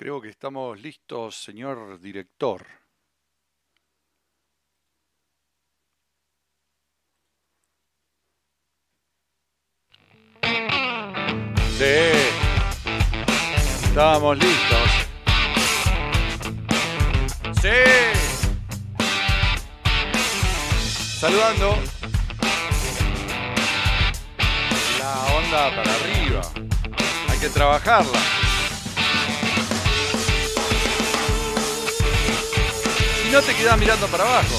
Creo que estamos listos, señor director. Sí, estamos listos. Sí. Saludando. La onda para arriba. Hay que trabajarla. y no te quedas mirando para abajo.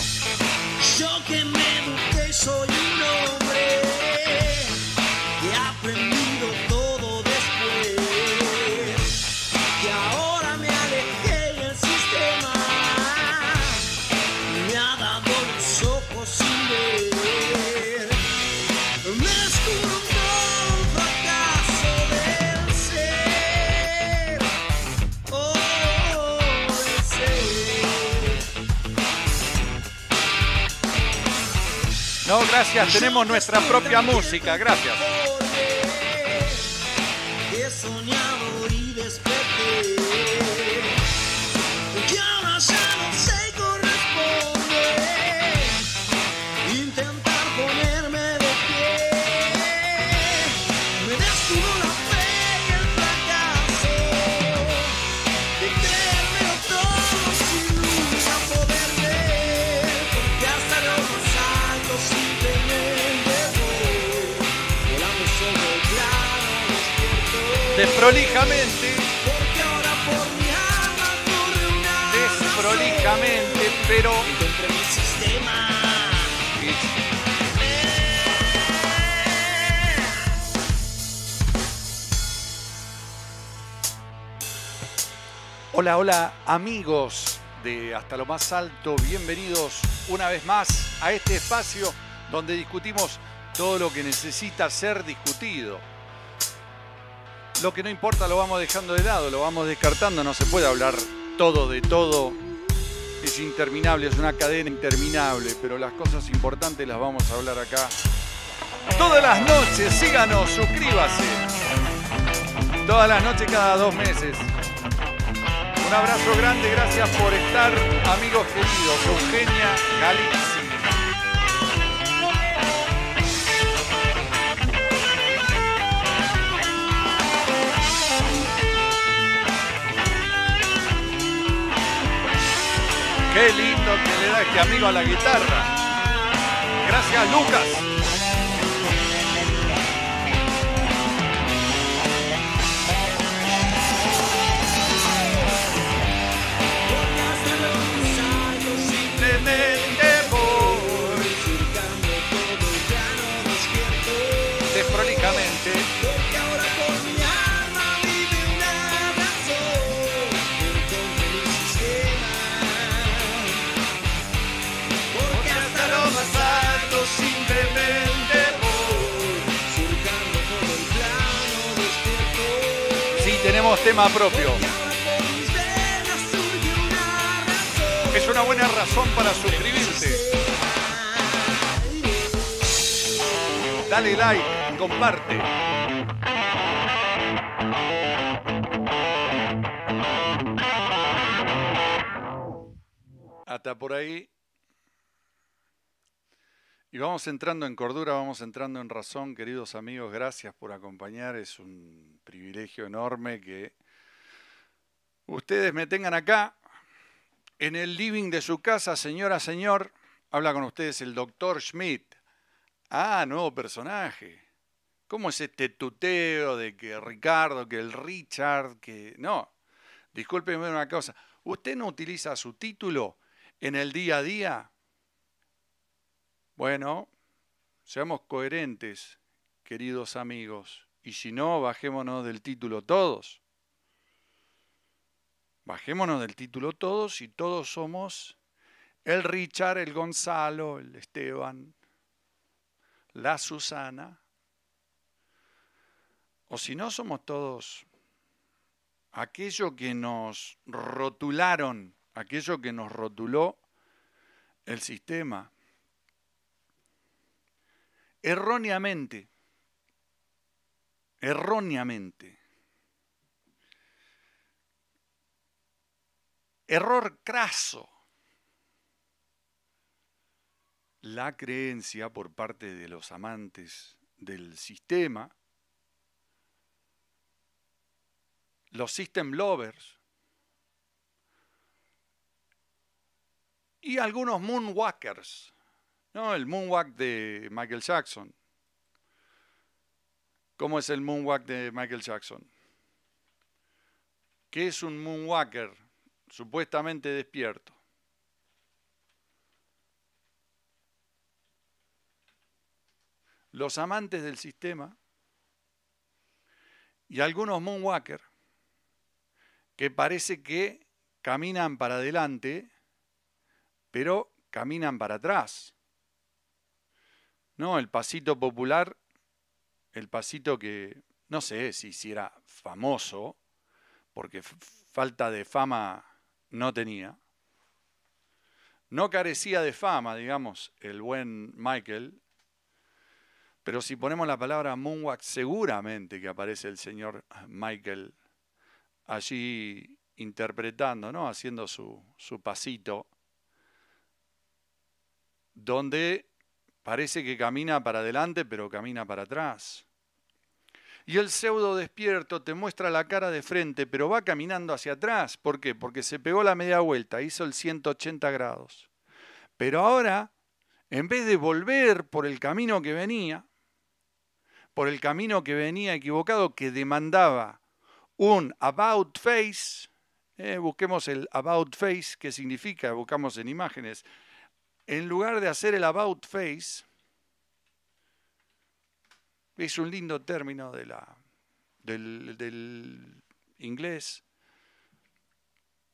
No, gracias, tenemos nuestra propia música, gracias. desprolijamente, desprolijamente, pero Hola, hola amigos de Hasta lo más alto, bienvenidos una vez más a este espacio donde discutimos todo lo que necesita ser discutido lo que no importa lo vamos dejando de lado, lo vamos descartando, no se puede hablar todo de todo. Es interminable, es una cadena interminable, pero las cosas importantes las vamos a hablar acá. Todas las noches, síganos, suscríbase. Todas las noches cada dos meses. Un abrazo grande, gracias por estar, amigos queridos. Eugenia Galicia. Qué lindo le da este amigo a la guitarra. Gracias, Lucas. tema propio. Es una buena razón para suscribirse. Dale like, comparte. Hasta por ahí. Y vamos entrando en cordura, vamos entrando en razón, queridos amigos, gracias por acompañar. Es un privilegio enorme que ustedes me tengan acá en el living de su casa, señora, señor. Habla con ustedes el doctor Schmidt. Ah, nuevo personaje. ¿Cómo es este tuteo de que Ricardo, que el Richard, que... No, discúlpenme una cosa. ¿Usted no utiliza su título en el día a día? Bueno, seamos coherentes, queridos amigos. Y si no, bajémonos del título todos. Bajémonos del título todos y todos somos el Richard, el Gonzalo, el Esteban, la Susana. O si no, somos todos aquello que nos rotularon, aquello que nos rotuló el sistema. Erróneamente, erróneamente. Error craso. La creencia por parte de los amantes del sistema, los system lovers y algunos moonwalkers. ¿no? El moonwalk de Michael Jackson ¿Cómo es el moonwalk de Michael Jackson? ¿Qué es un moonwalker supuestamente despierto? Los amantes del sistema y algunos moonwalkers que parece que caminan para adelante, pero caminan para atrás. No, el pasito popular el pasito que no sé si, era famoso, porque falta de fama no tenía. No carecía de fama, digamos, el buen Michael, pero si ponemos la palabra moonwalk, seguramente que aparece el señor Michael allí interpretando, ¿no? Haciendo su, su pasito, donde Parece que camina para adelante, pero camina para atrás. Y el pseudo despierto te muestra la cara de frente, pero va caminando hacia atrás. ¿Por qué? Porque se pegó la media vuelta, hizo el 180 grados. Pero ahora, en vez de volver por el camino que venía, por el camino que venía equivocado, que demandaba un about face, eh, busquemos el about face, ¿qué significa, buscamos en imágenes, en lugar de hacer el about face, es un lindo término de la, del, inglés,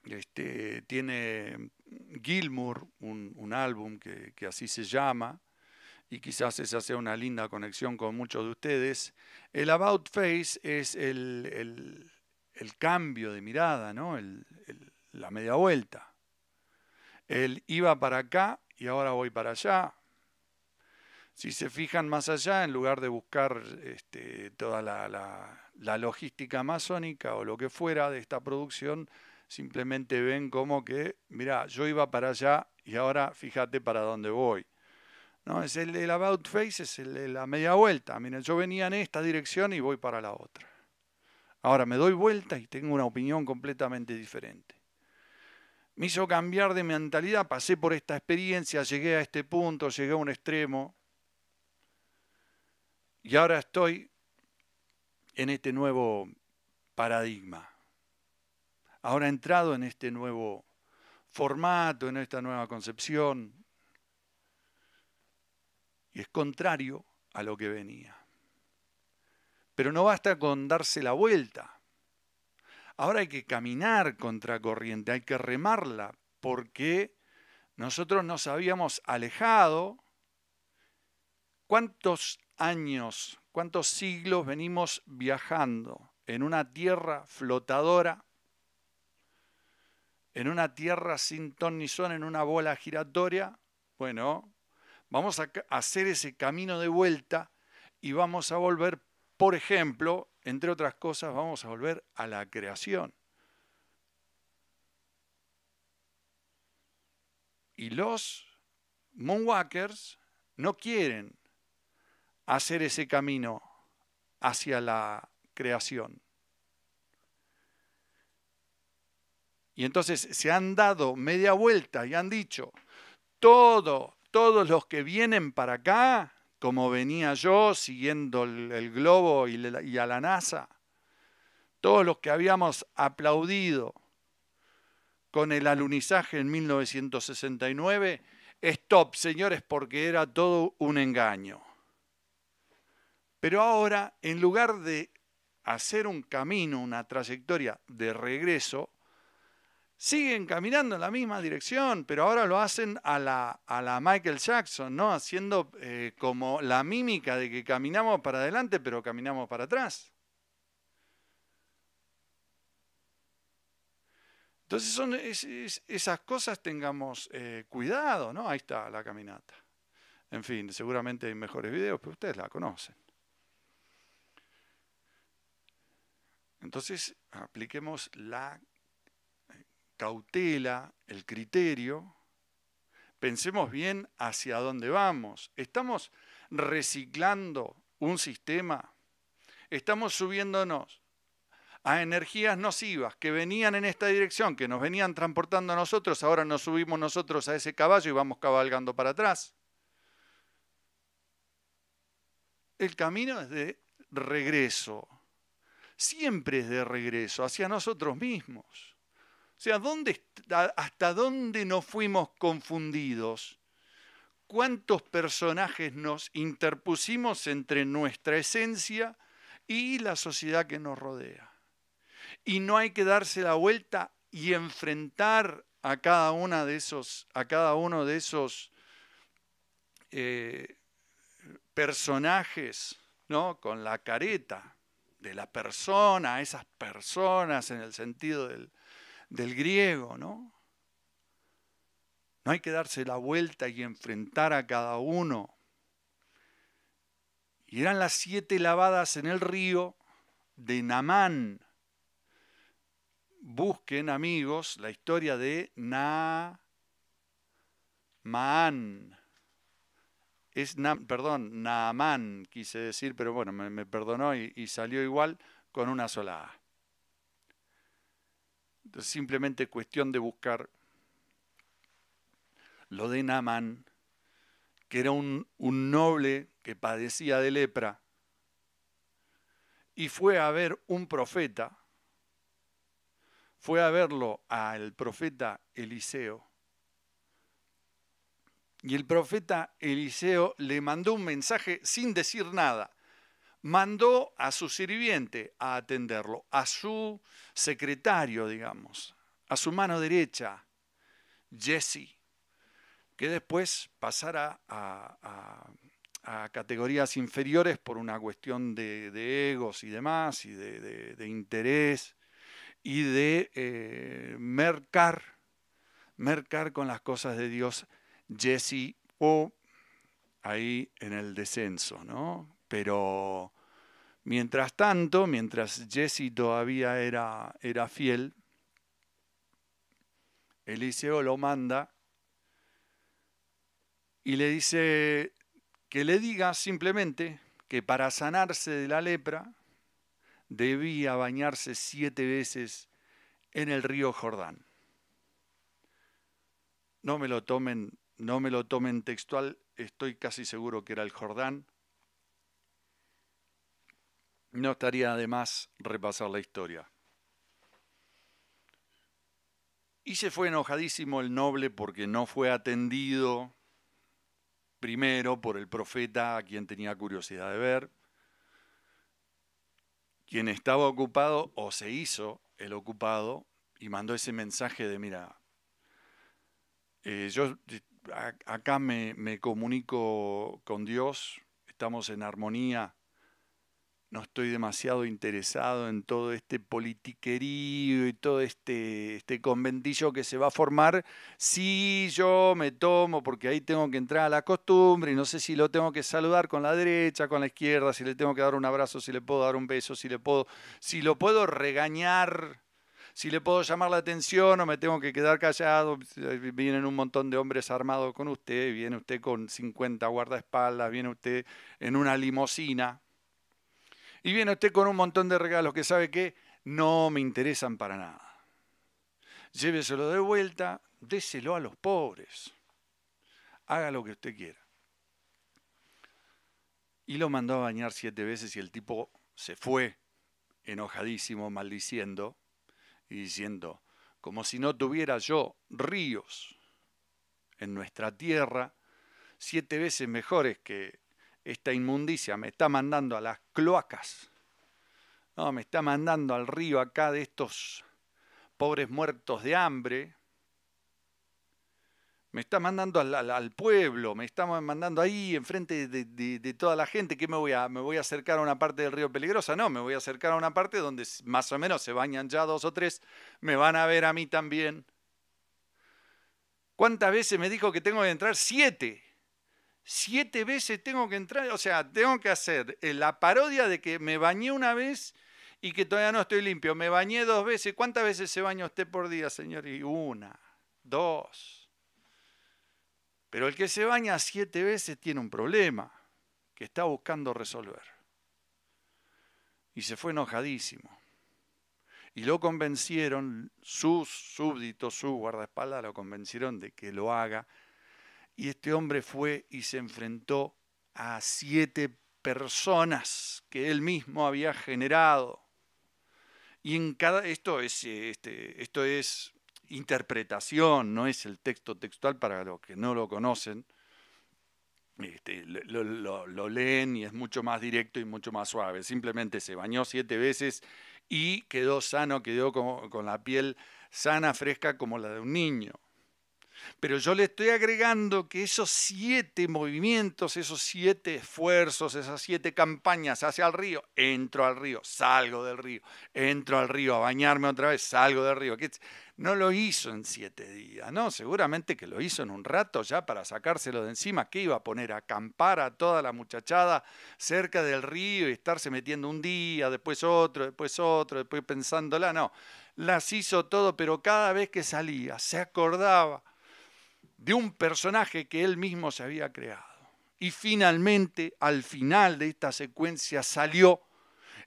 este, tiene Gilmour un, álbum que, así se llama, y quizás esa sea una linda conexión con muchos de ustedes. El about face es el, cambio de mirada, ¿no? la media vuelta. él iba para acá y ahora voy para allá. Si se fijan más allá, en lugar de buscar este, toda la, logística amazónica o lo que fuera de esta producción, simplemente ven como que, mira, yo iba para allá y ahora fíjate para dónde voy. No, es el, el about face, es el, la media vuelta. Miren, yo venía en esta dirección y voy para la otra. Ahora me doy vuelta y tengo una opinión completamente diferente me hizo cambiar de mentalidad, pasé por esta experiencia, llegué a este punto, llegué a un extremo, y ahora estoy en este nuevo paradigma. Ahora he entrado en este nuevo formato, en esta nueva concepción, y es contrario a lo que venía. Pero no basta con darse la vuelta, Ahora hay que caminar contra corriente, hay que remarla, porque nosotros nos habíamos alejado. ¿Cuántos años, cuántos siglos venimos viajando en una tierra flotadora, en una tierra sin ton ni son, en una bola giratoria? Bueno, vamos a hacer ese camino de vuelta y vamos a volver, por ejemplo, entre otras cosas, vamos a volver a la creación. Y los Moonwalkers no quieren hacer ese camino hacia la creación. Y entonces se han dado media vuelta y han dicho, todo, todos los que vienen para acá como venía yo siguiendo el, globo y, y a la NASA, todos los que habíamos aplaudido con el alunizaje en 1969, stop, señores, porque era todo un engaño. Pero ahora, en lugar de hacer un camino, una trayectoria de regreso, siguen caminando en la misma dirección, pero ahora lo hacen a la, a la Michael Jackson, ¿no? Haciendo eh, como la mímica de que caminamos para adelante, pero caminamos para atrás. Entonces son esas cosas tengamos eh, cuidado, ¿no? Ahí está la caminata. En fin, seguramente hay mejores videos, pero ustedes la conocen. Entonces, apliquemos la cautela, el criterio. Pensemos bien hacia dónde vamos. ¿Estamos reciclando un sistema? ¿Estamos subiéndonos a energías nocivas que venían en esta dirección, que nos venían transportando a nosotros, ahora nos subimos nosotros a ese caballo y vamos cabalgando para atrás. El camino es de regreso, siempre es de regreso hacia nosotros mismos. O sea, ¿hasta dónde nos fuimos confundidos? ¿Cuántos personajes nos interpusimos entre nuestra esencia y la sociedad que nos rodea? Y no hay que darse la vuelta y enfrentar a cada, de esos, a cada uno de esos eh, personajes, ¿no? Con la careta de la persona, esas personas en el sentido del, del griego, ¿no? No hay que darse la vuelta y enfrentar a cada uno. Y eran las siete lavadas en el río de Naamán. Busquen, amigos, la historia de Naamán. Es na, perdón, Naamán quise decir, pero bueno, me, perdonó y, y salió igual con una sola A simplemente cuestión de buscar lo de Naamán, que era un noble que padecía de lepra, y fue a ver un profeta, fue a verlo al profeta Eliseo. Y el profeta Eliseo le mandó un mensaje sin decir nada mandó a su sirviente a atenderlo, a su secretario, digamos, a su mano derecha, Jesse, que después pasará a, categorías inferiores por una cuestión de, egos y demás, y de, interés, y de eh, mercar, mercar con las cosas de Dios, Jesse o ahí en el descenso, ¿no? Pero Mientras tanto, mientras Jesse todavía era, era fiel, Eliseo lo manda y le dice que le diga simplemente que para sanarse de la lepra debía bañarse siete veces en el río Jordán. No me lo tomen, no me lo tomen textual, estoy casi seguro que era el Jordán, no estaría de más repasar la historia. Y se fue enojadísimo el noble porque no fue atendido primero por el profeta a quien tenía curiosidad de ver, quien estaba ocupado o se hizo el ocupado y mandó ese mensaje de, mira, eh, yo acá me comunico con Dios, estamos en armonía, no estoy demasiado interesado en todo este politiquerío y todo este, este conventillo que se va a formar, si yo me tomo, porque ahí tengo que entrar a la costumbre y no sé si lo tengo que saludar con la derecha, con la izquierda, si le tengo que dar un abrazo, si le puedo dar un beso, si le puedo, si lo puedo regañar, si le puedo llamar la atención o me tengo que quedar callado, vienen un montón de hombres armados con usted, viene usted con 50 guardaespaldas, viene usted en una limosina y viene usted con un montón de regalos que sabe que no me interesan para nada. Lléveselo de vuelta, déselo a los pobres. Haga lo que usted quiera. Y lo mandó a bañar siete veces y el tipo se fue, enojadísimo, maldiciendo y diciendo, como si no tuviera yo ríos en nuestra tierra, siete veces mejores que esta inmundicia, me está mandando a las cloacas, no, me está mandando al río acá de estos pobres muertos de hambre, me está mandando al, pueblo, me está mandando ahí enfrente de, de, toda la gente, ¿qué me voy a? ¿Me voy a acercar a una parte del río peligrosa? No, me voy a acercar a una parte donde más o menos se bañan ya dos o tres, me van a ver a mí también. ¿Cuántas veces me dijo que tengo que entrar? Siete siete veces tengo que entrar, o sea, tengo que hacer eh, la parodia de que me bañé una vez y que todavía no estoy limpio. Me bañé dos veces. ¿Cuántas veces se baña usted por día, señor? Y una, dos. Pero el que se baña siete veces tiene un problema que está buscando resolver. Y se fue enojadísimo. Y lo convencieron, sus súbditos, su guardaespaldas lo convencieron de que lo haga y este hombre fue y se enfrentó a siete personas que él mismo había generado. Y en cada. Esto es, este, esto es interpretación, no es el texto textual para los que no lo conocen. Este, lo, leen y es mucho más directo y mucho más suave. Simplemente se bañó siete veces y quedó sano, quedó con la piel sana, fresca como la de un niño. Pero yo le estoy agregando que esos siete movimientos, esos siete esfuerzos, esas siete campañas hacia el río, entro al río, salgo del río, entro al río a bañarme otra vez, salgo del río. No lo hizo en siete días, ¿no? Seguramente que lo hizo en un rato ya para sacárselo de encima. que iba a poner? A acampar a toda la muchachada cerca del río y estarse metiendo un día, después otro, después otro, después pensándola. No, las hizo todo, pero cada vez que salía se acordaba de un personaje que él mismo se había creado. Y finalmente, al final de esta secuencia, salió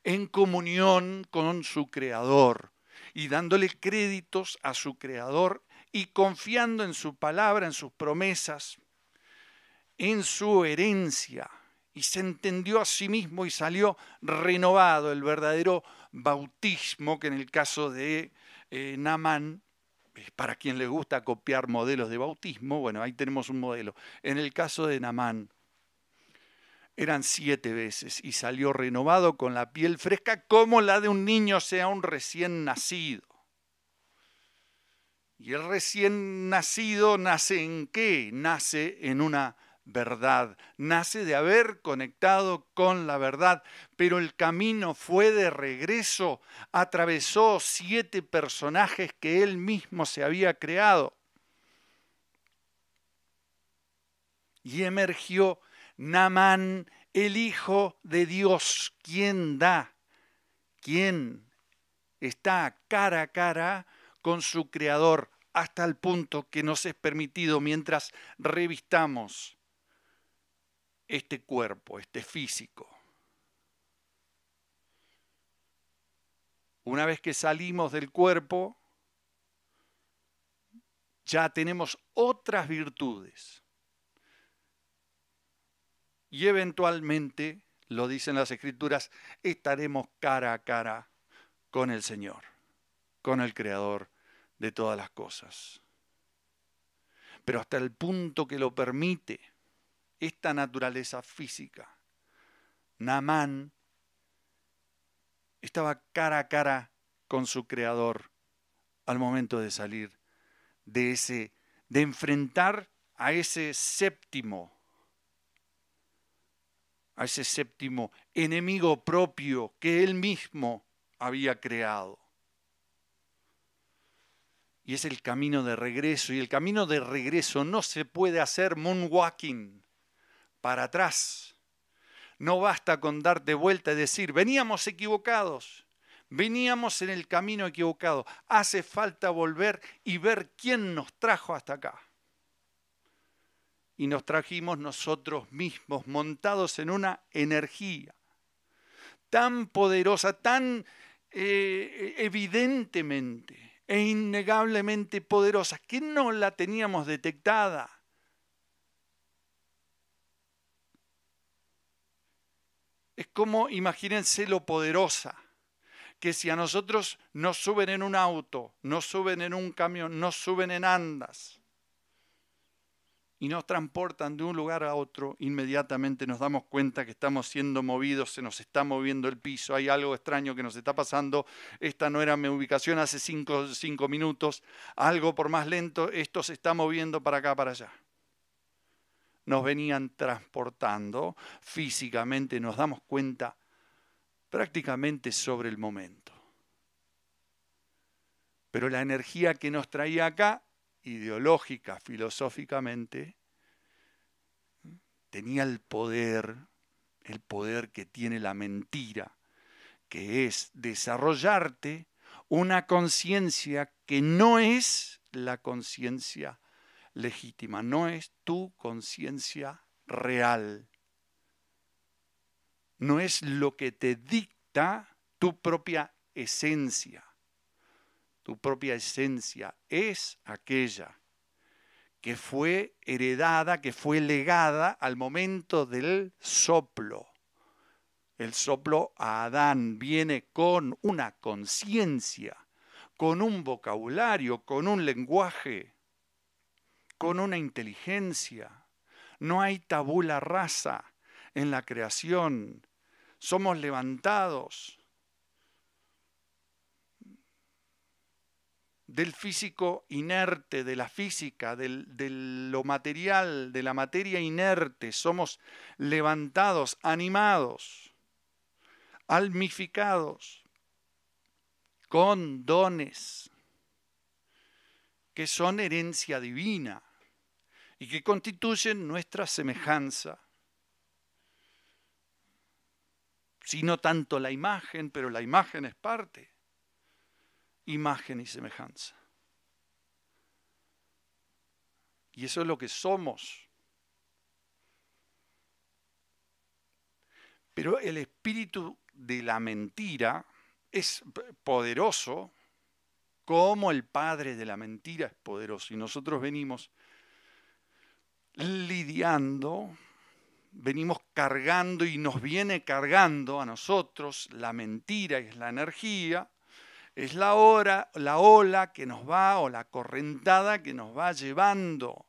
en comunión con su creador y dándole créditos a su creador y confiando en su palabra, en sus promesas, en su herencia. Y se entendió a sí mismo y salió renovado el verdadero bautismo que en el caso de eh, para quien le gusta copiar modelos de bautismo, bueno, ahí tenemos un modelo. En el caso de Namán, eran siete veces y salió renovado con la piel fresca como la de un niño, sea un recién nacido. ¿Y el recién nacido nace en qué? Nace en una verdad, nace de haber conectado con la verdad, pero el camino fue de regreso, atravesó siete personajes que él mismo se había creado y emergió Namán, el Hijo de Dios, quien da, quien está cara a cara con su Creador hasta el punto que nos es permitido mientras revistamos este cuerpo, este físico. Una vez que salimos del cuerpo, ya tenemos otras virtudes. Y eventualmente, lo dicen las escrituras, estaremos cara a cara con el Señor, con el Creador de todas las cosas. Pero hasta el punto que lo permite, esta naturaleza física. Namán estaba cara a cara con su creador al momento de salir de ese de enfrentar a ese séptimo a ese séptimo enemigo propio que él mismo había creado. Y es el camino de regreso. Y el camino de regreso no se puede hacer moonwalking para atrás. No basta con darte vuelta y decir, veníamos equivocados, veníamos en el camino equivocado. Hace falta volver y ver quién nos trajo hasta acá. Y nos trajimos nosotros mismos, montados en una energía tan poderosa, tan eh, evidentemente e innegablemente poderosa, que no la teníamos detectada es como, imagínense lo poderosa, que si a nosotros nos suben en un auto, nos suben en un camión, nos suben en andas y nos transportan de un lugar a otro, inmediatamente nos damos cuenta que estamos siendo movidos, se nos está moviendo el piso, hay algo extraño que nos está pasando, esta no era mi ubicación hace cinco, cinco minutos, algo por más lento, esto se está moviendo para acá, para allá nos venían transportando físicamente, nos damos cuenta prácticamente sobre el momento. Pero la energía que nos traía acá, ideológica, filosóficamente, tenía el poder, el poder que tiene la mentira, que es desarrollarte una conciencia que no es la conciencia legítima, no es tu conciencia real, no es lo que te dicta tu propia esencia. Tu propia esencia es aquella que fue heredada, que fue legada al momento del soplo. El soplo a Adán viene con una conciencia, con un vocabulario, con un lenguaje con una inteligencia. No hay tabula rasa en la creación. Somos levantados del físico inerte, de la física, de lo material, de la materia inerte. Somos levantados, animados, almificados, con dones que son herencia divina y que constituyen nuestra semejanza. Si no tanto la imagen, pero la imagen es parte. Imagen y semejanza. Y eso es lo que somos. Pero el espíritu de la mentira es poderoso como el padre de la mentira es poderoso. Y nosotros venimos lidiando, venimos cargando y nos viene cargando a nosotros la mentira es la energía, es la, hora, la ola que nos va o la correntada que nos va llevando.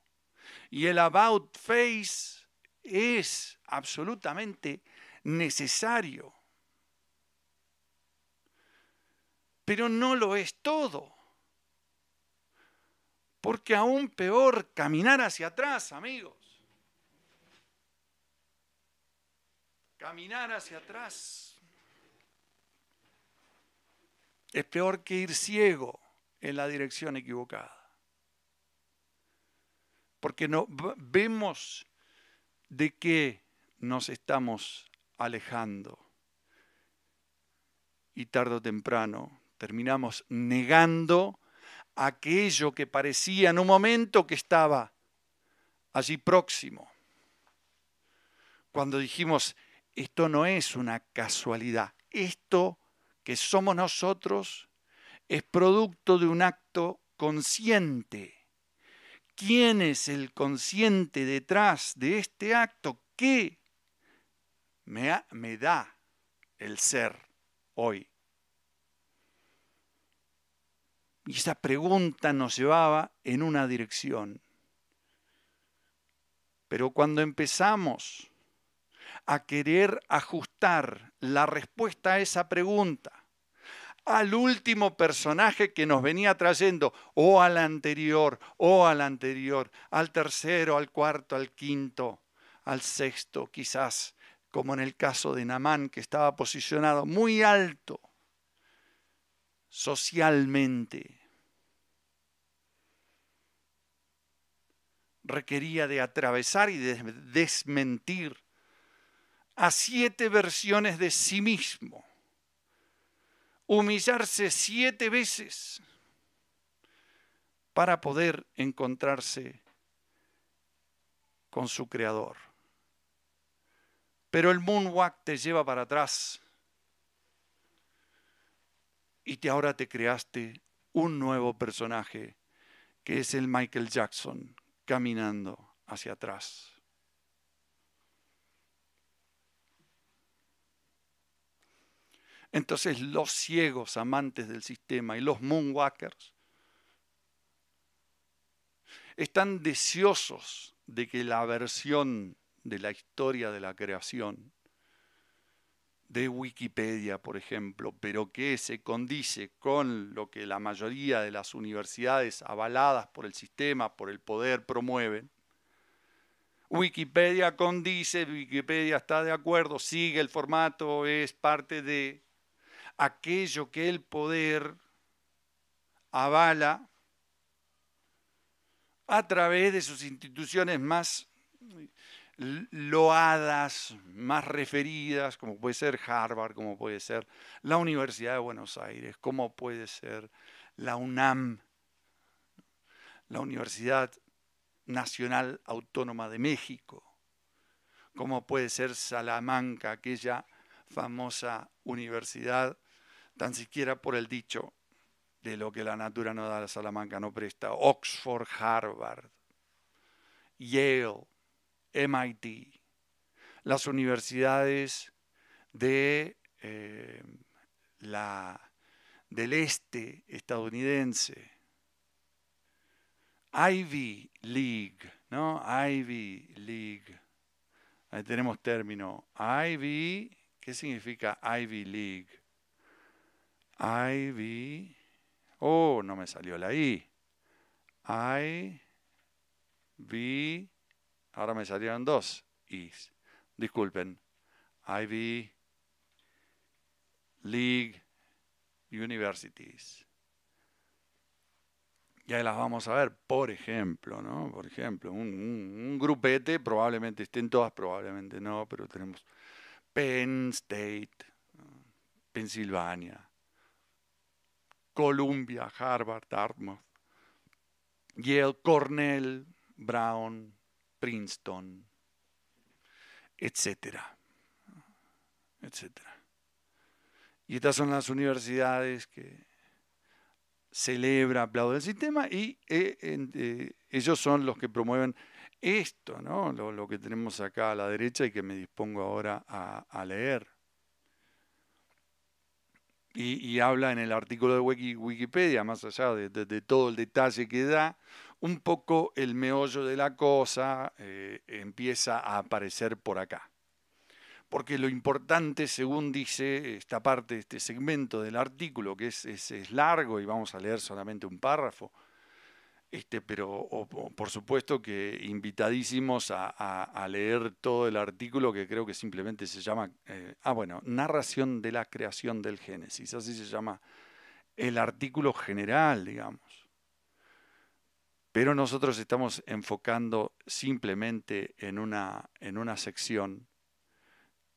Y el about face es absolutamente necesario. Pero no lo es todo. Porque aún peor caminar hacia atrás, amigos. Caminar hacia atrás es peor que ir ciego en la dirección equivocada. Porque no, vemos de qué nos estamos alejando. Y tarde o temprano terminamos negando aquello que parecía en un momento que estaba allí próximo. Cuando dijimos, esto no es una casualidad, esto que somos nosotros es producto de un acto consciente. ¿Quién es el consciente detrás de este acto? ¿Qué me, me da el ser hoy? Y esa pregunta nos llevaba en una dirección. Pero cuando empezamos a querer ajustar la respuesta a esa pregunta al último personaje que nos venía trayendo, o al anterior, o al anterior, al tercero, al cuarto, al quinto, al sexto, quizás, como en el caso de Namán, que estaba posicionado muy alto socialmente requería de atravesar y de desmentir a siete versiones de sí mismo, humillarse siete veces para poder encontrarse con su creador. Pero el moonwalk te lleva para atrás y te, ahora te creaste un nuevo personaje que es el Michael Jackson caminando hacia atrás. Entonces los ciegos amantes del sistema y los moonwalkers están deseosos de que la versión de la historia de la creación de Wikipedia, por ejemplo, pero que se condice con lo que la mayoría de las universidades avaladas por el sistema, por el poder, promueven, Wikipedia condice, Wikipedia está de acuerdo, sigue el formato, es parte de aquello que el poder avala a través de sus instituciones más loadas, más referidas, como puede ser Harvard, como puede ser la Universidad de Buenos Aires, como puede ser la UNAM, la Universidad Nacional Autónoma de México, como puede ser Salamanca, aquella famosa universidad, tan siquiera por el dicho de lo que la natura no da, a Salamanca no presta, Oxford, Harvard, Yale, MIT, las universidades de, eh, la, del este estadounidense, Ivy League, ¿no? Ivy League. Ahí tenemos término. Ivy, ¿qué significa Ivy League? Ivy, oh, no me salió la I. Ivy Ahora me salieron dos Is. Disculpen. Ivy League Universities. Y ahí las vamos a ver, por ejemplo, ¿no? Por ejemplo, un, un grupete, probablemente estén todas, probablemente no, pero tenemos Penn State, Pensilvania, Columbia, Harvard, Dartmouth, Yale, Cornell, Brown, Princeton, etcétera, etcétera. Y estas son las universidades que celebra, aplaude el sistema y eh, eh, ellos son los que promueven esto, ¿no? Lo, que tenemos acá a la derecha y que me dispongo ahora a, leer. Y, habla en el artículo de Wikipedia, más allá de todo el detalle que da, un poco el meollo de la cosa eh, empieza a aparecer por acá. Porque lo importante, según dice esta parte, este segmento del artículo, que es, largo y vamos a leer solamente un párrafo, este, pero por supuesto que invitadísimos a, leer todo el artículo que creo que simplemente se llama, eh, ah bueno, Narración de la creación del Génesis, así se llama el artículo general, digamos pero nosotros estamos enfocando simplemente en una, sección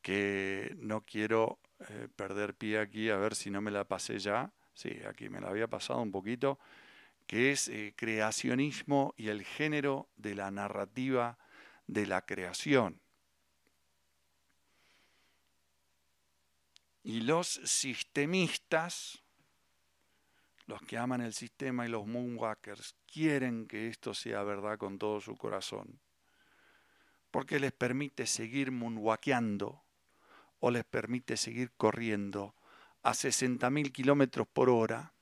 que no quiero eh, perder pie aquí, a ver si no me la pasé ya, sí, aquí me la había pasado un poquito, que es eh, creacionismo y el género de la narrativa de la creación. Y los sistemistas los que aman el sistema y los moonwalkers quieren que esto sea verdad con todo su corazón, porque les permite seguir moonwalkeando o les permite seguir corriendo a 60.000 kilómetros por hora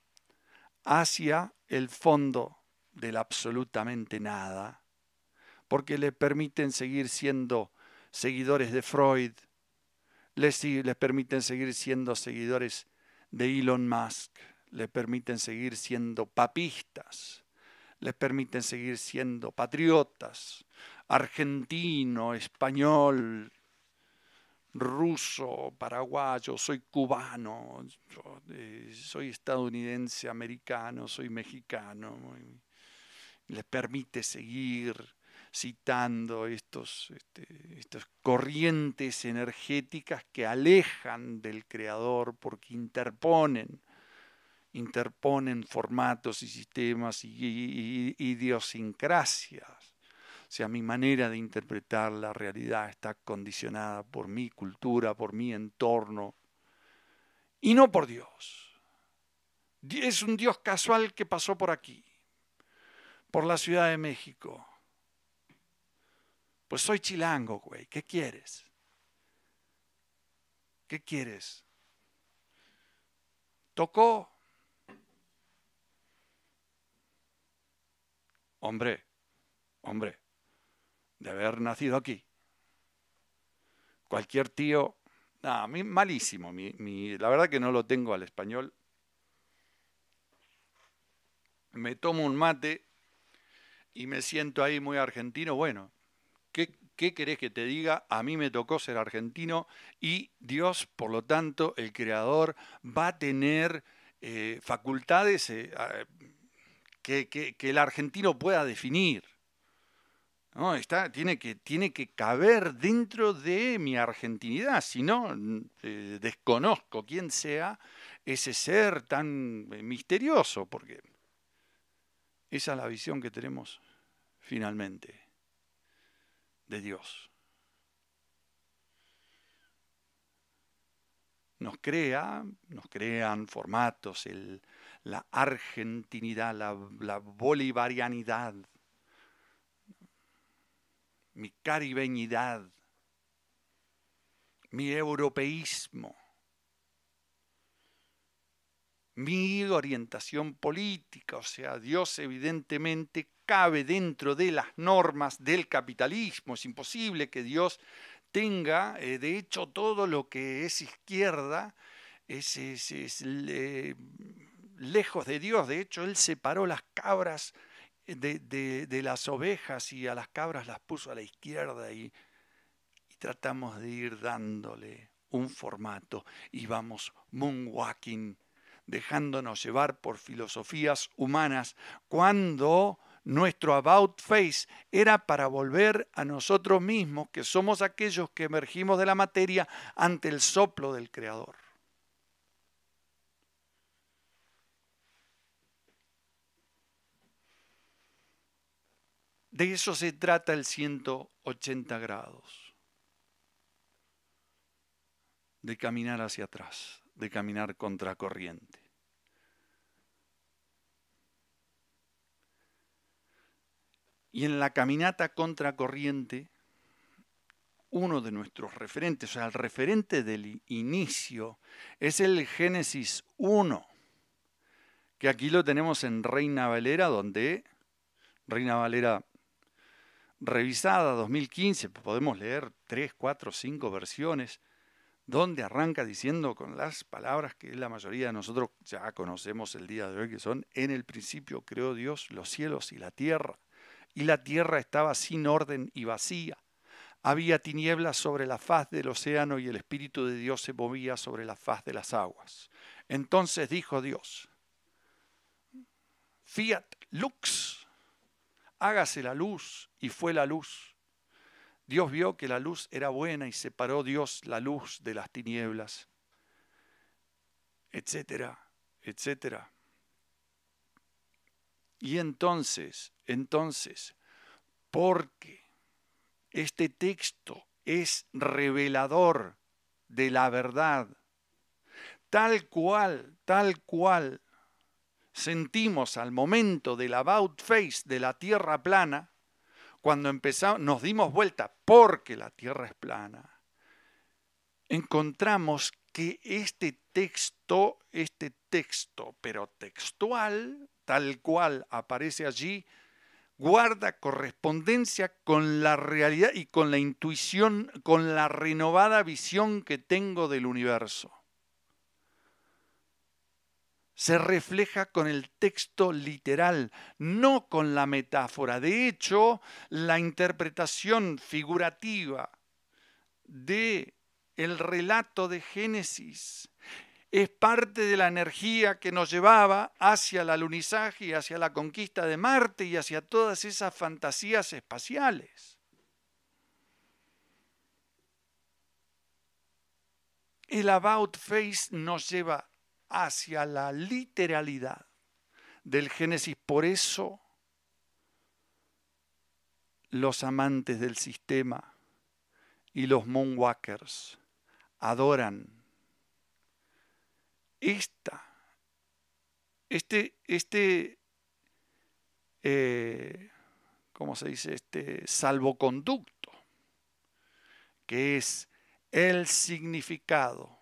hacia el fondo del absolutamente nada, porque les permiten seguir siendo seguidores de Freud, les, les permiten seguir siendo seguidores de Elon Musk, les permiten seguir siendo papistas, les permiten seguir siendo patriotas, argentino, español, ruso, paraguayo, soy cubano, eh, soy estadounidense, americano, soy mexicano. Les permite seguir citando estos, estas corrientes energéticas que alejan del creador porque interponen interponen formatos y sistemas y, idiosincrasias. O sea, mi manera de interpretar la realidad está condicionada por mi cultura, por mi entorno, y no por Dios. Es un Dios casual que pasó por aquí, por la Ciudad de México. Pues soy chilango, güey. ¿Qué quieres? ¿Qué quieres? Tocó Hombre, hombre, de haber nacido aquí. Cualquier tío, a mí malísimo. Mi, la verdad que no lo tengo al español. Me tomo un mate y me siento ahí muy argentino. Bueno, ¿qué, ¿qué querés que te diga? A mí me tocó ser argentino y Dios, por lo tanto, el Creador, va a tener eh, facultades. Eh, que, el argentino pueda definir. No, está, tiene, que, tiene que caber dentro de mi argentinidad, si no, eh, desconozco quién sea ese ser tan eh, misterioso, porque esa es la visión que tenemos finalmente de Dios. Nos crea, nos crean formatos, el, la argentinidad, la, bolivarianidad, mi caribeñidad, mi europeísmo, mi orientación política, o sea, Dios evidentemente cabe dentro de las normas del capitalismo, es imposible que Dios tenga, eh, de hecho, todo lo que es izquierda, es, lejos de Dios. De hecho, él separó las cabras eh, de, las ovejas y a las cabras las puso a la izquierda y, y tratamos de ir dándole un formato y vamos moonwalking, dejándonos llevar por filosofías humanas cuando nuestro about face era para volver a nosotros mismos, que somos aquellos que emergimos de la materia ante el soplo del Creador. De eso se trata el 180 grados. De caminar hacia atrás, de caminar contracorriente. Y en la caminata contracorriente, uno de nuestros referentes, o sea, el referente del inicio, es el Génesis 1, que aquí lo tenemos en Reina Valera, donde Reina Valera revisada 2015, podemos leer tres, cuatro, cinco versiones, donde arranca diciendo con las palabras que la mayoría de nosotros ya conocemos el día de hoy, que son, en el principio creó Dios los cielos y la tierra, y la tierra estaba sin orden y vacía. Había tinieblas sobre la faz del océano y el Espíritu de Dios se movía sobre la faz de las aguas. Entonces dijo Dios, Fiat Lux, hágase la luz, y fue la luz. Dios vio que la luz era buena y separó Dios la luz de las tinieblas, etcétera, etcétera. Y entonces, entonces, porque este texto es revelador de la verdad, tal cual, tal cual sentimos al momento del about face de la Tierra plana, cuando empezamos, nos dimos vuelta porque la Tierra es plana, encontramos que este texto, este texto, pero textual, tal cual aparece allí, guarda correspondencia con la realidad y con la intuición, con la renovada visión que tengo del universo se refleja con el texto literal, no con la metáfora. De hecho, la interpretación figurativa de el relato de Génesis es parte de la energía que nos llevaba hacia el alunizaje hacia la conquista de Marte y hacia todas esas fantasías espaciales. El about face nos lleva hacia la literalidad del Génesis. Por eso los amantes del sistema y los moonwalkers adoran esta, este, este, eh, ¿cómo se dice? Este salvoconducto, que es el significado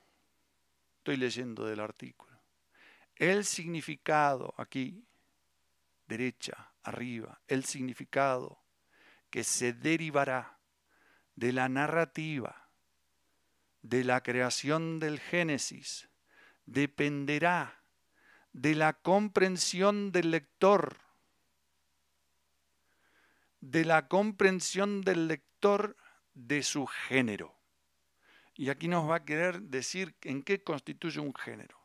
estoy leyendo del artículo. El significado aquí, derecha, arriba, el significado que se derivará de la narrativa, de la creación del Génesis, dependerá de la comprensión del lector, de la comprensión del lector de su género. Y aquí nos va a querer decir en qué constituye un género.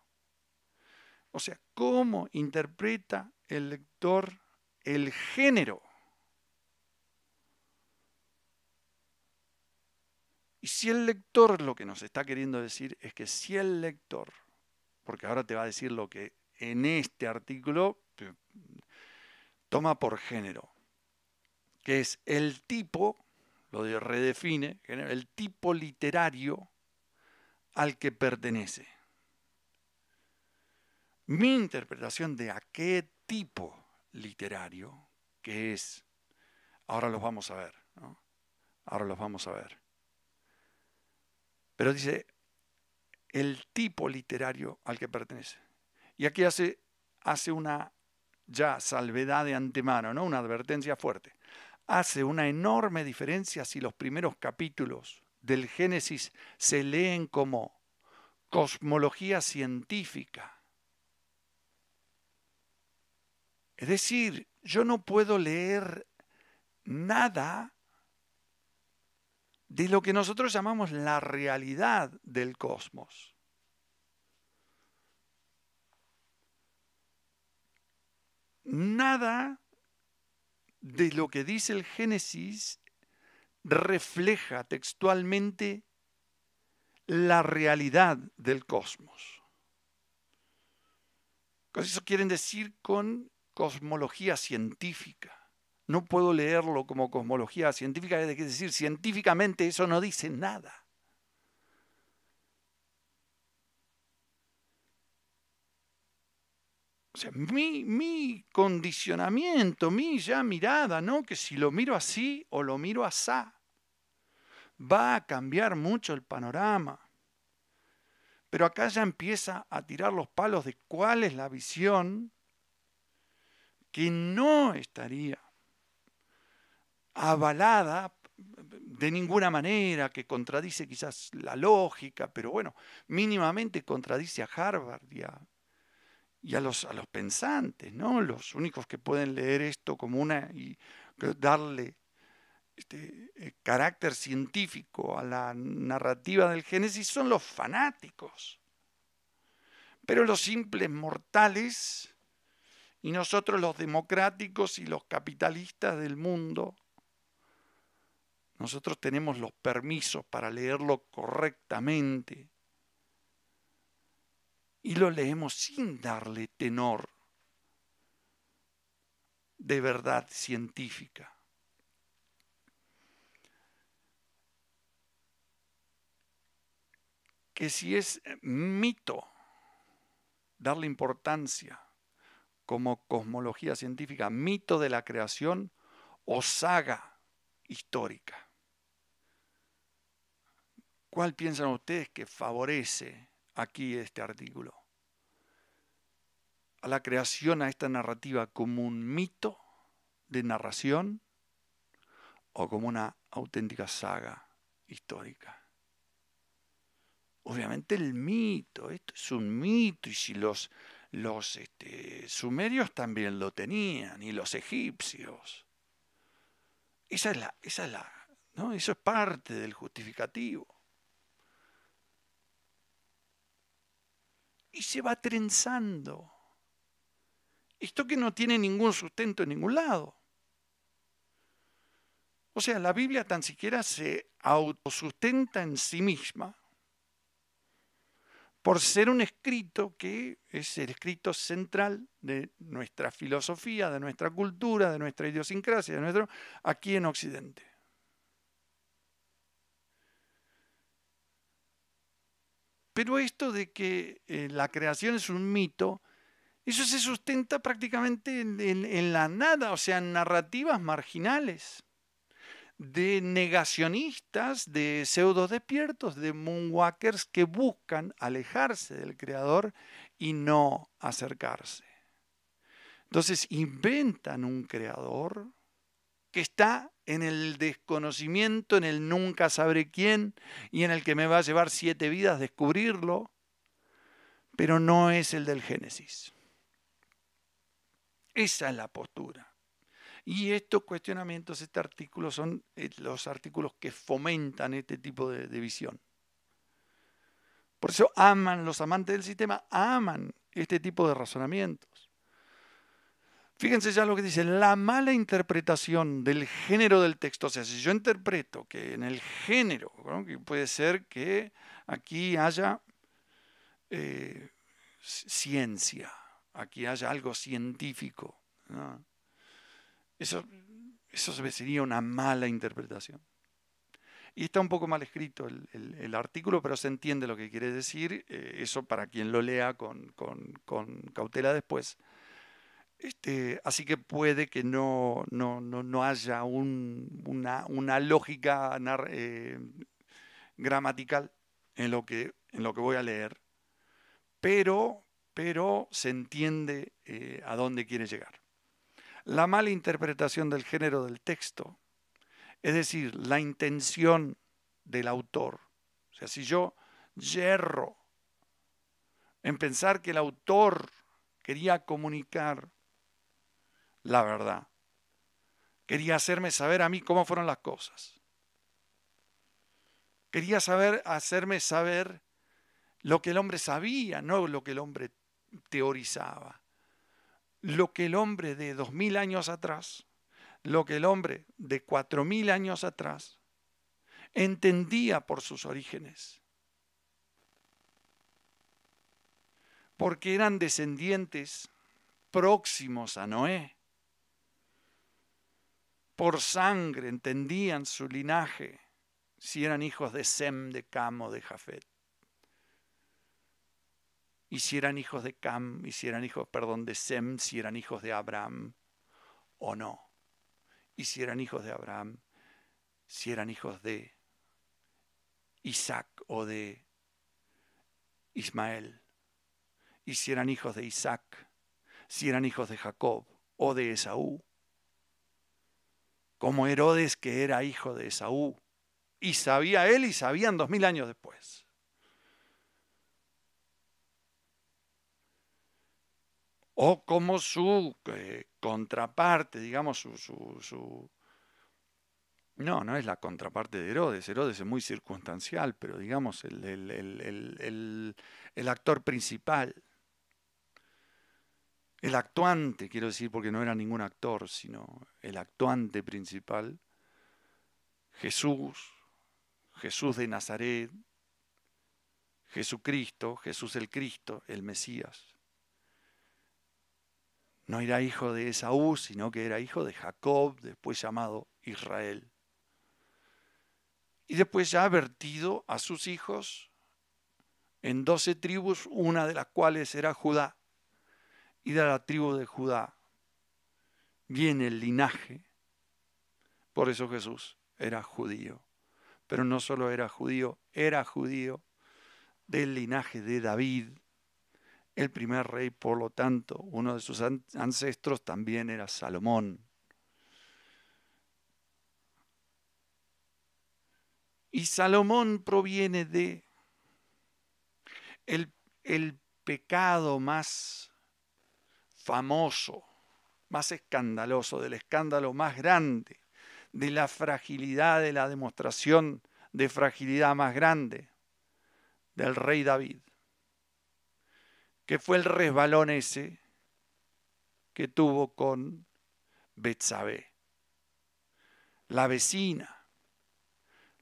O sea, cómo interpreta el lector el género. Y si el lector lo que nos está queriendo decir es que si el lector, porque ahora te va a decir lo que en este artículo eh, toma por género, que es el tipo lo redefine, el tipo literario al que pertenece. Mi interpretación de a qué tipo literario que es, ahora los vamos a ver, ahora los vamos a ver. Pero dice, el tipo literario al que pertenece. Y aquí hace, hace una ya salvedad de antemano, ¿no? una advertencia fuerte. Hace una enorme diferencia si los primeros capítulos del Génesis se leen como cosmología científica. Es decir, yo no puedo leer nada de lo que nosotros llamamos la realidad del cosmos. Nada de lo que dice el Génesis refleja textualmente la realidad del cosmos. Eso quieren decir con cosmología científica. No puedo leerlo como cosmología científica, es decir, científicamente eso no dice nada. mi, condicionamiento, mi ya mirada, ¿no? Que si lo miro así o lo miro asá, va a cambiar mucho el panorama. Pero acá ya empieza a tirar los palos de cuál es la visión que no estaría avalada de ninguna manera, que contradice quizás la lógica, pero bueno, mínimamente contradice a Harvard y a y a los, pensantes, ¿no? los únicos que pueden leer esto como una y darle este, eh, carácter científico a la narrativa del Génesis son los fanáticos. Pero los simples mortales y nosotros los democráticos y los capitalistas del mundo, nosotros tenemos los permisos para leerlo correctamente y lo leemos sin darle tenor de verdad científica. Que si es eh, mito darle importancia como cosmología científica, mito de la creación o saga histórica. ¿Cuál piensan ustedes que favorece aquí este artículo, a la creación, a esta narrativa como un mito de narración o como una auténtica saga histórica. Obviamente el mito, esto es un mito y si los, los este, sumerios también lo tenían y los egipcios. Esa es esa la, Eso es parte del justificativo. y se va trenzando. Esto que no tiene ningún sustento en ningún lado. O sea, la Biblia tan siquiera se autosustenta en sí misma por ser un escrito que es el escrito central de nuestra filosofía, de nuestra cultura, de nuestra idiosincrasia, de nuestro aquí en Occidente. Pero esto de que eh, la creación es un mito, eso se sustenta prácticamente en, en la nada, o sea, en narrativas marginales de negacionistas, de pseudo despiertos, de moonwalkers que buscan alejarse del creador y no acercarse. Entonces inventan un creador que está en el desconocimiento, en el nunca sabré quién y en el que me va a llevar siete vidas descubrirlo, pero no es el del Génesis. Esa es la postura. Y estos cuestionamientos, este artículo, son eh, los artículos que fomentan este tipo de, de visión. Por eso aman los amantes del sistema, aman este tipo de razonamiento. Fíjense ya lo que dice, la mala interpretación del género del texto. O sea, si yo interpreto que en el género, puede ser que aquí haya eh, ciencia, aquí haya algo científico. Eso, sería una mala interpretación. Y está un poco mal escrito el, artículo, pero se entiende lo que quiere decir. Eh, eso para quien lo lea con cautela después este, así que puede que no, haya una, lógica eh, gramatical en lo, que, en lo que voy a leer, pero, pero se entiende eh, a dónde quiere llegar. La mala interpretación del género del texto, es decir, la intención del autor. O sea, si yo yerro en pensar que el autor quería comunicar la verdad. Quería hacerme saber a mí cómo fueron las cosas. Quería saber, hacerme saber lo que el hombre sabía, no lo que el hombre teorizaba. Lo que el hombre de dos mil años atrás, lo que el hombre de cuatro mil años atrás entendía por sus orígenes. Porque eran descendientes próximos a Noé por sangre entendían su linaje, si eran hijos de Sem, de Cam o de Jafet. Y si eran hijos de Cam, y si eran hijos, perdón, de Sem, si eran hijos de Abraham o no. Y si eran hijos de Abraham, si eran hijos de Isaac o de Ismael. Y si eran hijos de Isaac, si eran hijos de Jacob o de Esaú como Herodes que era hijo de Esaú. Y sabía él y sabían dos mil años después. O como su eh, contraparte, digamos, su, su, su... No, no es la contraparte de Herodes. Herodes es muy circunstancial, pero digamos, el, el, el, el actor principal el actuante, quiero decir, porque no era ningún actor, sino el actuante principal, Jesús, Jesús de Nazaret, Jesucristo, Jesús el Cristo, el Mesías. No era hijo de Esaú, sino que era hijo de Jacob, después llamado Israel. Y después ya ha vertido a sus hijos en doce tribus, una de las cuales era Judá y de la tribu de Judá viene el linaje. Por eso Jesús era judío. Pero no solo era judío, era judío del linaje de David, el primer rey, por lo tanto, uno de sus ancestros también era Salomón. Y Salomón proviene de el pecado más famoso, más escandaloso, del escándalo más grande, de la fragilidad, de la demostración de fragilidad más grande del rey David, que fue el resbalón ese que tuvo con Betsabé, la vecina,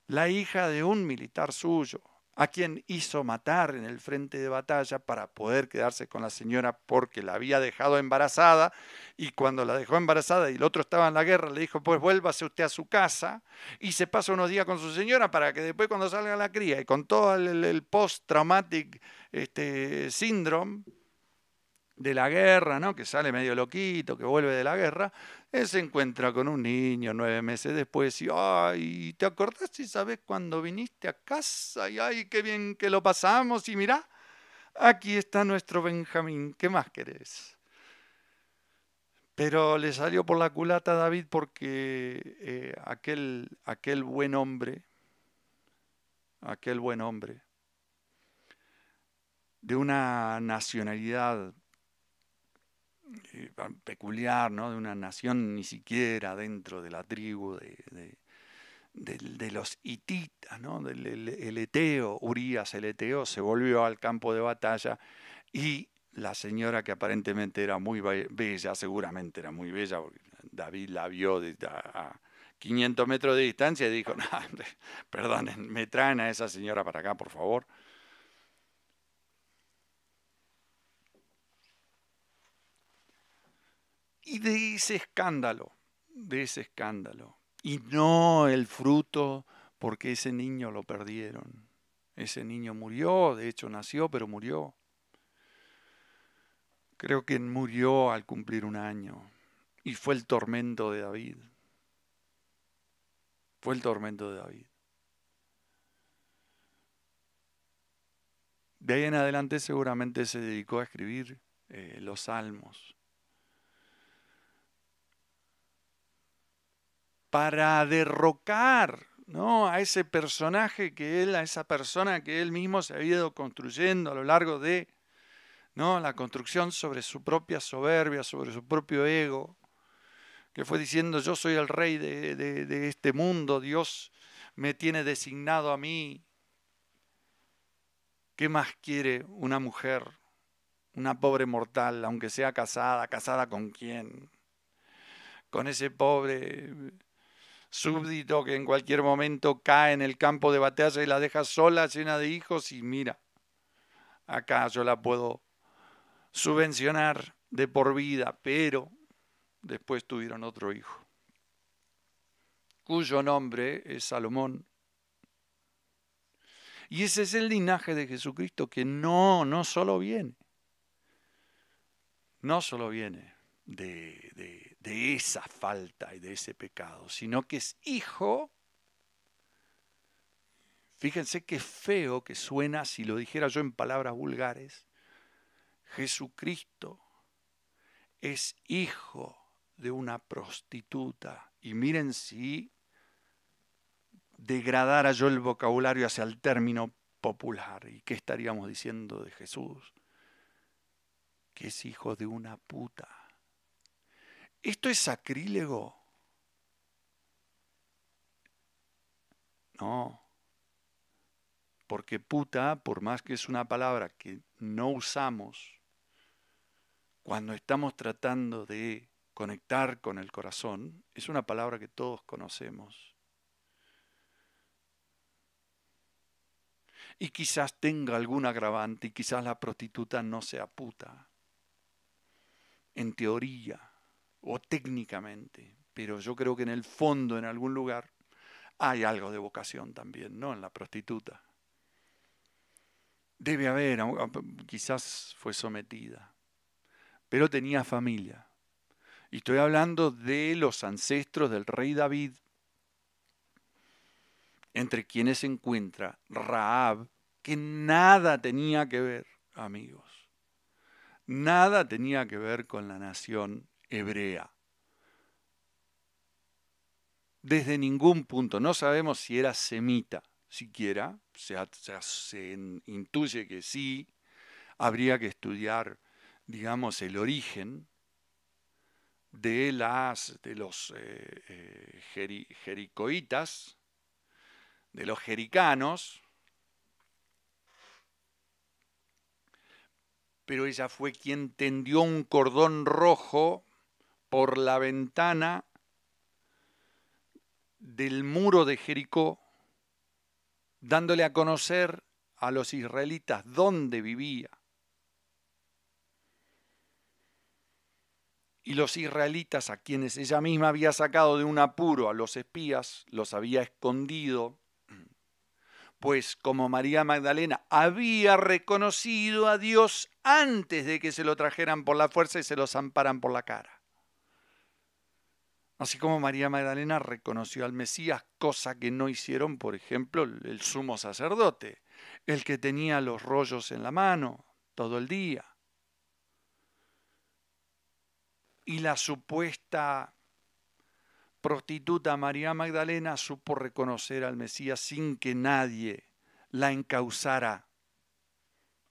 la hija de un militar suyo, a quien hizo matar en el frente de batalla para poder quedarse con la señora porque la había dejado embarazada y cuando la dejó embarazada y el otro estaba en la guerra le dijo pues vuélvase usted a su casa y se pasa unos días con su señora para que después cuando salga la cría y con todo el, post-traumatic este, syndrome de la guerra, ¿no? que sale medio loquito, que vuelve de la guerra, él se encuentra con un niño nueve meses después y, ay, ¿te acordás si sabes cuando viniste a casa? Y, ay, qué bien que lo pasamos y mirá, aquí está nuestro Benjamín, ¿qué más querés? Pero le salió por la culata a David porque eh, aquel, aquel buen hombre, aquel buen hombre, de una nacionalidad eh, peculiar, ¿no? de una nación ni siquiera dentro de la tribu de, los hititas, ¿no? del el, el Eteo, Urias el Eteo, se volvió al campo de batalla y la señora que aparentemente era muy bella, seguramente era muy bella, porque David la vio a, 500 metros de distancia y dijo, perdón, perdonen, me traen a esa señora para acá, por favor. y de ese escándalo, de ese escándalo. Y no el fruto porque ese niño lo perdieron. Ese niño murió, de hecho nació, pero murió. Creo que murió al cumplir un año. Y fue el tormento de David. Fue el tormento de David. De ahí en adelante seguramente se dedicó a escribir eh, los salmos. para derrocar ¿no? a ese personaje que él, a esa persona que él mismo se había ido construyendo a lo largo de ¿no? la construcción sobre su propia soberbia, sobre su propio ego, que fue diciendo yo soy el rey de este mundo, Dios me tiene designado a mí. ¿Qué más quiere una mujer, una pobre mortal, aunque sea casada, casada con quién? Con ese pobre súbdito que en cualquier momento cae en el campo de batalla y la deja sola, llena de hijos, y mira, acá yo la puedo subvencionar de por vida, pero después tuvieron otro hijo, cuyo nombre es Salomón. Y ese es el linaje de Jesucristo que no, no solo viene, no solo viene de, de de esa falta y de ese pecado, sino que es hijo. Fíjense qué feo que suena si lo dijera yo en palabras vulgares. Jesucristo es hijo de una prostituta. Y miren si degradara yo el vocabulario hacia el término popular. ¿Y qué estaríamos diciendo de Jesús? Que es hijo de una puta. Esto es sacrílego. No. Porque puta, por más que es una palabra que no usamos, cuando estamos tratando de conectar con el corazón, es una palabra que todos conocemos. Y quizás tenga algún agravante y quizás la prostituta no sea puta. En teoría o técnicamente, pero yo creo que en el fondo, en algún lugar, hay algo de vocación también, ¿no? En la prostituta. Debe haber, ah, quizás fue sometida, pero tenía familia. Y estoy hablando de los ancestros del rey David, entre quienes se encuentra Raab, que nada tenía que ver, amigos, nada tenía que ver con la nación hebrea. Desde ningún punto, no sabemos si era semita siquiera, se, intuye que sí, habría que estudiar, digamos, el origen de, las, de los eh, eh, jericoitas, de los jericanos, pero ella fue quien tendió un cordón rojo por la ventana del muro de Jericó, dándole a conocer a los israelitas dónde vivía. Y los israelitas, a quienes ella misma había sacado de un apuro a los espías, los había escondido, pues como María Magdalena había reconocido a Dios antes de que se lo trajeran por la fuerza y se los amparan por la cara. Así como María Magdalena reconoció al Mesías, cosa que no hicieron, por ejemplo, el sumo sacerdote, el que tenía los rollos en la mano todo el día. Y la supuesta prostituta María Magdalena supo reconocer al Mesías sin que nadie la encausara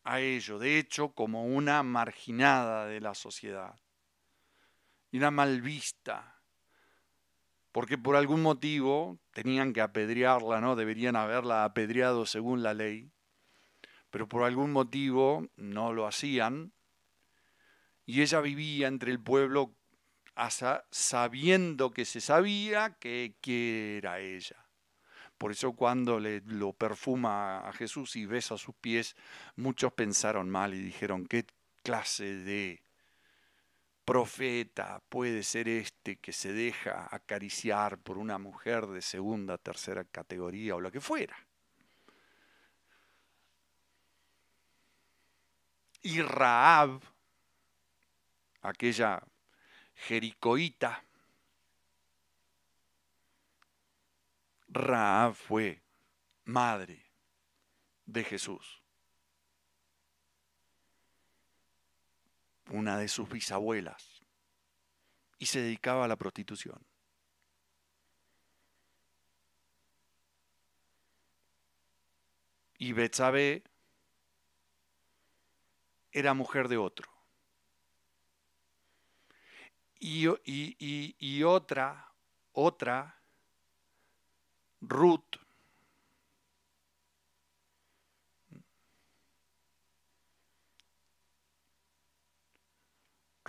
a ello, de hecho como una marginada de la sociedad, y una vista porque por algún motivo tenían que apedrearla, ¿no? Deberían haberla apedreado según la ley, pero por algún motivo no lo hacían. Y ella vivía entre el pueblo sabiendo que se sabía que, que era ella. Por eso cuando le, lo perfuma a Jesús y besa sus pies, muchos pensaron mal y dijeron, ¿qué clase de profeta puede ser este que se deja acariciar por una mujer de segunda, tercera categoría o lo que fuera. Y Raab, aquella jericoíta, Raab fue madre de Jesús. una de sus bisabuelas, y se dedicaba a la prostitución. Y Betsabe era mujer de otro. Y, y otra, otra, Ruth,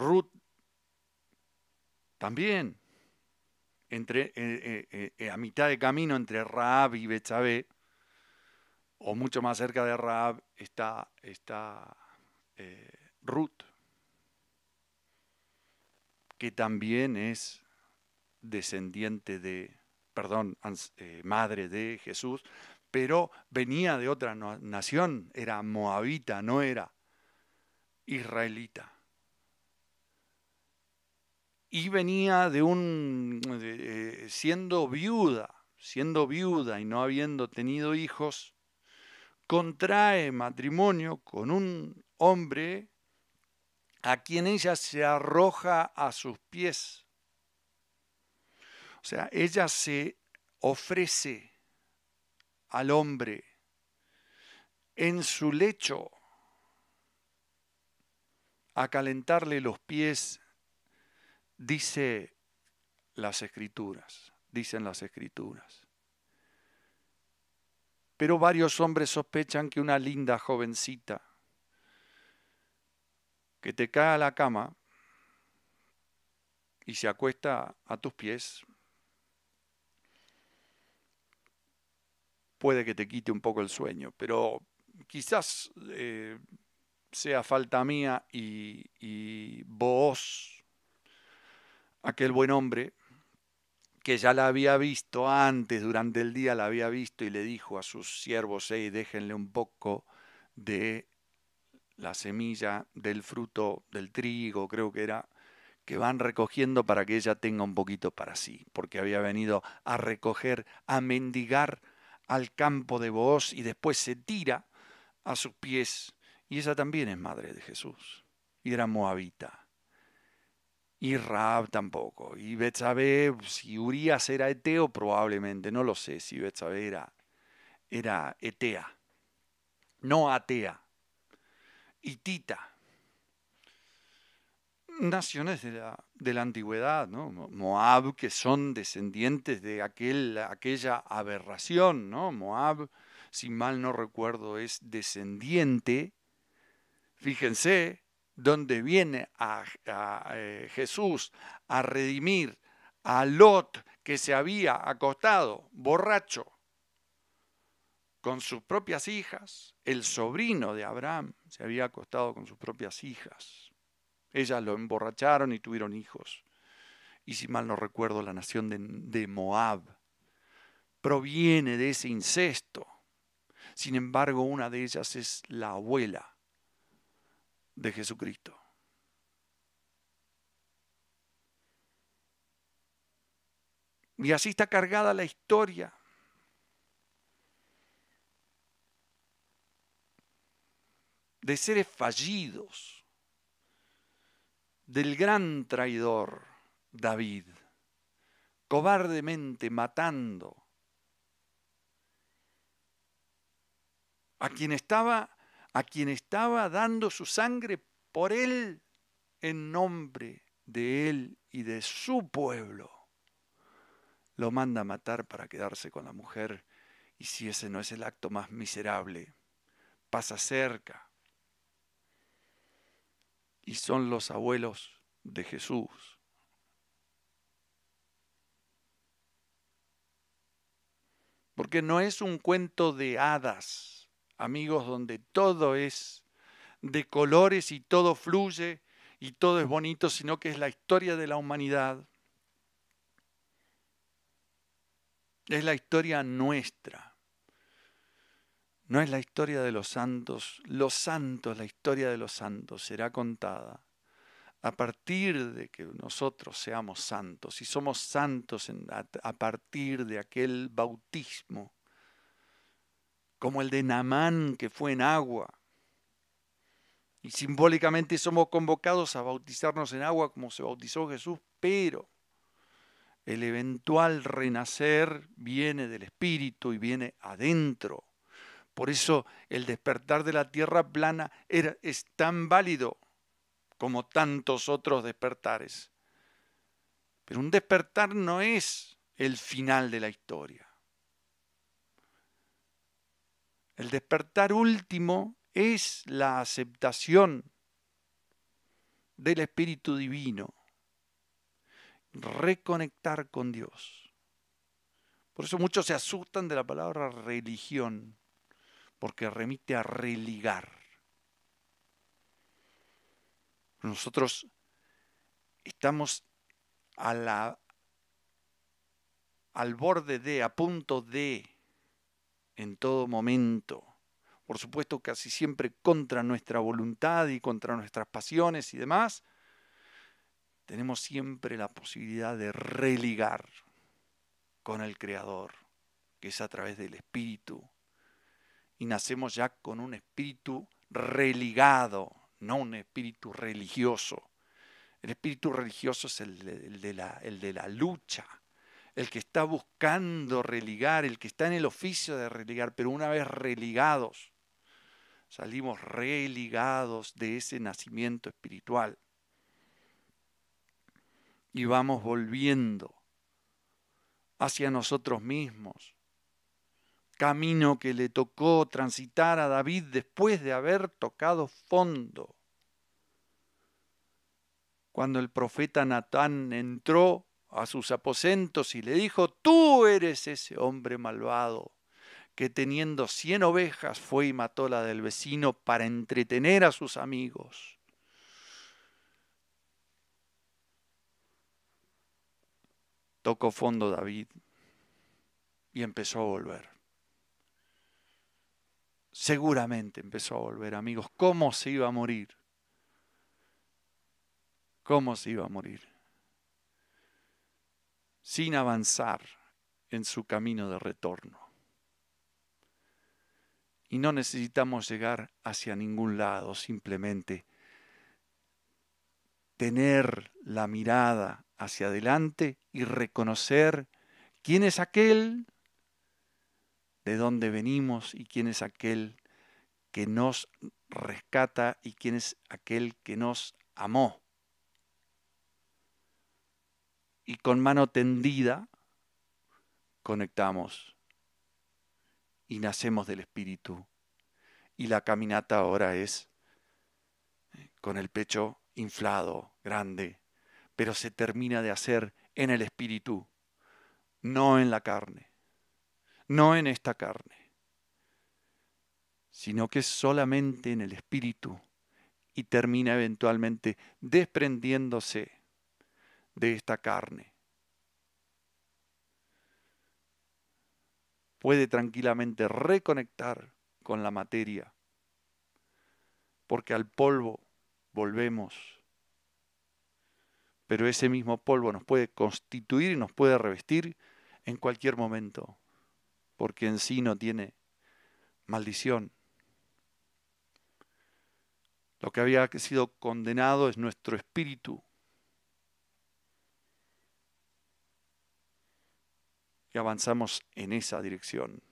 Ruth también, entre, eh, eh, eh, a mitad de camino entre Raab y Bechabé, o mucho más cerca de Raab, está, está Ruth, que también es descendiente de, perdón, madre de Jesús, pero venía de otra nación, era moabita, no era israelita y venía de un eh, siendo viuda, siendo viuda y no habiendo tenido hijos, contrae matrimonio con un hombre a quien ella se arroja a sus pies. O sea, ella se ofrece al hombre en su lecho a calentarle los pies Dice las escrituras, dicen las escrituras. Pero varios hombres sospechan que una linda jovencita que te cae a la cama y se acuesta a tus pies, puede que te quite un poco el sueño, pero quizás eh, sea falta mía y, y vos aquel buen hombre, que ya la había visto antes, durante el día la había visto y le dijo a sus siervos, hey, déjenle un poco de la semilla del fruto del trigo, creo que era, que van recogiendo para que ella tenga un poquito para sí, porque había venido a recoger, a mendigar al campo de Booz y después se tira a sus pies. Y esa también es madre de Jesús y era moabita y Raab tampoco. Y Betsabé, si Urias era Eteo, probablemente, no lo sé si Betsabé era, era Etea, no Atea. Y Tita. Naciones de la, antigüedad, ¿no? Moab, que son descendientes de aquel, aquella aberración, ¿no? Moab, si mal no recuerdo, es descendiente, fíjense, donde viene a, eh, Jesús a redimir a Lot que se había acostado borracho con sus propias hijas, el sobrino de Abraham se había acostado con sus propias hijas. Ellas lo emborracharon y tuvieron hijos. Y si mal no recuerdo, la nación de Moab proviene de ese incesto. Sin embargo, una de ellas es la abuela de Jesucristo. Y así está cargada la historia. de seres fallidos, del gran traidor David, cobardemente matando a quien estaba a quien estaba dando su sangre por él en nombre de él y de su pueblo. Lo manda a matar para quedarse con la mujer y si ese no es el acto más miserable, pasa cerca. Y son los abuelos de Jesús. Porque no es un cuento de hadas amigos, donde todo es de colores y todo fluye y todo es bonito, sino que es la historia de la humanidad. Es la historia nuestra. No es la historia de los santos. Los santos, la historia de los santos será contada a partir de que nosotros seamos santos, y somos santos a, partir de aquel bautismo como el de Naamán que fue en agua. Y simbólicamente somos convocados a bautizarnos en agua como se bautizó Jesús, pero el eventual renacer viene del Espíritu y viene adentro. Por eso el despertar de la tierra plana era, es tan válido como tantos otros despertares. Pero un despertar no es el final de la historia. El despertar último es la aceptación del Espíritu Divino, reconectar con Dios. Por eso muchos se asustan de la palabra religión, porque remite a religar. Nosotros estamos a la, al borde de, a punto de en todo momento. Por supuesto, casi siempre contra nuestra voluntad y contra nuestras pasiones y demás, tenemos siempre la posibilidad de religar con el Creador, que es a través del Espíritu. Y nacemos ya con un espíritu religado, no un espíritu religioso. El espíritu religioso es el de, la lucha el que está buscando religar, el que está en el oficio de religar, pero una vez religados, salimos religados de ese nacimiento espiritual y vamos volviendo hacia nosotros mismos. Camino que le tocó transitar a David después de haber tocado fondo. Cuando el profeta Natán entró a sus aposentos y le dijo, tú eres ese hombre malvado que teniendo cien ovejas fue y mató la del vecino para entretener a sus amigos. Tocó fondo David y empezó a volver. Seguramente empezó a volver, amigos. ¿Cómo se iba a morir? ¿Cómo se iba a morir? sin avanzar en su camino de retorno. Y no necesitamos llegar hacia ningún lado, simplemente tener la mirada hacia adelante y reconocer quién es aquel, de dónde venimos y quién es aquel que nos rescata y quién es aquel que nos amó y con mano tendida conectamos y nacemos del Espíritu. Y la caminata ahora es eh, con el pecho inflado, grande, pero se termina de hacer en el Espíritu, no en la carne, no en esta carne, sino que solamente en el Espíritu y termina eventualmente desprendiéndose de esta carne. Puede tranquilamente reconectar con la materia, porque al polvo volvemos pero ese mismo polvo nos puede constituir y nos puede revestir en cualquier momento, porque en sí no tiene maldición. Lo que había sido condenado es nuestro espíritu, y avanzamos en esa dirección.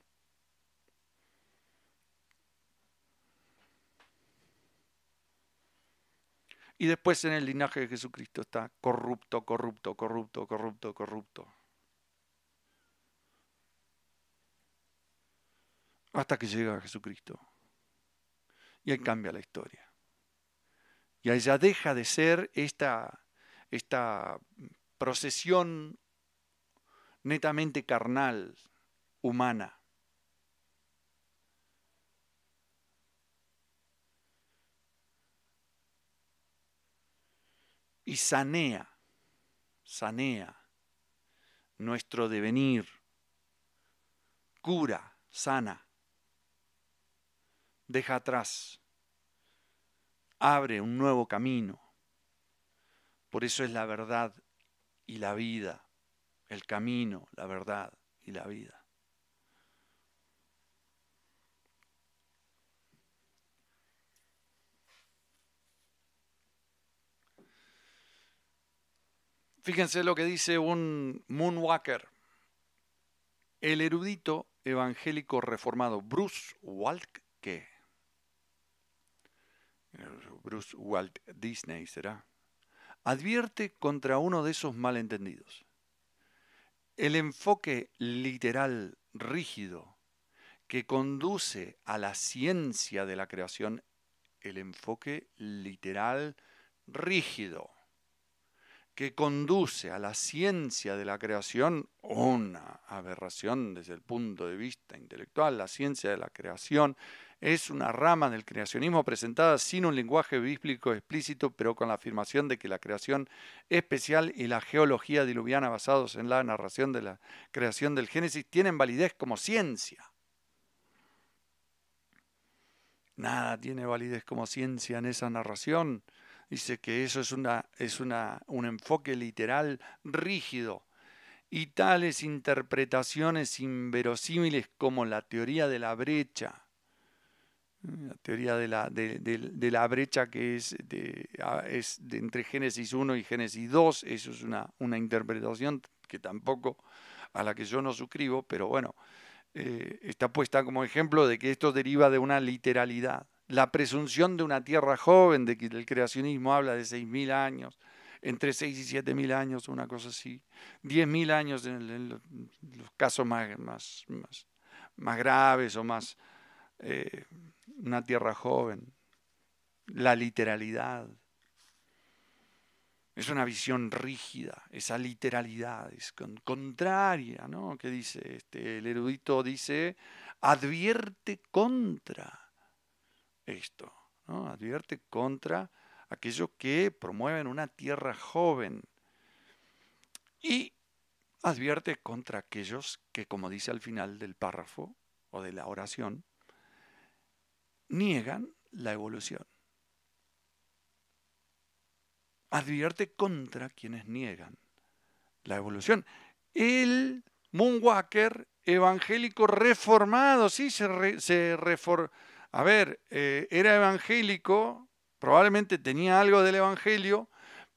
Y después en el linaje de Jesucristo está corrupto, corrupto, corrupto, corrupto, corrupto. Hasta que llega Jesucristo. Y ahí cambia la historia. Y ahí ya deja de ser esta, esta procesión netamente carnal, humana. Y sanea, sanea nuestro devenir, cura, sana, deja atrás, abre un nuevo camino. Por eso es la verdad y la vida el camino, la verdad y la vida. Fíjense lo que dice un Moonwalker, el erudito evangélico reformado Bruce Waltke. Bruce Walt Disney será. Advierte contra uno de esos malentendidos. El enfoque literal rígido que conduce a la ciencia de la creación, el enfoque literal rígido que conduce a la ciencia de la creación, una aberración desde el punto de vista intelectual, la ciencia de la creación es una rama del creacionismo presentada sin un lenguaje bíblico explícito, pero con la afirmación de que la creación especial y la geología diluviana basados en la narración de la creación del Génesis tienen validez como ciencia. Nada tiene validez como ciencia en esa narración. Dice que eso es, un enfoque literal rígido y tales interpretaciones inverosímiles como la teoría de la brecha Mm, la teoría de la, brecha que es, ah, es entre Génesis 1 y Génesis 2, eso es una, interpretación que tampoco a la que yo no suscribo, pero bueno, eh, está puesta como ejemplo de que esto deriva de una literalidad. La presunción de una tierra joven, de que el creacionismo habla de 6.000 años, entre 6 y 7.000 años, una cosa así, 10.000 años en, los casos más, más graves o más, eh, una tierra joven, la literalidad. Es una visión rígida, esa literalidad es contraria, ¿no? Que dice este, el erudito dice advierte contra esto, ¿no? Advierte contra aquellos que promueven una tierra joven y advierte contra aquellos que, como dice al final del párrafo o de la oración, niegan la evolución. Advierte contra quienes niegan la evolución. El Moonwalker evangélico reformado, sí, se, reformó. A ver, eh, era evangélico, probablemente tenía algo del evangelio,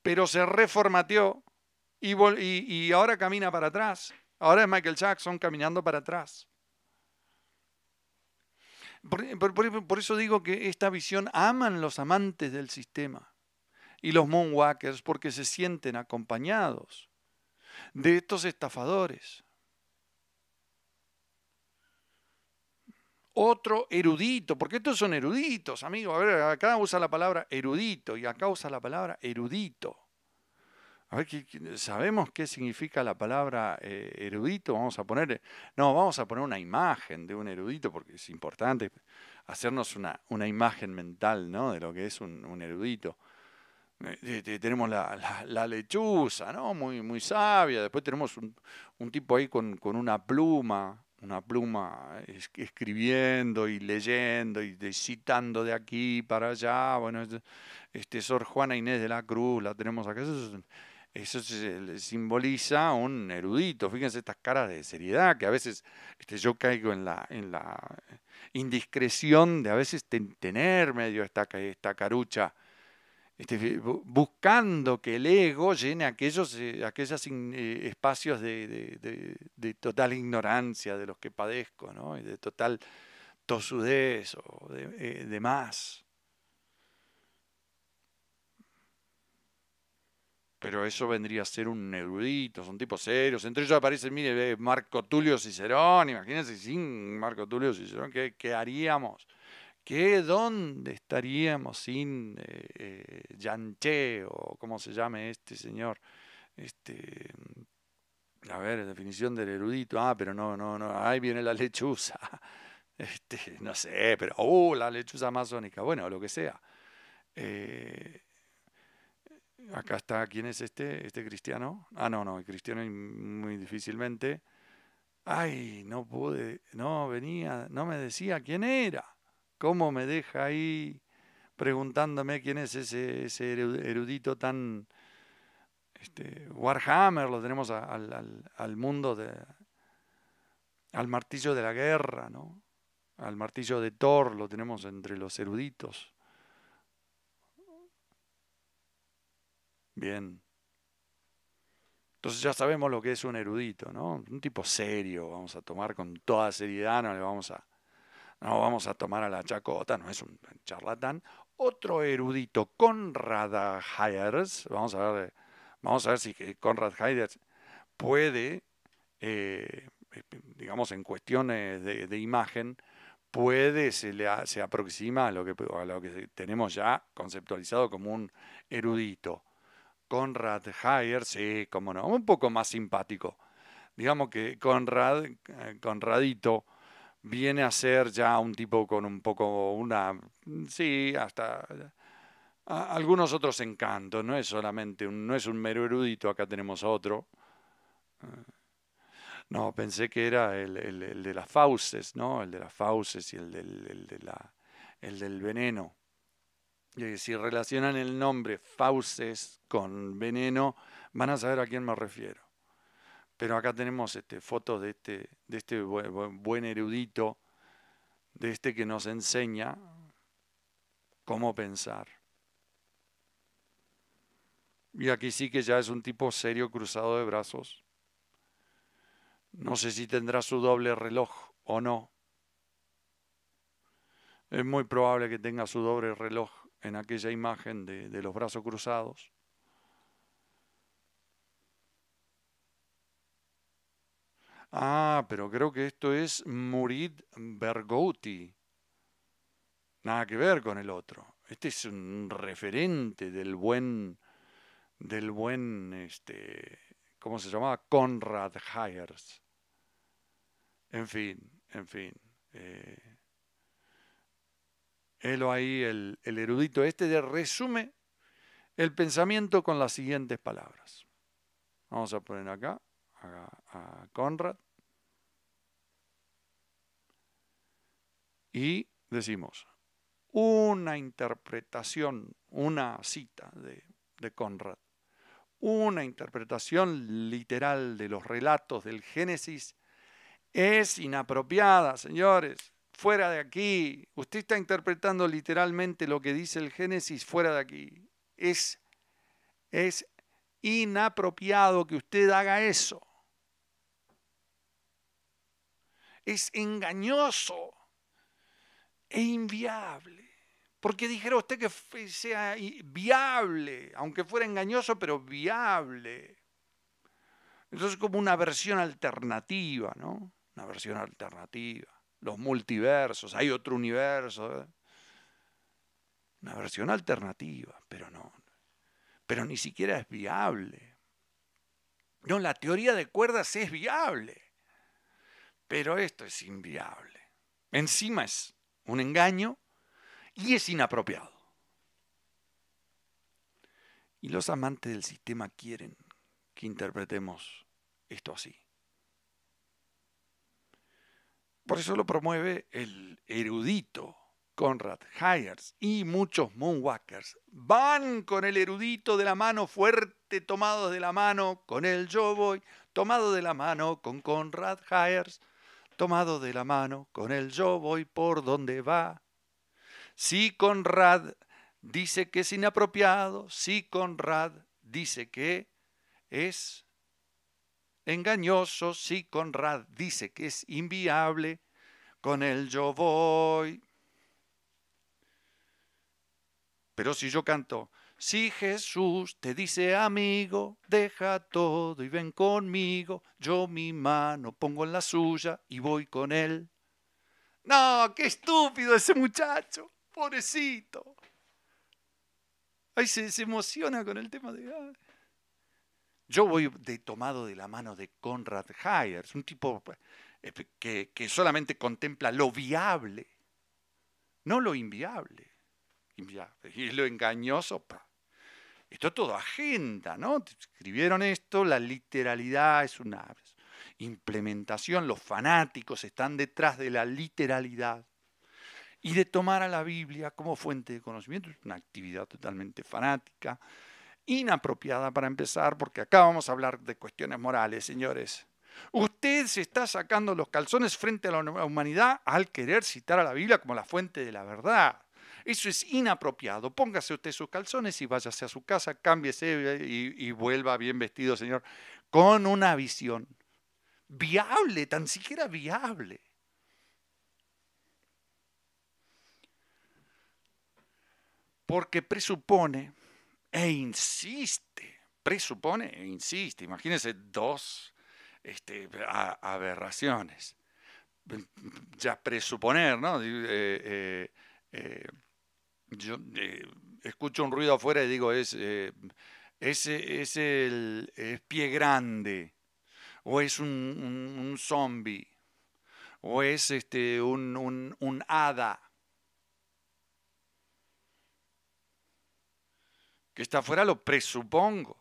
pero se reformateó y, y ahora camina para atrás. Ahora es Michael Jackson caminando para atrás. Eh, por, eso digo que esta visión aman los amantes del sistema y los moonwalkers porque se sienten acompañados de estos estafadores. Otro erudito, porque estos son eruditos, amigos. A acá usa la palabra erudito y acá usa la palabra erudito. ¿sabemos qué significa la palabra eh, erudito? Vamos a poner, no, vamos a poner una imagen de un erudito, porque es importante hacernos una, una imagen mental ¿no? de lo que es un, erudito. Eh, tenemos la, lechuza, ¿no? Muy, muy sabia. Después tenemos un, tipo ahí con, con una pluma, una pluma escribiendo y leyendo y citando de aquí para allá. Bueno, este, Sor Juana Inés de la Cruz, la tenemos acá. Eso eso simboliza un erudito. Fíjense estas caras de seriedad que a veces este, yo caigo en la, en la indiscreción de a veces tener medio esta, esta carucha, este, buscando que el ego llene aquellos eh, eh, espacios de, total ignorancia de los que padezco, ¿no? y de total tosudez o de, eh, pero eso vendría a ser un erudito, son tipos serios. Entre ellos aparecen, mire, Marco Tulio Cicerón, imagínense sin Marco Tulio Cicerón, ¿qué, haríamos? ¿Qué, ¿Dónde estaríamos sin eh, eh o cómo se llame este señor? Este, a ver, definición del erudito. Ah, pero no, no, no, ahí viene la lechuza. Este, no sé, pero, ¡Uh! la lechuza amazónica, bueno, lo que sea. Eh, acá está, ¿quién es este? ¿Este cristiano? Ah, no, no, el cristiano muy difícilmente. Ay, no pude, no venía, no me decía quién era. ¿Cómo me deja ahí preguntándome quién es ese, erudito tan... Este, Warhammer, lo tenemos al, al mundo de, al martillo de la guerra, ¿no? Al martillo de Thor lo tenemos entre los eruditos. Bien. Entonces ya sabemos lo que es un erudito, ¿no? Un tipo serio, vamos a tomar con toda seriedad, no le vamos a, no vamos a tomar a la chacota, no es un charlatán. Otro erudito, Conrad Hayers, vamos a ver, vamos a ver si Conrad Hayers puede, eh, eh, digamos, en cuestiones de, imagen, puede, se, le, se aproxima a lo, que, a lo que tenemos ya conceptualizado como un erudito. Conrad Heyer, sí, cómo no, un poco más simpático. Digamos que Conrad, eh, Conradito, viene a ser ya un tipo con un poco una, sí, hasta algunos otros encantos, no es solamente, un, no es un mero erudito, acá tenemos otro. No, pensé que era el, de las fauces, ¿no? El de las fauces y el el del veneno. Eh, si relacionan el nombre fauces con veneno, van a saber a quién me refiero. Pero acá tenemos este, fotos de este, de este buen erudito, de este que nos enseña cómo pensar. Y aquí sí que ya es un tipo serio cruzado de brazos. No sé si tendrá su doble reloj o no. Es muy probable que tenga su doble reloj en aquella imagen de, los brazos cruzados. Ah, pero creo que esto es Murid Bergouti. Nada que ver con el otro. Este es un referente del buen, del buen, este, ¿cómo se llamaba? Conrad Hayers. En fin, en fin. Eh, Helo ahí el, erudito este de resume el pensamiento con las siguientes palabras. Vamos a poner acá a, Conrad. Y decimos, una interpretación, una cita de Conrad, una interpretación literal de los relatos del Génesis es inapropiada, señores fuera de aquí, usted está interpretando literalmente lo que dice el Génesis, fuera de aquí. Es, inapropiado que usted haga eso. Es engañoso e inviable. Porque dijera usted que sea viable, aunque fuera engañoso, pero viable. Entonces como una versión alternativa, ¿no? Una versión alternativa los multiversos, hay otro universo. Una versión alternativa, pero no. Pero ni siquiera es viable. No, la teoría de cuerdas es viable, pero esto es inviable. Encima es un engaño y es inapropiado. Y los amantes del sistema quieren que interpretemos esto así. Por eso lo promueve el erudito Conrad Hayers y muchos Moonwalkers. Van con el erudito de la mano fuerte, tomado de la mano con el Yo Voy, tomado de la mano con Conrad Hayers, tomado de la mano con el Yo Voy por donde va. Si Conrad dice que es inapropiado, si Conrad dice que es engañoso, si Conrad dice que es inviable, con él yo voy. Pero si yo canto, si Jesús te dice amigo, deja todo y ven conmigo, yo mi mano pongo en la suya y voy con él. No, qué estúpido ese muchacho, pobrecito. Ay, se, se emociona con el tema de... Yo voy de, tomado de la mano de Conrad Hayers, un tipo eh, que, que solamente contempla lo viable, no lo inviable. y lo engañoso. Pa. Esto es todo agenda, ¿no? Escribieron esto, la literalidad es una implementación, los fanáticos están detrás de la literalidad. Y de tomar a la Biblia como fuente de conocimiento es una actividad totalmente fanática inapropiada para empezar, porque acá vamos a hablar de cuestiones morales, señores. Usted se está sacando los calzones frente a la humanidad al querer citar a la Biblia como la fuente de la verdad. Eso es inapropiado. Póngase usted sus calzones y váyase a su casa, cámbiese eh, y, y vuelva bien vestido, señor, con una visión viable, tan siquiera viable. Porque presupone e insiste, presupone e insiste. Imagínense dos este, aberraciones. Ya presuponer, ¿no? Eh, eh, eh, yo escucho un ruido afuera y digo, es, ese, es el pie grande, o es un, zombie, o es este, un, un hada que está afuera lo presupongo.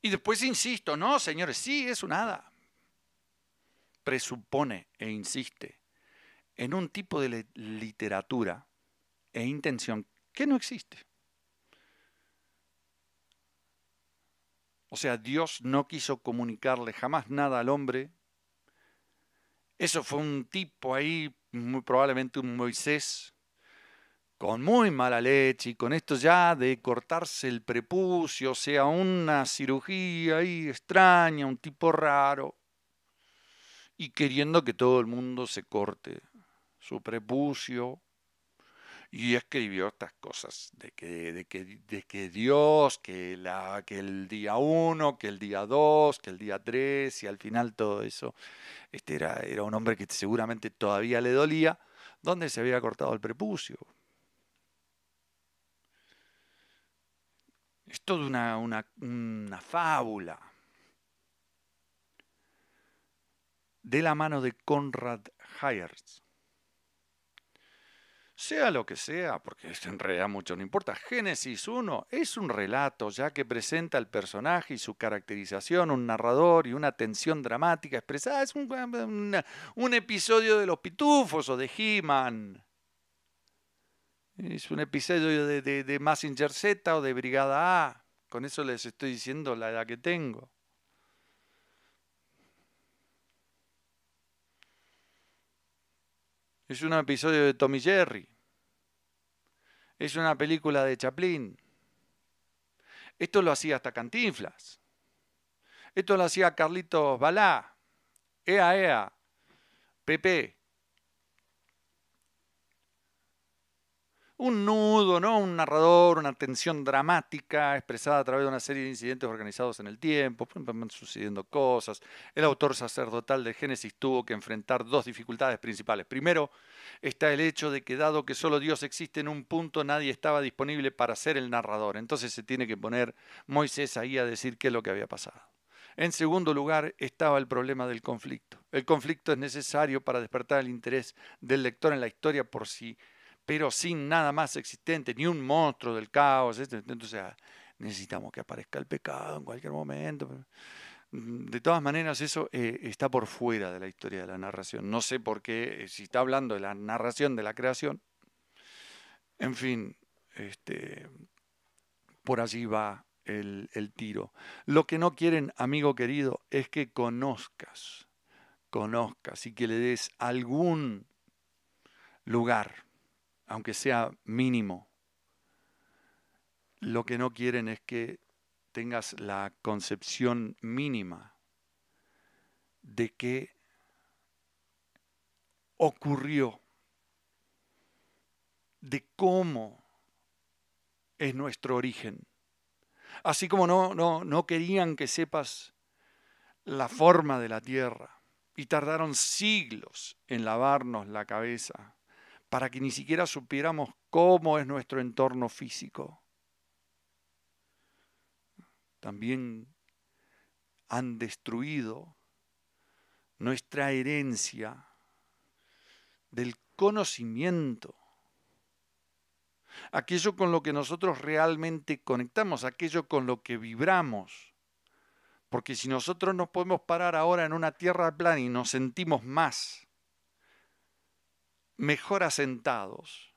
Y después insisto, no, señores, sí, eso nada. Presupone e insiste en un tipo de literatura e intención que no existe. O sea, Dios no quiso comunicarle jamás nada al hombre. Eso fue un tipo ahí, muy probablemente un Moisés, con muy mala leche y con esto ya de cortarse el prepucio, o sea, una cirugía ahí extraña, un tipo raro, y queriendo que todo el mundo se corte su prepucio. Y escribió estas cosas de que, de que, de Dios, que, la, que el día uno, que el día dos, que el día tres, y al final todo eso. Este era, era un hombre que seguramente todavía le dolía, donde se había cortado el prepucio. Es toda una, fábula. De la mano de Conrad Hayers. Sea lo que sea, porque en realidad mucho no importa, Génesis 1 es un relato ya que presenta al personaje y su caracterización, un narrador y una tensión dramática expresada. Es un, un episodio de los pitufos o de He-Man. Es un episodio de, de, Massinger Z o de Brigada A. Con eso les estoy diciendo la edad que tengo. Es un episodio de Tommy Jerry. Es una película de Chaplin. Esto lo hacía hasta Cantinflas. Esto lo hacía Carlitos Balá. Ea, ea. Pepe. un nudo, ¿no? un narrador, una tensión dramática expresada a través de una serie de incidentes organizados en el tiempo, pues, sucediendo cosas. El autor sacerdotal de Génesis tuvo que enfrentar dos dificultades principales. Primero, está el hecho de que dado que solo Dios existe en un punto, nadie estaba disponible para ser el narrador. Entonces se tiene que poner Moisés ahí a decir qué es lo que había pasado. En segundo lugar, estaba el problema del conflicto. El conflicto es necesario para despertar el interés del lector en la historia por sí pero sin nada más existente, ni un monstruo del caos. Entonces este, este, necesitamos que aparezca el pecado en cualquier momento. Mm, de todas maneras, eso eh, está por fuera de la historia de la narración. No sé por qué, eh, si está hablando de la narración de la creación, en fin, este, por allí va el, el tiro. Lo que no quieren, amigo querido, es que conozcas, conozcas y que le des algún lugar aunque sea mínimo. Lo que no quieren es que tengas la concepción mínima de qué ocurrió, de cómo es nuestro origen. Así como no, no querían que sepas la forma de la tierra y tardaron siglos en lavarnos la cabeza para que ni siquiera supiéramos cómo es nuestro entorno físico. También han destruido nuestra herencia del conocimiento, aquello con lo que nosotros realmente conectamos, aquello con lo que vibramos. Porque si nosotros nos podemos parar ahora en una tierra plana y nos sentimos más, mejor asentados,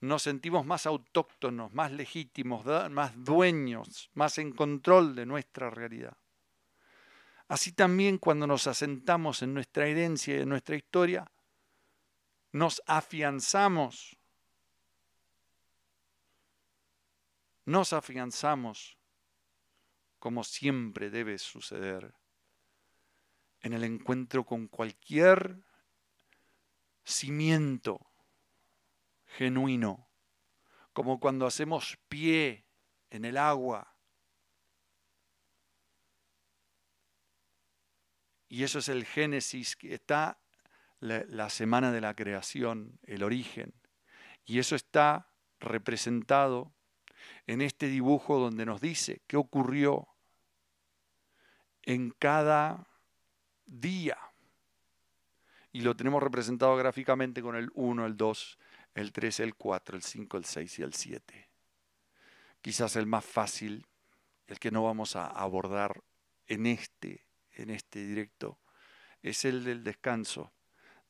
nos sentimos más autóctonos, más legítimos, más dueños, más en control de nuestra realidad. Así también cuando nos asentamos en nuestra herencia y en nuestra historia, nos afianzamos, nos afianzamos como siempre debe suceder en el encuentro con cualquier cimiento genuino, como cuando hacemos pie en el agua. Y eso es el Génesis, que está la, la semana de la creación, el origen. Y eso está representado en este dibujo donde nos dice qué ocurrió en cada día y lo tenemos representado gráficamente con el 1, el 2, el 3, el 4, el 5, el 6 y el 7. Quizás el más fácil, el que no vamos a abordar en este, en este directo, es el del descanso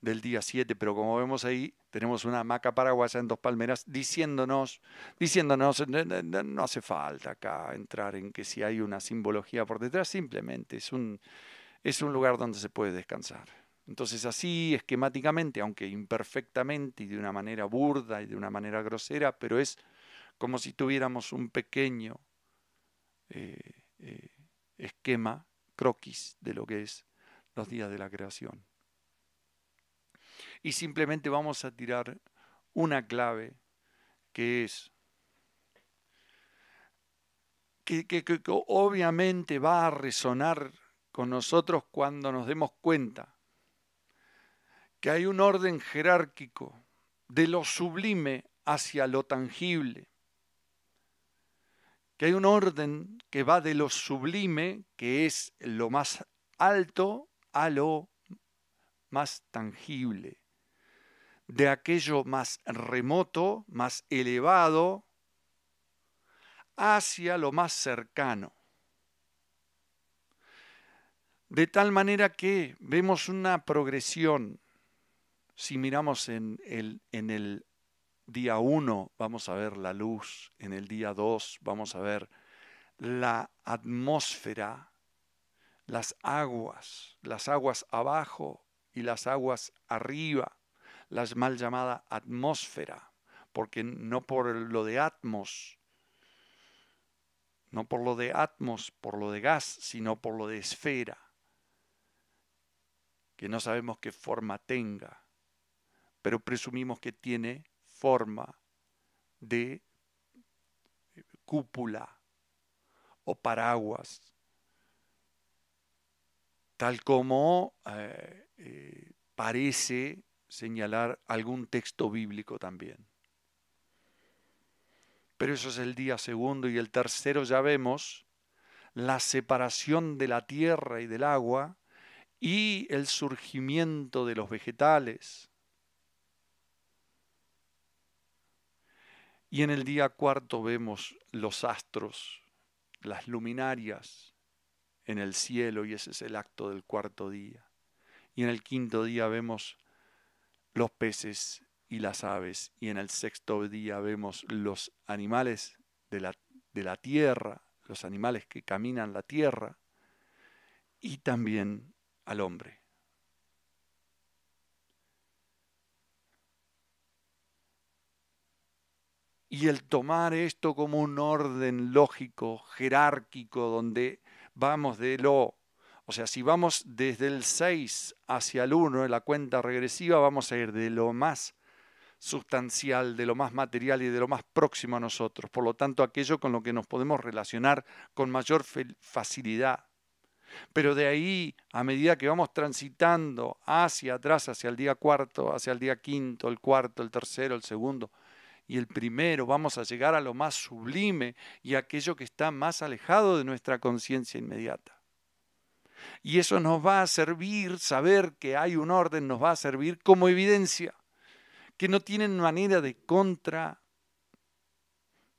del día 7, pero como vemos ahí, tenemos una hamaca paraguaya en dos palmeras diciéndonos, diciéndonos, no, no, hace falta acá entrar en que si hay una simbología por detrás, simplemente es un, es un lugar donde se puede descansar. Entonces así, esquemáticamente, aunque imperfectamente y de una manera burda y de una manera grosera, pero es como si tuviéramos un pequeño eh, eh, esquema, croquis de lo que es los días de la creación. Y simplemente vamos a tirar una clave que es que, obviamente va a resonar con nosotros cuando nos demos cuenta que hay un orden jerárquico de lo sublime hacia lo tangible, que hay un orden que va de lo sublime, que es lo más alto, a lo más tangible, de aquello más remoto, más elevado, hacia lo más cercano. De tal manera que vemos una progresión si miramos en el, día 1, vamos a ver la luz, en el día 2 vamos a ver la atmósfera, las aguas, las aguas abajo y las aguas arriba, las mal llamada atmósfera, porque no por lo de atmos, no por lo de atmos, por lo de gas, sino por lo de esfera, que no sabemos qué forma tenga pero presumimos que tiene forma de eh, cúpula o paraguas, tal como eh, eh, parece señalar algún texto bíblico también. Pero eso es el día segundo y el tercero ya vemos la separación de la tierra y del agua y el surgimiento de los vegetales, Y en el día cuarto vemos los astros, las luminarias en el cielo, y ese es el acto del cuarto día. Y en el quinto día vemos los peces y las aves, y en el sexto día vemos los animales de la, tierra, los animales que caminan la tierra, y también al hombre. y el tomar esto como un orden lógico, jerárquico, donde vamos de lo... O sea, si vamos desde el 6 hacia el 1 en la cuenta regresiva, vamos a ir de lo más sustancial, de lo más material y de lo más próximo a nosotros. Por lo tanto, aquello con lo que nos podemos relacionar con mayor facilidad. Pero de ahí, a medida que vamos transitando hacia atrás, hacia el día cuarto, hacia el día quinto, el cuarto, el tercero, el segundo, y el primero, vamos a llegar a lo más sublime y aquello que está más alejado de nuestra conciencia inmediata. Y eso nos va a servir, saber que hay un orden nos va a servir como evidencia, que no tienen manera de contra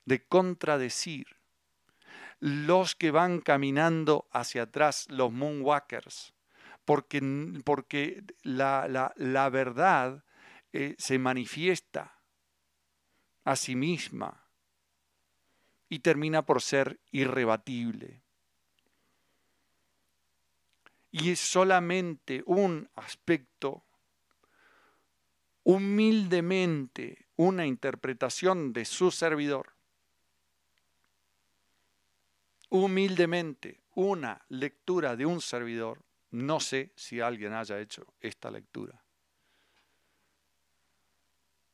de contradecir los que van caminando hacia atrás, los moonwalkers, porque, porque la, la, verdad eh, se manifiesta a sí misma y termina por ser irrebatible. Y es solamente un aspecto, humildemente una interpretación de su servidor, humildemente una lectura de un servidor. No sé si alguien haya hecho esta lectura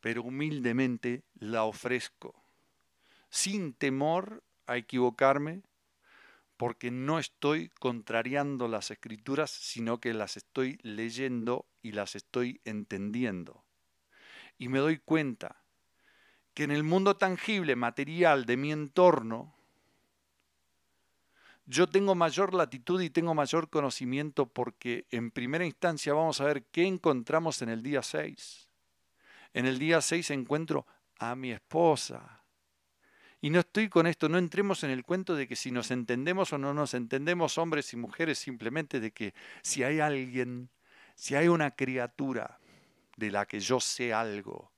pero humildemente la ofrezco, sin temor a equivocarme, porque no estoy contrariando las escrituras, sino que las estoy leyendo y las estoy entendiendo. Y me doy cuenta que en el mundo tangible, material de mi entorno, yo tengo mayor latitud y tengo mayor conocimiento porque en primera instancia vamos a ver qué encontramos en el día 6 en el día 6 encuentro a mi esposa. Y no estoy con esto, no entremos en el cuento de que si nos entendemos o no nos entendemos, hombres y mujeres, simplemente de que si hay alguien, si hay una criatura de la que yo sé algo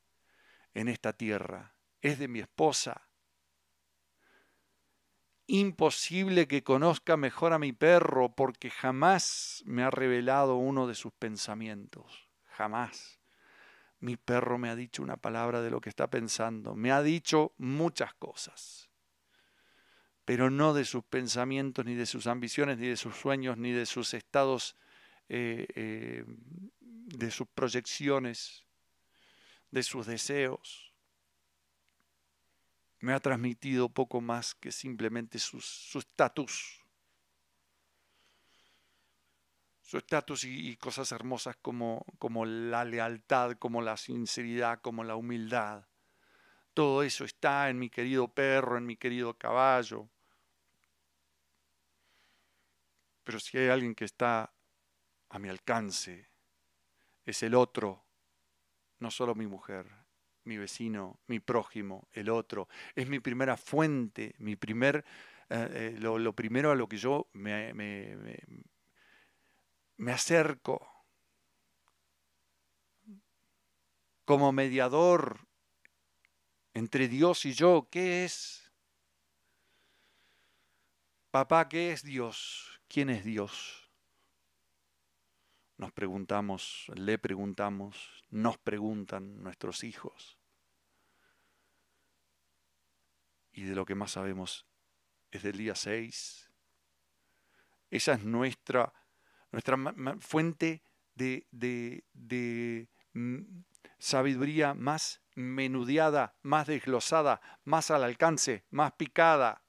en esta tierra, es de mi esposa. Imposible que conozca mejor a mi perro porque jamás me ha revelado uno de sus pensamientos, jamás. Mi perro me ha dicho una palabra de lo que está pensando, me ha dicho muchas cosas, pero no de sus pensamientos, ni de sus ambiciones, ni de sus sueños, ni de sus estados, eh, eh, de sus proyecciones, de sus deseos. Me ha transmitido poco más que simplemente su estatus su estatus y, cosas hermosas como, como la lealtad, como la sinceridad, como la humildad. Todo eso está en mi querido perro, en mi querido caballo. Pero si hay alguien que está a mi alcance, es el otro, no solo mi mujer, mi vecino, mi prójimo, el otro. Es mi primera fuente, mi primer, eh, eh, lo, primero a lo que yo me me acerco como mediador entre Dios y yo. ¿Qué es? Papá, ¿qué es Dios? ¿Quién es Dios? Nos preguntamos, le preguntamos, nos preguntan nuestros hijos. Y de lo que más sabemos es del día 6. Esa es nuestra nuestra fuente de, mm, sabiduría más menudeada, más desglosada, más al alcance, más picada,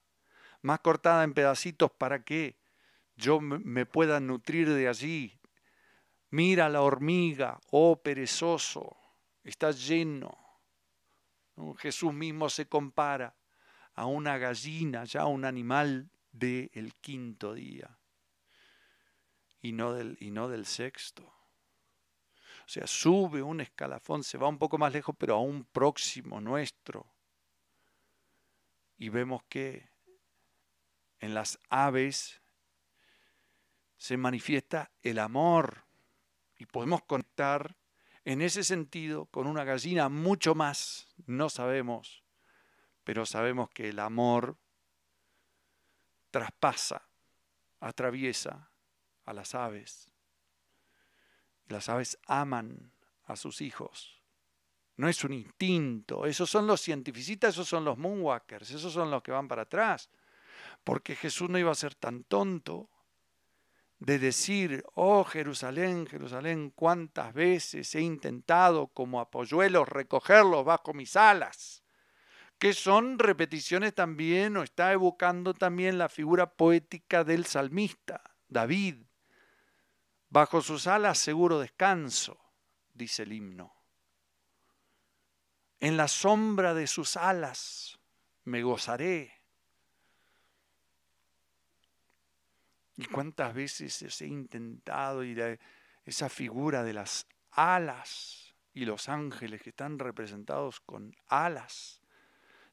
más cortada en pedacitos para que yo me pueda nutrir de allí. Mira la hormiga, oh perezoso, está lleno. Jesús mismo se compara a una gallina, ya un animal del quinto día y no del, y no del sexto. O sea, sube un escalafón, se va un poco más lejos, pero a un próximo nuestro. Y vemos que en las aves se manifiesta el amor y podemos conectar en ese sentido con una gallina mucho más, no sabemos, pero sabemos que el amor traspasa, atraviesa a las aves. Las aves aman a sus hijos. No es un instinto. Esos son los cientificistas, esos son los moonwalkers, esos son los que van para atrás. Porque Jesús no iba a ser tan tonto de decir, oh Jerusalén, Jerusalén, cuántas veces he intentado como apoyuelos recogerlos bajo mis alas, que son repeticiones también o está evocando también la figura poética del salmista, David, Bajo sus alas seguro descanso, dice el himno. En la sombra de sus alas me gozaré. Y cuántas veces he intentado ir a esa figura de las alas y los ángeles que están representados con alas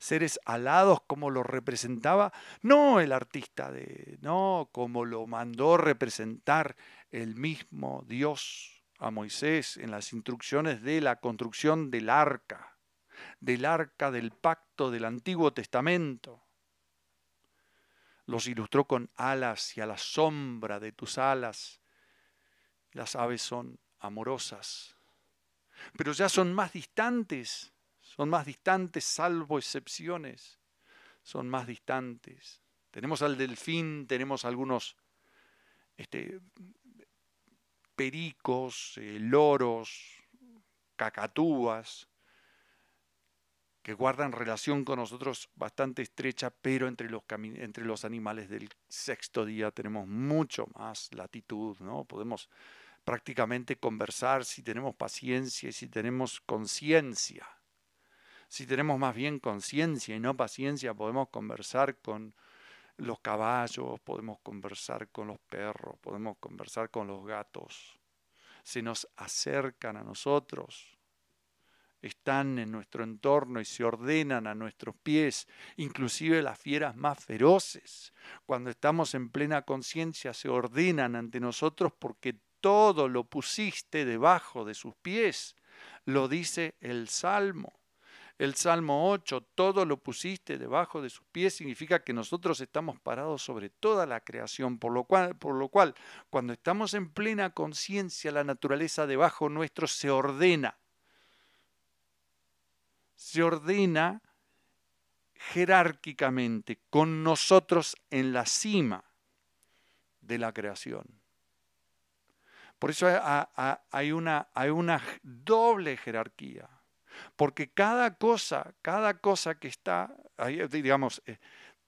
seres alados como los representaba, no el artista, de, no como lo mandó representar el mismo Dios a Moisés en las instrucciones de la construcción del arca, del arca del pacto del Antiguo Testamento. Los ilustró con alas y a la sombra de tus alas. Las aves son amorosas, pero ya son más distantes son más distantes, salvo excepciones, son más distantes. Tenemos al delfín, tenemos algunos este, pericos, eh, loros, cacatúas, que guardan relación con nosotros bastante estrecha, pero entre los, entre los animales del sexto día tenemos mucho más latitud, ¿no? Podemos prácticamente conversar si tenemos paciencia y si tenemos conciencia. Si tenemos más bien conciencia y no paciencia, podemos conversar con los caballos, podemos conversar con los perros, podemos conversar con los gatos. Se nos acercan a nosotros, están en nuestro entorno y se ordenan a nuestros pies, inclusive las fieras más feroces. Cuando estamos en plena conciencia se ordenan ante nosotros porque todo lo pusiste debajo de sus pies, lo dice el Salmo. El Salmo 8, todo lo pusiste debajo de sus pies, significa que nosotros estamos parados sobre toda la creación, por lo cual, cuando estamos en plena conciencia, la naturaleza debajo nuestro se ordena. Se ordena jerárquicamente con nosotros en la cima de la creación. Por eso hay una doble jerarquía porque cada cosa, cada cosa que está, eh, digamos, eh,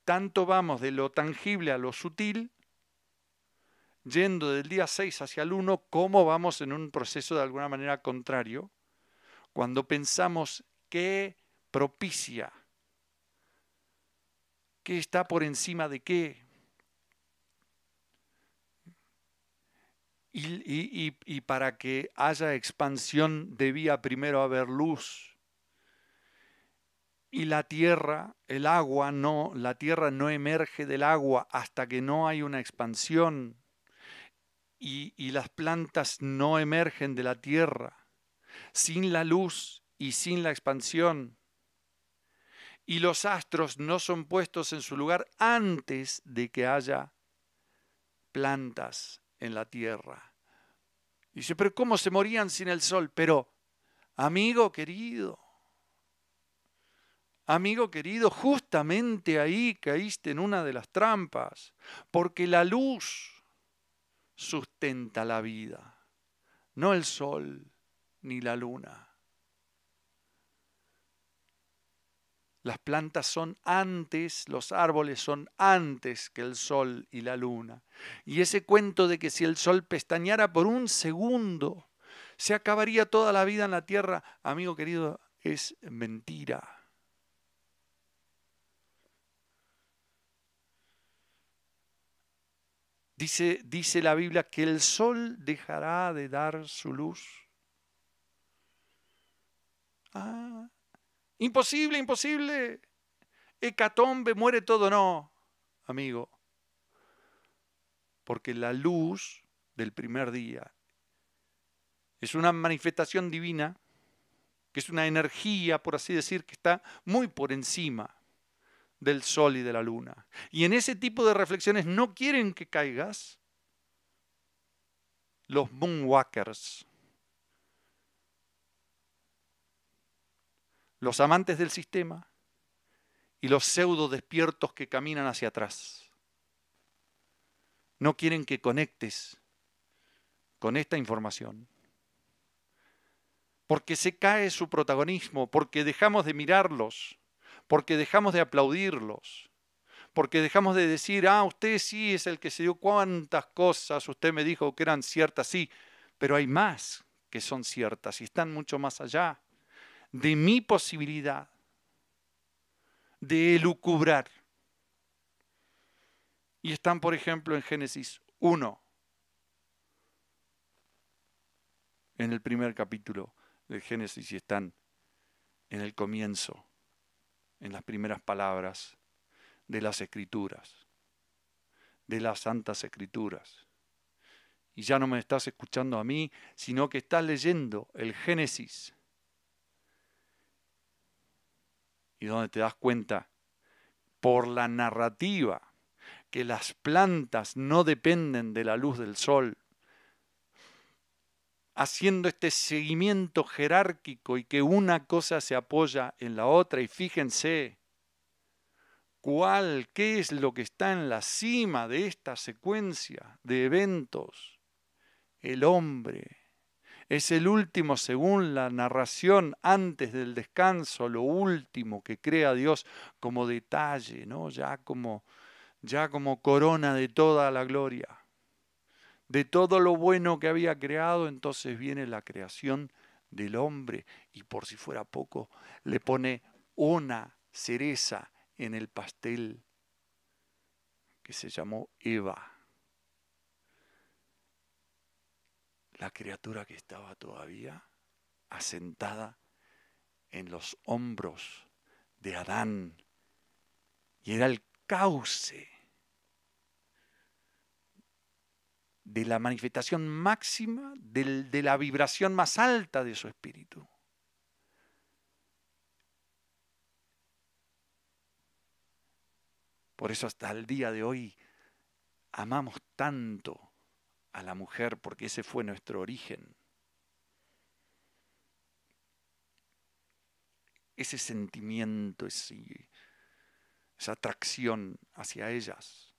tanto vamos de lo tangible a lo sutil, yendo del día 6 hacia el 1, como vamos en un proceso de alguna manera contrario, cuando pensamos qué propicia, qué está por encima de qué, Y, para que haya expansión debía primero haber luz. Y la tierra, el agua no, la tierra no emerge del agua hasta que no hay una expansión. y las plantas no emergen de la tierra sin la luz y sin la expansión. Y los astros no son puestos en su lugar antes de que haya plantas en la tierra. Y dice, pero ¿cómo se morían sin el sol? Pero, amigo querido, amigo querido, justamente ahí caíste en una de las trampas, porque la luz sustenta la vida, no el sol ni la luna. Las plantas son antes, los árboles son antes que el sol y la luna. Y ese cuento de que si el sol pestañara por un segundo, se acabaría toda la vida en la tierra, amigo querido, es mentira. Dice, dice, la Biblia que el sol dejará de dar su luz. Ah, Imposible, imposible. Hecatombe, muere todo. No, amigo. Porque la luz del primer día es una manifestación divina, que es una energía, por así decir, que está muy por encima del sol y de la luna. Y en ese tipo de reflexiones no quieren que caigas los moonwalkers los amantes del sistema y los pseudo despiertos que caminan hacia atrás. No quieren que conectes con esta información. Porque se cae su protagonismo, porque dejamos de mirarlos, porque dejamos de aplaudirlos, porque dejamos de decir, ah, usted sí es el que se dio cuántas cosas, usted me dijo que eran ciertas, sí, pero hay más que son ciertas y están mucho más allá de mi posibilidad de elucubrar. Y están, por ejemplo, en Génesis 1, en el primer capítulo de Génesis, y están en el comienzo, en las primeras palabras de las escrituras, de las santas escrituras. Y ya no me estás escuchando a mí, sino que estás leyendo el Génesis y donde te das cuenta por la narrativa que las plantas no dependen de la luz del sol, haciendo este seguimiento jerárquico y que una cosa se apoya en la otra y fíjense cuál, qué es lo que está en la cima de esta secuencia de eventos, el hombre es el último, según la narración, antes del descanso, lo último que crea Dios como detalle, ¿no? ya, como, ya como corona de toda la gloria. De todo lo bueno que había creado, entonces viene la creación del hombre y por si fuera poco, le pone una cereza en el pastel que se llamó Eva. la criatura que estaba todavía asentada en los hombros de Adán y era el cauce de la manifestación máxima de la vibración más alta de su espíritu. Por eso hasta el día de hoy amamos tanto a la mujer, porque ese fue nuestro origen. Ese sentimiento, esa atracción hacia ellas,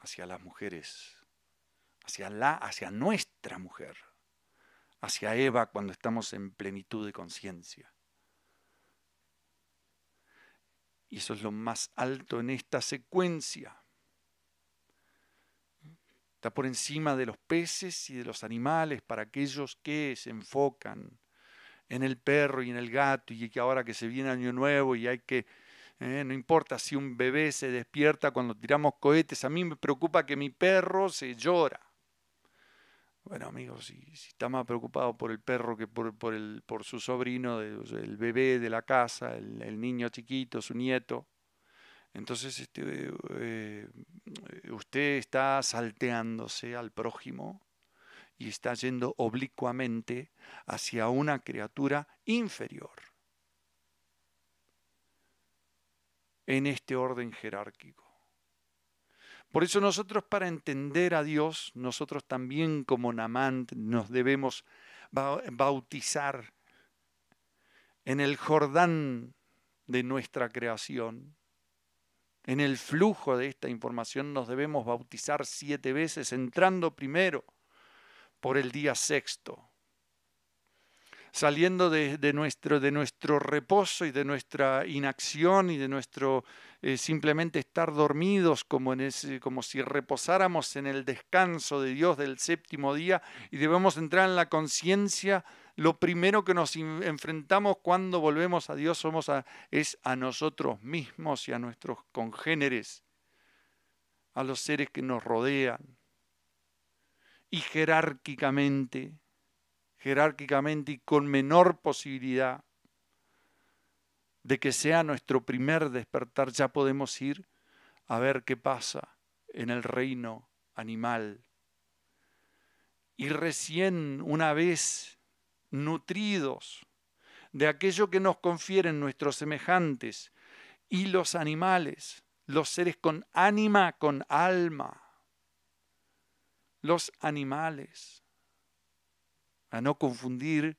hacia las mujeres, hacia, la, hacia nuestra mujer, hacia Eva cuando estamos en plenitud de conciencia. Y eso es lo más alto en esta secuencia. Está por encima de los peces y de los animales para aquellos que se enfocan en el perro y en el gato y que ahora que se viene año nuevo y hay que eh, no importa si un bebé se despierta cuando tiramos cohetes, a mí me preocupa que mi perro se llora. Bueno, amigos, si, está más preocupado por el perro que por, por, el, por su sobrino, el bebé de la casa, el niño chiquito, su nieto, entonces este, eh, usted está salteándose al prójimo y está yendo oblicuamente hacia una criatura inferior en este orden jerárquico. Por eso nosotros para entender a Dios, nosotros también como Namán nos debemos bautizar en el Jordán de nuestra creación en el flujo de esta información nos debemos bautizar siete veces, entrando primero por el día sexto, saliendo de, nuestro, de nuestro reposo y de nuestra inacción y de nuestro eh, simplemente estar dormidos como, en ese, como si reposáramos en el descanso de Dios del séptimo día y debemos entrar en la conciencia lo primero que nos enfrentamos cuando volvemos a Dios somos a, es a nosotros mismos y a nuestros congéneres, a los seres que nos rodean. Y jerárquicamente, jerárquicamente y con menor posibilidad de que sea nuestro primer despertar, ya podemos ir a ver qué pasa en el reino animal. Y recién una vez nutridos de aquello que nos confieren nuestros semejantes y los animales, los seres con ánima, con alma, los animales, a no confundir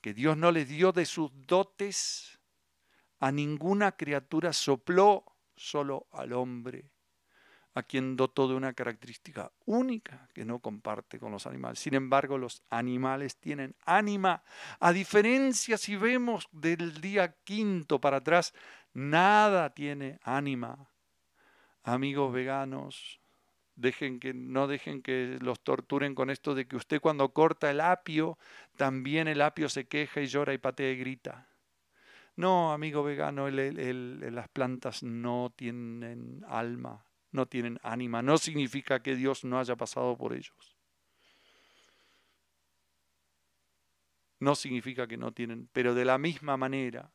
que Dios no les dio de sus dotes a ninguna criatura, sopló solo al hombre a quien dotó de una característica única que no comparte con los animales. Sin embargo, los animales tienen ánima. A diferencia, si vemos del día quinto para atrás, nada tiene ánima. Amigos veganos, dejen que, no dejen que los torturen con esto de que usted cuando corta el apio, también el apio se queja y llora y patea y grita. No, amigo vegano, las plantas no tienen alma, no tienen ánima. No significa que Dios no haya pasado por ellos. No significa que no tienen, pero de la misma manera,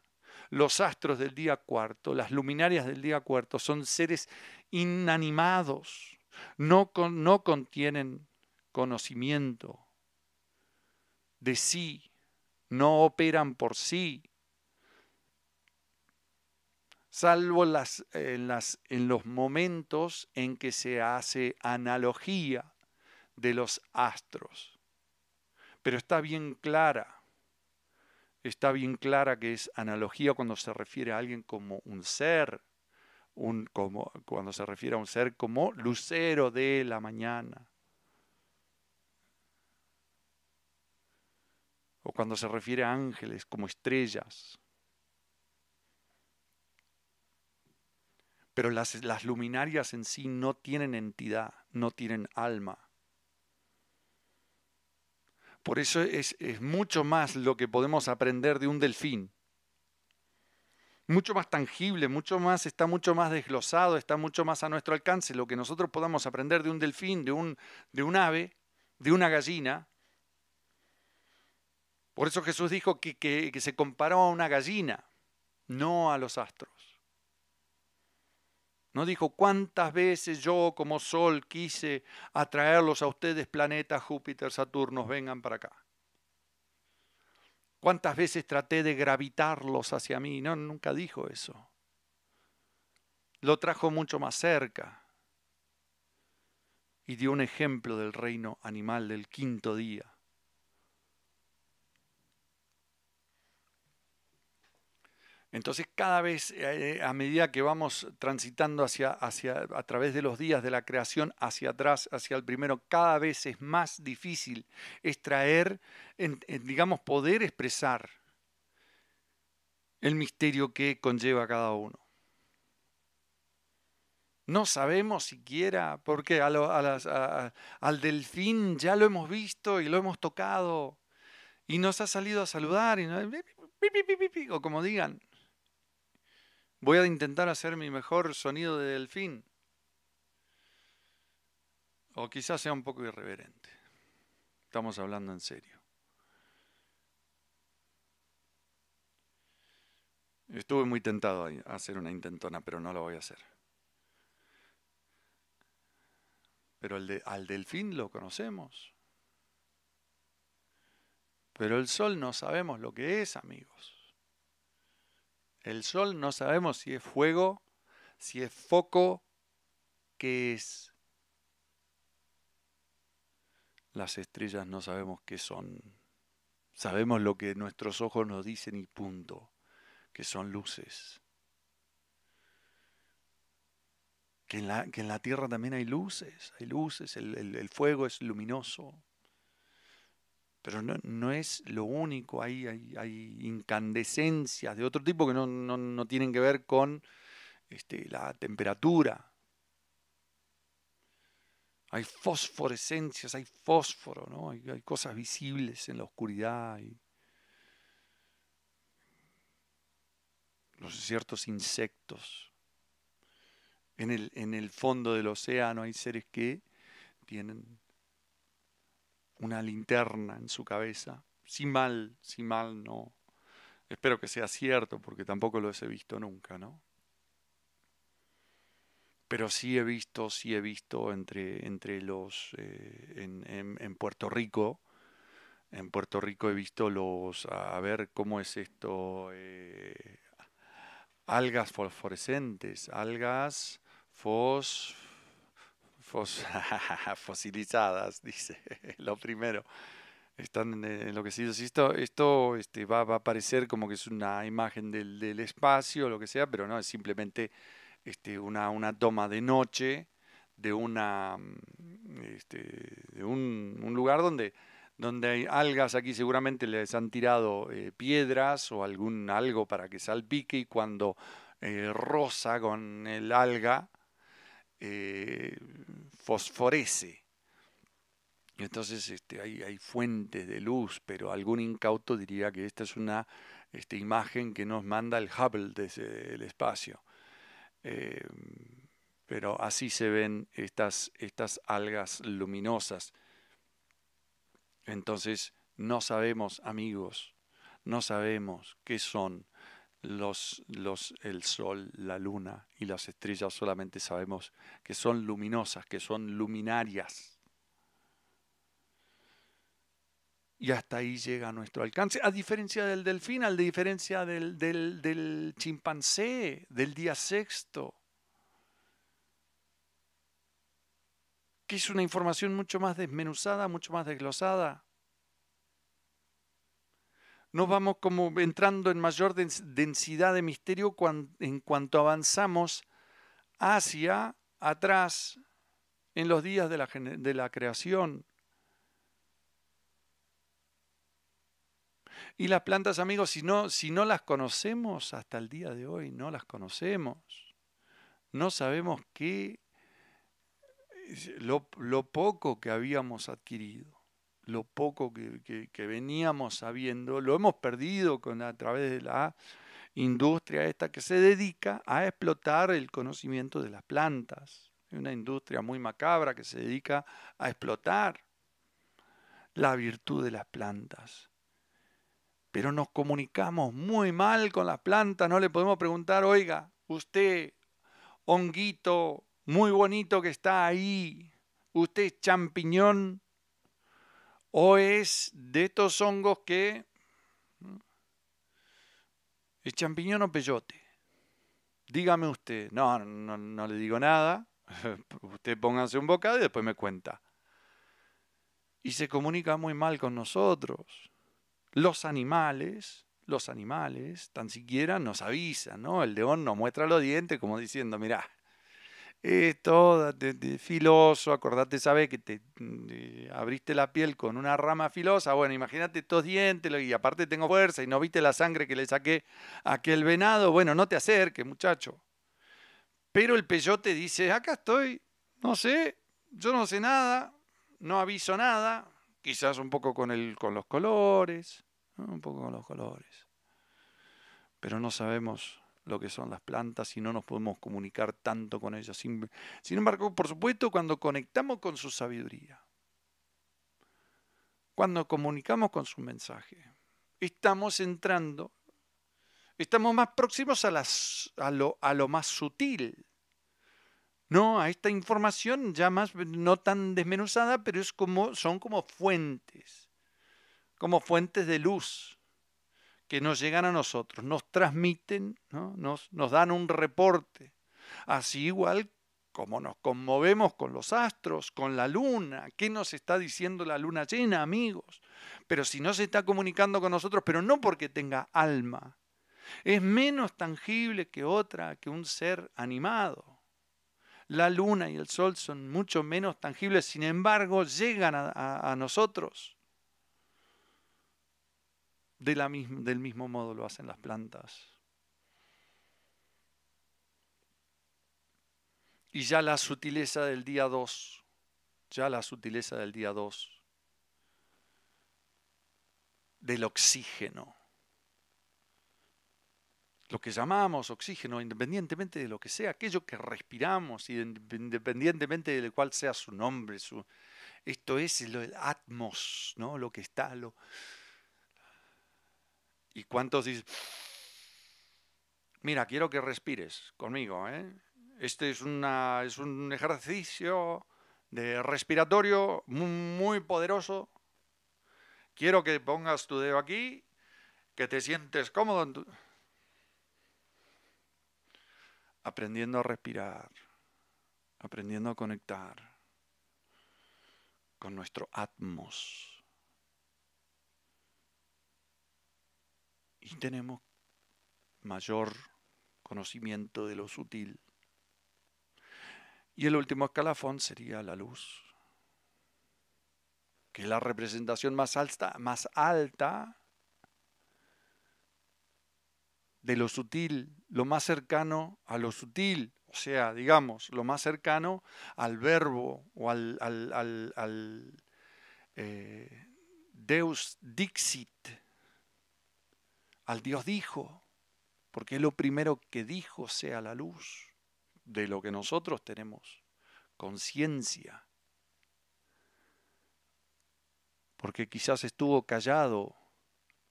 los astros del día cuarto, las luminarias del día cuarto, son seres inanimados, no, no contienen conocimiento de sí, no operan por sí, salvo eh, en, los momentos en que se hace analogía de los astros. Pero está bien clara, está bien clara que es analogía cuando se refiere a alguien como un ser, cuando se refiere a un ser como lucero de la mañana. O cuando se refiere a ángeles como estrellas. pero las, luminarias en sí no tienen entidad, no tienen alma. Por eso es, mucho más lo que podemos aprender de un delfín. Mucho más tangible, mucho más, está mucho más desglosado, está mucho más a nuestro alcance lo que nosotros podamos aprender de un delfín, de un, de un ave, de una gallina. Por eso Jesús dijo que se comparó a una gallina, no a los astros. No dijo, ¿cuántas veces yo como Sol quise atraerlos a ustedes, planetas, Júpiter, Saturno, vengan para acá? ¿Cuántas veces traté de gravitarlos hacia mí? No, nunca dijo eso. Lo trajo mucho más cerca y dio un ejemplo del reino animal del quinto día Entonces cada vez, eh, eh, a medida que vamos transitando hacia, hacia, a través de los días de la creación, hacia atrás, hacia el primero, cada vez es más difícil extraer, digamos, poder expresar el misterio que conlleva cada uno. No sabemos siquiera, porque a al delfín ya lo hemos visto y lo hemos tocado, y nos ha salido a saludar, y no, o como digan, Voy a intentar hacer mi mejor sonido de delfín. O quizás sea un poco irreverente. Estamos hablando en serio. Estuve muy tentado a hacer una intentona, pero no lo voy a hacer. Pero al delfín lo conocemos. Pero el sol no sabemos lo que es, amigos. El sol no sabemos si es fuego, si es foco, qué es. Las estrellas no sabemos qué son. Sabemos lo que nuestros ojos nos dicen y punto, que son luces. Que en la, que en la tierra también hay luces, hay luces, el fuego es luminoso pero no, es lo único, hay, hay, incandescencias de otro tipo que no, tienen que ver con este, la temperatura. Hay fosforescencias, hay fósforo, hay, cosas visibles en la oscuridad, y los ciertos insectos. el, en el fondo del océano hay seres que tienen una linterna en su cabeza. Si mal, si mal no. Espero que sea cierto, porque tampoco los he visto nunca, ¿no? Pero sí he visto, sí he visto entre, entre los. Eh, en, Puerto Rico. En Puerto Rico he visto los. A ver cómo es esto. Eh, algas fosforescentes. Algas fosforescentes fosilizadas, dice lo primero. Están enloquecidos. Esto, esto este, va, va, a parecer como que es una imagen del, del espacio, lo que sea, pero no, es simplemente este, una, toma de noche de, una, este, de un, lugar donde, donde hay algas aquí seguramente les han tirado eh, piedras o algún algo para que salpique y cuando eh, rosa con el alga eh, Entonces este, hay, hay, fuentes de luz, pero algún incauto diría que esta es una este, imagen que nos manda el Hubble desde el espacio. Em, pero así se ven estas, estas algas luminosas. Entonces no sabemos, amigos, no sabemos qué son el sol, la luna y las estrellas solamente sabemos que son luminosas, que son luminarias. Y hasta ahí llega nuestro alcance, a diferencia del delfín, a diferencia del, del chimpancé, del día sexto, que es una información mucho más desmenuzada, mucho más desglosada nos vamos como entrando en mayor densidad de misterio en cuanto avanzamos hacia atrás en los días de la, creación. Y las plantas, amigos, si no, si no las conocemos hasta el día de hoy, no las conocemos. No sabemos qué, lo poco que habíamos adquirido lo poco que, veníamos sabiendo, lo hemos perdido con, a través de la industria esta que se dedica a explotar el conocimiento de las plantas. Es una industria muy macabra que se dedica a explotar la virtud de las plantas. Pero nos comunicamos muy mal con las plantas, no le podemos preguntar, oiga, usted, honguito, muy bonito que está ahí, usted champiñón, o es de estos hongos que el champiñón o peyote. Dígame usted. No, no, le digo nada. Usted pónganse un bocado y después me cuenta. Y se comunica muy mal con nosotros. Los animales, los animales, tan siquiera nos avisan, ¿no? El león nos muestra los dientes como diciendo, mirá, esto, filoso, acordate, sabe que te mm, eh, abriste la piel con una rama filosa, bueno, imagínate estos dientes y aparte tengo fuerza y no viste la sangre que le saqué a aquel venado, bueno, no te acerques, muchacho. Pero el peyote dice, acá estoy, no sé, yo no sé nada, no aviso nada, quizás un poco con, el, con los colores, un poco con los colores, pero no sabemos lo que son las plantas y no nos podemos comunicar tanto con ellas. Sin, embargo, por supuesto, cuando conectamos con su sabiduría, cuando comunicamos con su mensaje, estamos entrando, estamos más próximos a, las, lo, a lo más sutil. No, a esta información ya más no tan desmenuzada, pero es como, son como fuentes, como fuentes de luz que nos llegan a nosotros, nos transmiten, nos, nos dan un reporte. Así igual como nos conmovemos con los astros, con la luna, qué nos está diciendo la luna llena, amigos. Pero si no se está comunicando con nosotros, pero no porque tenga alma, es menos tangible que otra, que un ser animado. La luna y el sol son mucho menos tangibles, sin embargo, llegan a nosotros del mismo modo lo hacen las plantas. Y ya la sutileza del día 2, ya la sutileza del día 2, del oxígeno. Lo que llamamos oxígeno, independientemente de lo que sea, aquello que respiramos, independientemente de cuál sea su nombre, su, esto es el, atmos, ¿no? lo que está, lo, ¿Y cuántos dices. Mira, quiero que respires conmigo. ¿eh? Este es, es un ejercicio de respiratorio muy, poderoso. Quiero que pongas tu dedo aquí, que te sientes cómodo. Aprendiendo a respirar, aprendiendo a conectar con nuestro atmos y tenemos mayor conocimiento de lo sutil. Y el último escalafón sería la luz, que es la representación más alta, más alta de lo sutil, lo más cercano a lo sutil, o sea, digamos, lo más cercano al verbo o al, al, eh, Deus dixit, al Dios dijo, porque es lo primero que dijo sea la luz de lo que nosotros tenemos conciencia, porque quizás estuvo callado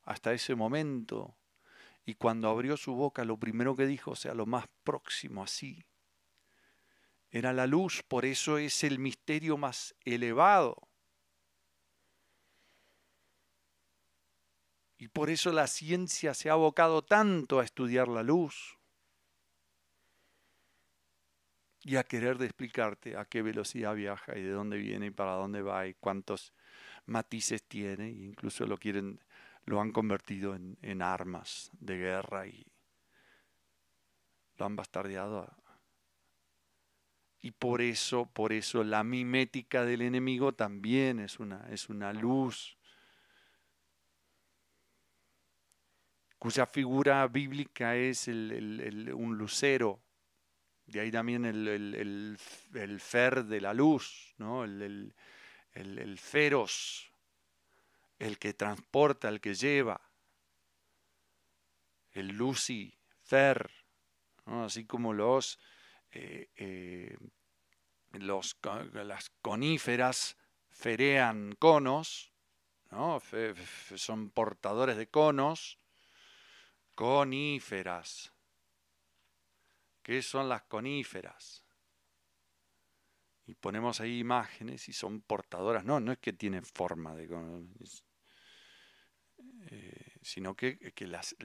hasta ese momento y cuando abrió su boca lo primero que dijo, sea, lo más próximo a sí. era la luz, por eso es el misterio más elevado. Y por eso la ciencia se ha abocado tanto a estudiar la luz y a querer explicarte a qué velocidad viaja y de dónde viene y para dónde va y cuántos matices tiene. E incluso lo quieren, lo han convertido en, armas de guerra y lo han bastardeado y por eso, por eso la mimética del enemigo también es una, es una luz cuya figura bíblica es un lucero, de ahí también el, fer de la luz, el feroz, el que transporta, el que lleva, el Lucifer, así como los, eh, eh, las coníferas ferean conos, son portadores de conos, coníferas. ¿Qué son las coníferas? Y ponemos ahí imágenes y son portadoras. No, no es que tienen forma de... Eh, sino que, las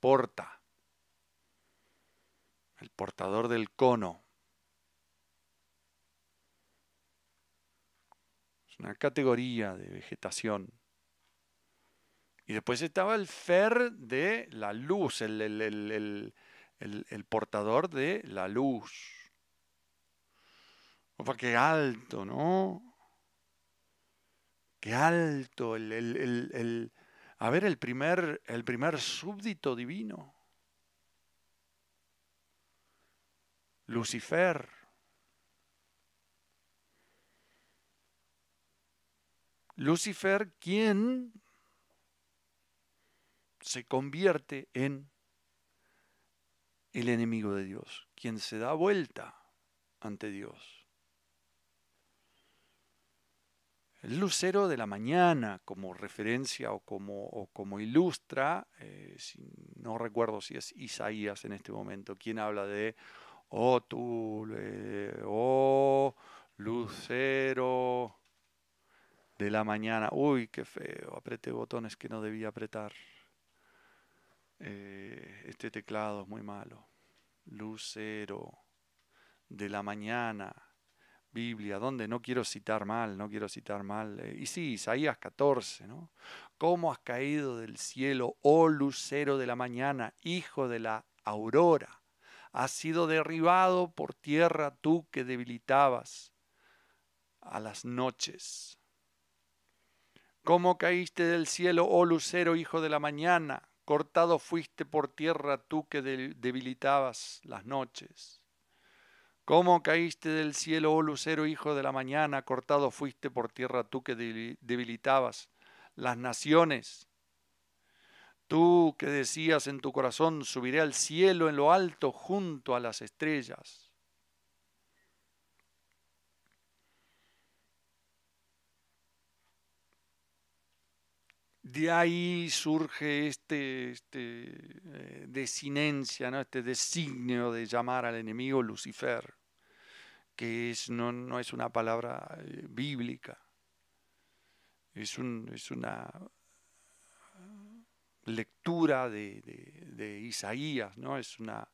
porta. El portador del cono. Es una categoría de vegetación. Y después estaba el fer de la luz, el, portador de la luz. Opa, qué alto, ¿no? Qué alto. El, a ver, el primer, el primer súbdito divino. Lucifer. Lucifer, ¿quién? se convierte en el enemigo de Dios, quien se da vuelta ante Dios. El lucero de la mañana, como referencia o como, como ilustra, eh, no recuerdo si es Isaías en este momento, quien habla de, oh tú, eh, oh lucero de la mañana, uy, qué feo, apreté botones que no debía apretar. Eh, este teclado es muy malo. Lucero de la mañana. Biblia, donde no quiero citar mal, no quiero citar mal. Eh, y sí, Isaías 14, ¿no? ¿Cómo has caído del cielo, oh lucero de la mañana, hijo de la aurora? Has sido derribado por tierra tú que debilitabas a las noches. ¿Cómo caíste del cielo, oh lucero, hijo de la mañana? cortado fuiste por tierra tú que debilitabas las noches. ¿Cómo caíste del cielo, oh lucero, hijo de la mañana? Cortado fuiste por tierra tú que debilitabas las naciones. Tú que decías en tu corazón, subiré al cielo en lo alto junto a las estrellas. de ahí surge este, este eh, desinencia, ¿no? este designio de llamar al enemigo Lucifer, que no, es una palabra eh, bíblica, es, una eh, lectura de, Isaías, ¿no? es, una,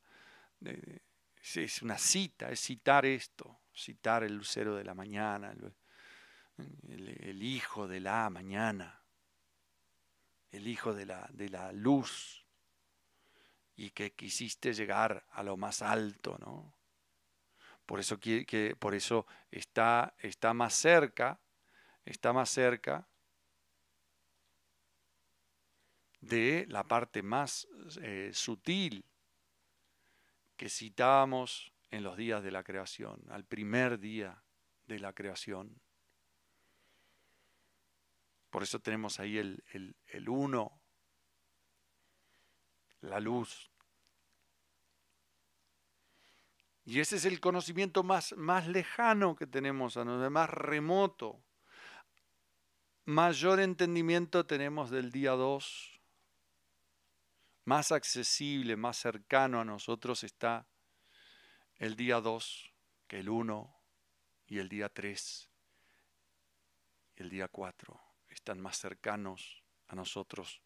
cita, es citar esto, citar el lucero de la mañana, el hijo de la mañana el hijo de la, luz, y que quisiste llegar a lo más alto, ¿no? Por eso, que, por eso está, está más cerca, está más cerca de la parte más eh, sutil que citábamos en los días de la creación, al primer día de la creación. Por eso tenemos ahí el, el, uno, la luz. Y ese es el conocimiento más, más lejano que tenemos a nosotros, más remoto. Mayor entendimiento tenemos del día 2. Más accesible, más cercano a nosotros está el día 2 que el 1 y el día 3 y el día 4 están más cercanos a nosotros.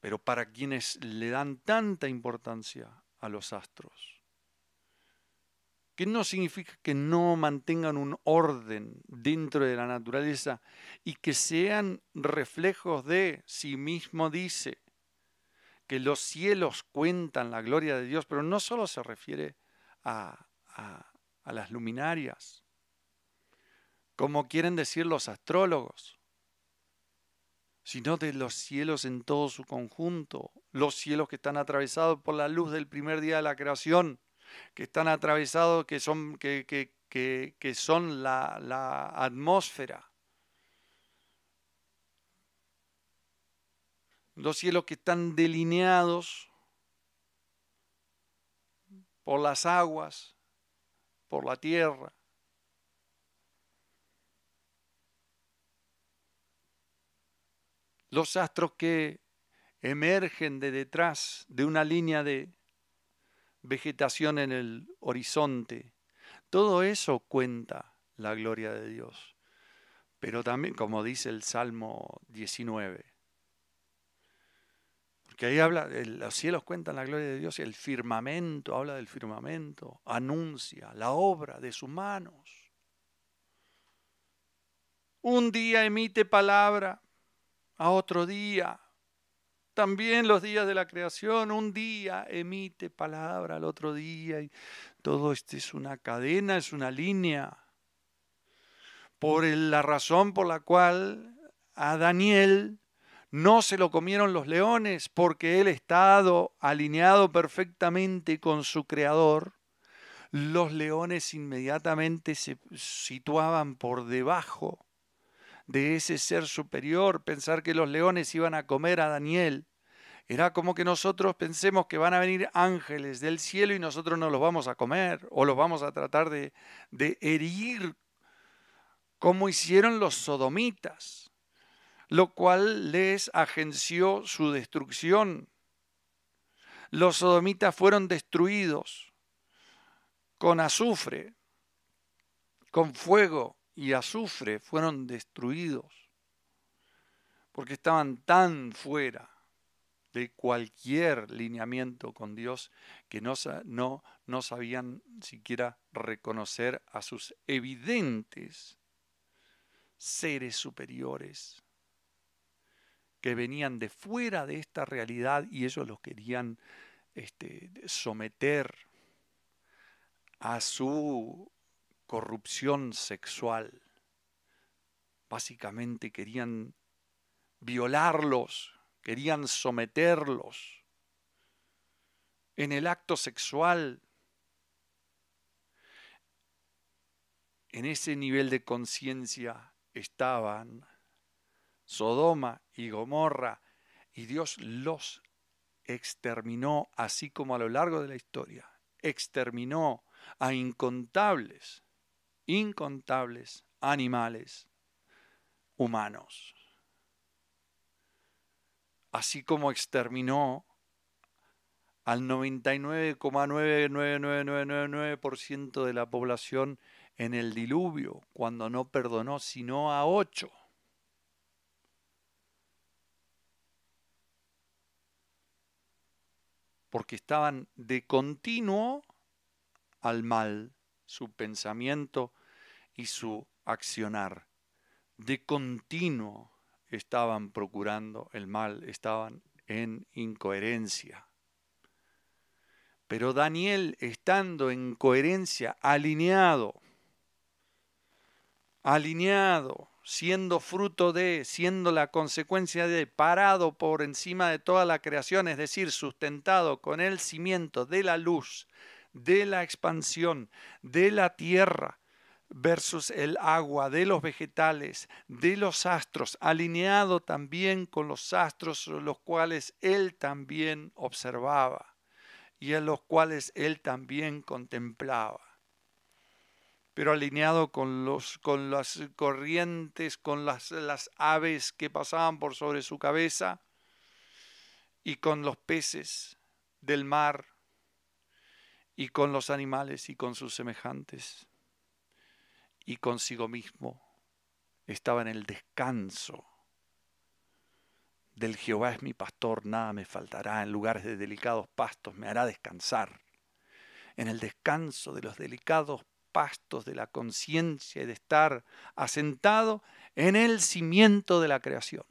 Pero para quienes le dan tanta importancia a los astros, que no significa que no mantengan un orden dentro de la naturaleza y que sean reflejos de sí mismo dice que los cielos cuentan la gloria de Dios, pero no solo se refiere a, a las luminarias, como quieren decir los astrólogos, sino de los cielos en todo su conjunto, los cielos que están atravesados por la luz del primer día de la creación, que están atravesados, que son, que, son la atmósfera. Los cielos que están delineados por las aguas, por la tierra. los astros que emergen de detrás de una línea de vegetación en el horizonte. Todo eso cuenta la gloria de Dios. Pero también, como dice el Salmo 19, porque ahí habla, los cielos cuentan la gloria de Dios y el firmamento, habla del firmamento, anuncia la obra de sus manos. Un día emite palabra, a otro día. También los días de la creación, un día emite palabra al otro día y todo esto es una cadena, es una línea. Por la razón por la cual a Daniel no se lo comieron los leones, porque él estado alineado perfectamente con su creador, los leones inmediatamente se situaban por debajo de ese ser superior, pensar que los leones iban a comer a Daniel, era como que nosotros pensemos que van a venir ángeles del cielo y nosotros no los vamos a comer o los vamos a tratar de, herir como hicieron los sodomitas, lo cual les agenció su destrucción. Los sodomitas fueron destruidos con azufre, con fuego, y azufre fueron destruidos, porque estaban tan fuera de cualquier lineamiento con Dios que no, no, sabían siquiera reconocer a sus evidentes seres superiores que venían de fuera de esta realidad y ellos los querían este, someter a su corrupción sexual. Básicamente querían violarlos, querían someterlos. En el acto sexual, en ese nivel de conciencia estaban Sodoma y Gomorra, y Dios los exterminó, así como a lo largo de la historia, exterminó a incontables incontables animales humanos. Así como exterminó al 99,999999% de la población en el diluvio, cuando no perdonó sino a ocho. Porque estaban de continuo al mal su pensamiento y su accionar. De continuo estaban procurando el mal, estaban en incoherencia. Pero Daniel, estando en coherencia, alineado, alineado, siendo fruto de, siendo la consecuencia de, parado por encima de toda la creación, es decir, sustentado con el cimiento de la luz, de la expansión, de la tierra versus el agua, de los vegetales, de los astros, alineado también con los astros los cuales él también observaba y a los cuales él también contemplaba pero alineado con, los, con las corrientes, con las aves que pasaban por sobre su cabeza y con los peces del mar y con los animales y con sus semejantes y consigo mismo. Estaba en el descanso del Jehová es mi pastor, nada me faltará, en lugares de delicados pastos me hará descansar. En el descanso de los delicados pastos de la conciencia y de estar asentado en el cimiento de la creación.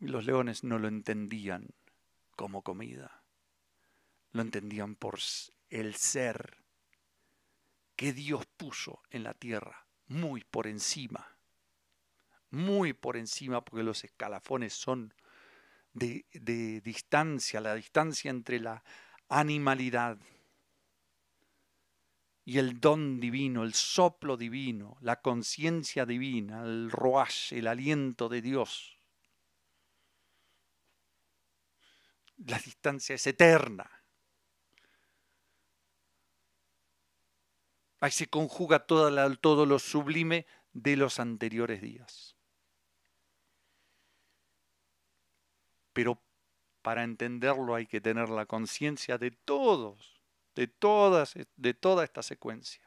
Y los leones no lo entendían como comida lo entendían por el ser que Dios puso en la tierra, muy por encima, muy por encima, porque los escalafones son de, distancia, la distancia entre la animalidad y el don divino, el soplo divino, la conciencia divina, el roage el aliento de Dios. La distancia es eterna. Ahí se conjuga todo lo sublime de los anteriores días. Pero para entenderlo hay que tener la conciencia de todos, de todas, de toda esta secuencia.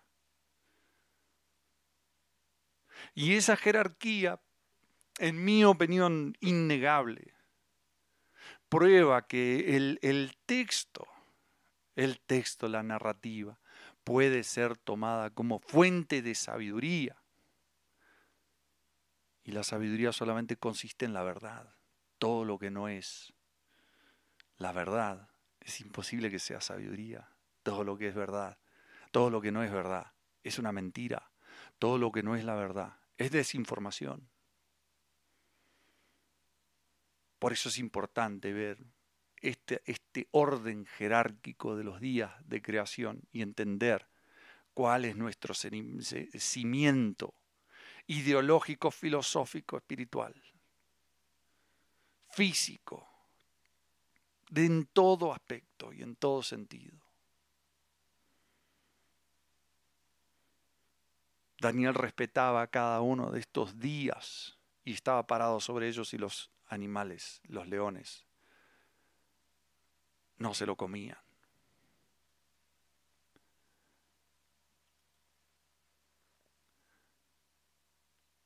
Y esa jerarquía, en mi opinión, innegable, prueba que el texto, el texto, la narrativa, puede ser tomada como fuente de sabiduría. Y la sabiduría solamente consiste en la verdad. Todo lo que no es la verdad es imposible que sea sabiduría. Todo lo que es verdad, todo lo que no es verdad, es una mentira. Todo lo que no es la verdad es desinformación. Por eso es importante ver este, este, orden jerárquico de los días de creación y entender cuál es nuestro cimiento ideológico, filosófico, espiritual, físico, de en todo aspecto y en todo sentido. Daniel respetaba cada uno de estos días y estaba parado sobre ellos y los animales, los leones, no se lo comían.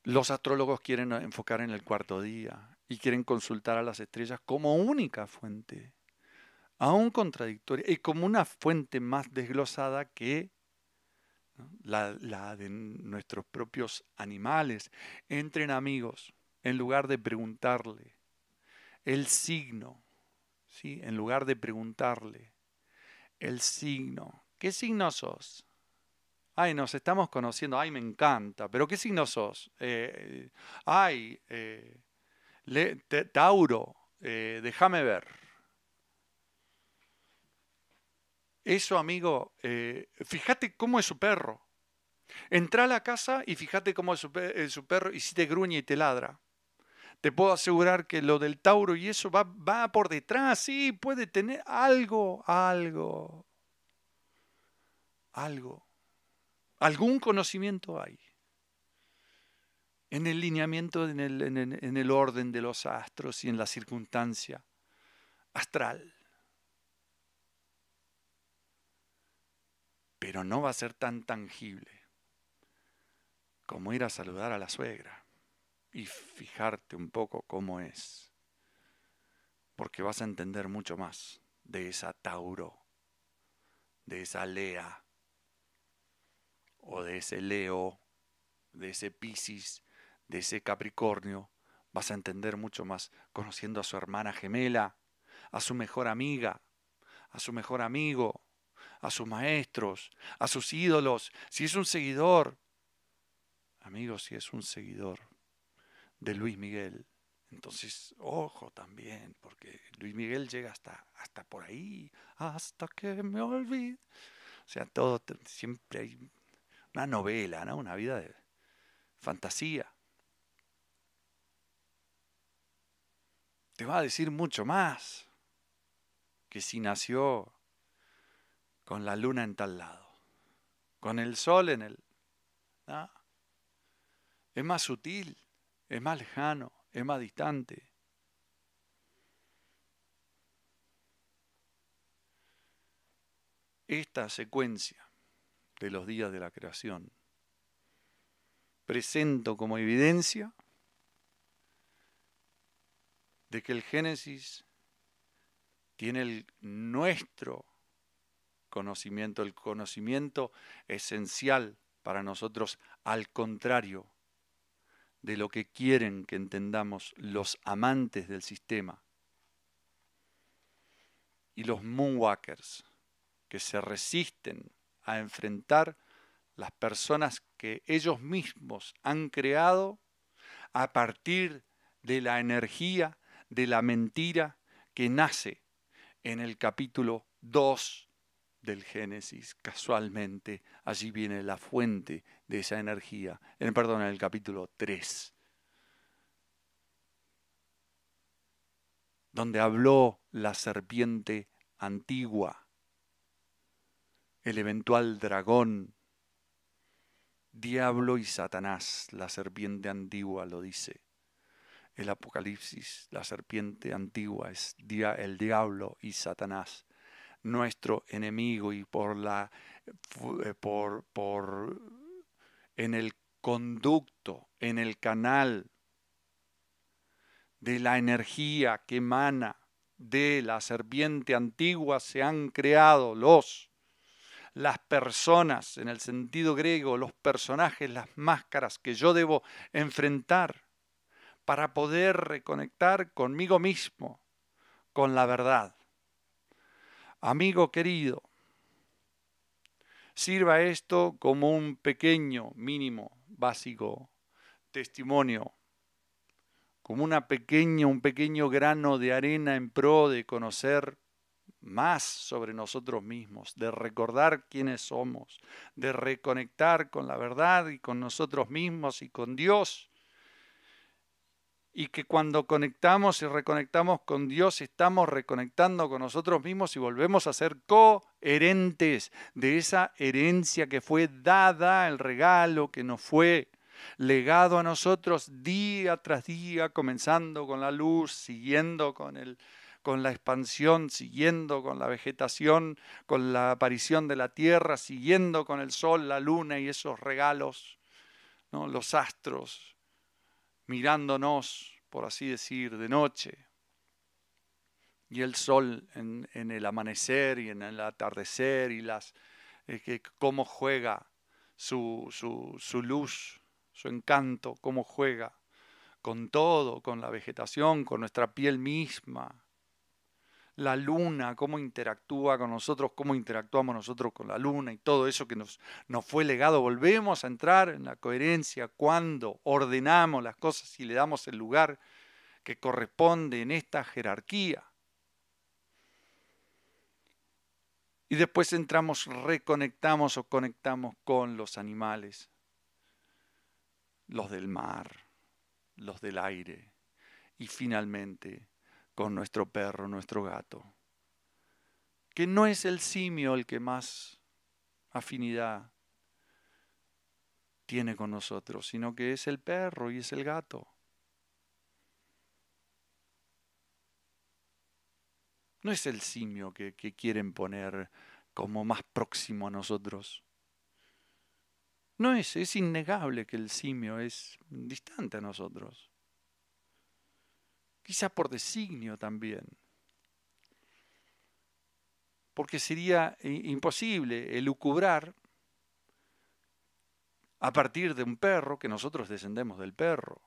Los astrólogos quieren enfocar en el cuarto día y quieren consultar a las estrellas como única fuente, aún contradictoria, y como una fuente más desglosada que la, la de nuestros propios animales. Entren amigos, en lugar de preguntarle el signo en lugar de preguntarle el signo. ¿Qué signo sos? Ay, nos estamos conociendo, ay, me encanta, pero ¿qué signo sos? Eh, ay, eh, Tauro, eh, déjame ver. Eso, amigo, fíjate cómo es su perro. Entra a la casa y fíjate cómo es su, perro y si te gruñe y te ladra. Te puedo asegurar que lo del Tauro y eso va, por detrás, sí, puede tener algo, algo, algo. Algún conocimiento hay en el lineamiento, en el, orden de los astros y en la circunstancia astral. Pero no va a ser tan tangible como ir a saludar a la suegra y fijarte un poco cómo es, porque vas a entender mucho más de esa Tauro, de esa Lea, o de ese Leo, de ese Piscis, de ese Capricornio, vas a entender mucho más conociendo a su hermana gemela, a su mejor amiga, a su mejor amigo, a sus maestros, a sus ídolos, si es un seguidor. Amigos, si es un seguidor, de Luis Miguel. Entonces, ojo también, porque Luis Miguel llega hasta, hasta por ahí, hasta que me olvide. O sea, todo, siempre hay una novela, ¿no? una vida de fantasía. Te va a decir mucho más que si nació con la luna en tal lado, con el sol en el... Es más sutil es más lejano, es más distante. Esta secuencia de los días de la creación presento como evidencia de que el Génesis tiene el nuestro conocimiento, el conocimiento esencial para nosotros, al contrario de lo que quieren que entendamos los amantes del sistema y los moonwalkers que se resisten a enfrentar las personas que ellos mismos han creado a partir de la energía de la mentira que nace en el capítulo 2 del Génesis, casualmente, allí viene la fuente de esa energía, en, perdón, en el capítulo 3, donde habló la serpiente antigua, el eventual dragón, diablo y Satanás, la serpiente antigua lo dice. El Apocalipsis, la serpiente antigua es el diablo y Satanás nuestro enemigo y por la eh, en el conducto, en el canal de la energía que emana de la serpiente antigua se han creado los las personas en el sentido griego, los personajes, las máscaras que yo debo enfrentar para poder reconectar conmigo mismo, con la verdad. Amigo querido, sirva esto como un pequeño, mínimo, básico testimonio, como una pequeña, un pequeño grano de arena en pro de conocer más sobre nosotros mismos, de recordar quiénes somos, de reconectar con la verdad y con nosotros mismos y con Dios y que cuando conectamos y reconectamos con Dios estamos reconectando con nosotros mismos y volvemos a ser coherentes de esa herencia que fue dada, el regalo que nos fue legado a nosotros día tras día, comenzando con la luz, siguiendo con el con la expansión, siguiendo con la vegetación, con la aparición de la tierra, siguiendo con el sol, la luna y esos regalos, ¿no? los astros, mirándonos, por así decir, de noche. Y el sol en, el amanecer y en el atardecer y las, eh, cómo juega su luz, su encanto, cómo juega con todo, con la vegetación, con nuestra piel misma, la luna, cómo interactúa con nosotros, cómo interactuamos nosotros con la luna y todo eso que nos, fue legado. Volvemos a entrar en la coherencia cuando ordenamos las cosas y le damos el lugar que corresponde en esta jerarquía. Y después entramos, reconectamos o conectamos con los animales, los del mar, los del aire y finalmente con nuestro perro, nuestro gato. Que no es el simio el que más afinidad tiene con nosotros, sino que es el perro y es el gato. No es el simio que, quieren poner como más próximo a nosotros. No es, es innegable que el simio es distante a nosotros quizá por designio también, porque sería imposible elucubrar a partir de un perro, que nosotros descendemos del perro.